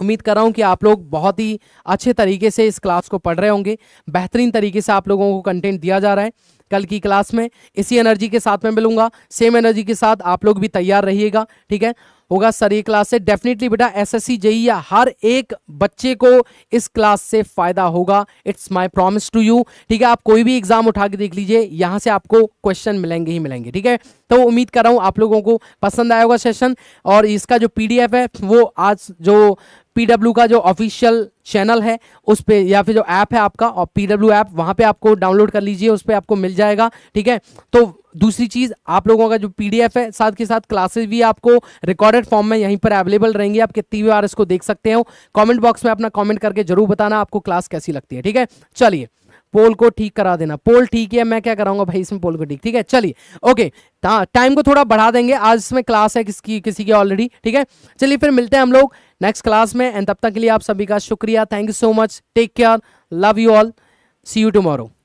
उम्मीद कर रहा हूँ कि आप लोग बहुत ही अच्छे तरीके से इस क्लास को पढ़ रहे होंगे बेहतरीन तरीके से आप लोगों को कंटेंट दिया जा रहा है कल की क्लास में इसी एनर्जी के साथ में मिलूंगा सेम एनर्जी के साथ आप लोग भी तैयार रहिएगा ठीक है होगा सर ये क्लास से डेफिनेटली बेटा एसएससी जेई e e या हर एक बच्चे को इस क्लास से फायदा होगा it's my promise to you ठीक है आप कोई भी एग्जाम उठा के देख लीजिए यहाँ से आपको क्वेश्चन मिलेंगे ही मिलेंगे ठीक है तो उम्मीद कर रहा हूँ आप लोगों को पसंद आया होगा सेशन और इसका जो एफ है वो आज जो पीडब्ल्यू का जो ऑफिशियल चैनल है उस पर या फिर जो ऐप है आपका और डब्ल्यू ऐप वहाँ पर आपको डाउनलोड कर लीजिए उस पर आपको मिल जाएगा ठीक है तो दूसरी चीज़ आप लोगों का जो पीडीएफ है साथ के साथ क्लासेस भी आपको रिकॉर्डेड फॉर्म में यहीं पर अवेलेबल रहेंगी आप कितनी बार इसको देख सकते हो कमेंट बॉक्स में अपना कमेंट करके जरूर बताना आपको क्लास कैसी लगती है ठीक है चलिए पोल को ठीक करा देना पोल ठीक है मैं क्या कराऊंगा भाई इसमें पोल को ठीक ठीक है चलिए ओके टाइम को थोड़ा बढ़ा देंगे आज इसमें क्लास है किसकी किसी की ऑलरेडी ठीक है चलिए फिर मिलते हैं हम लोग नेक्स्ट क्लास में एंड तब तक के लिए आप सभी का शुक्रिया thank you so much take care love you all see you tomorrow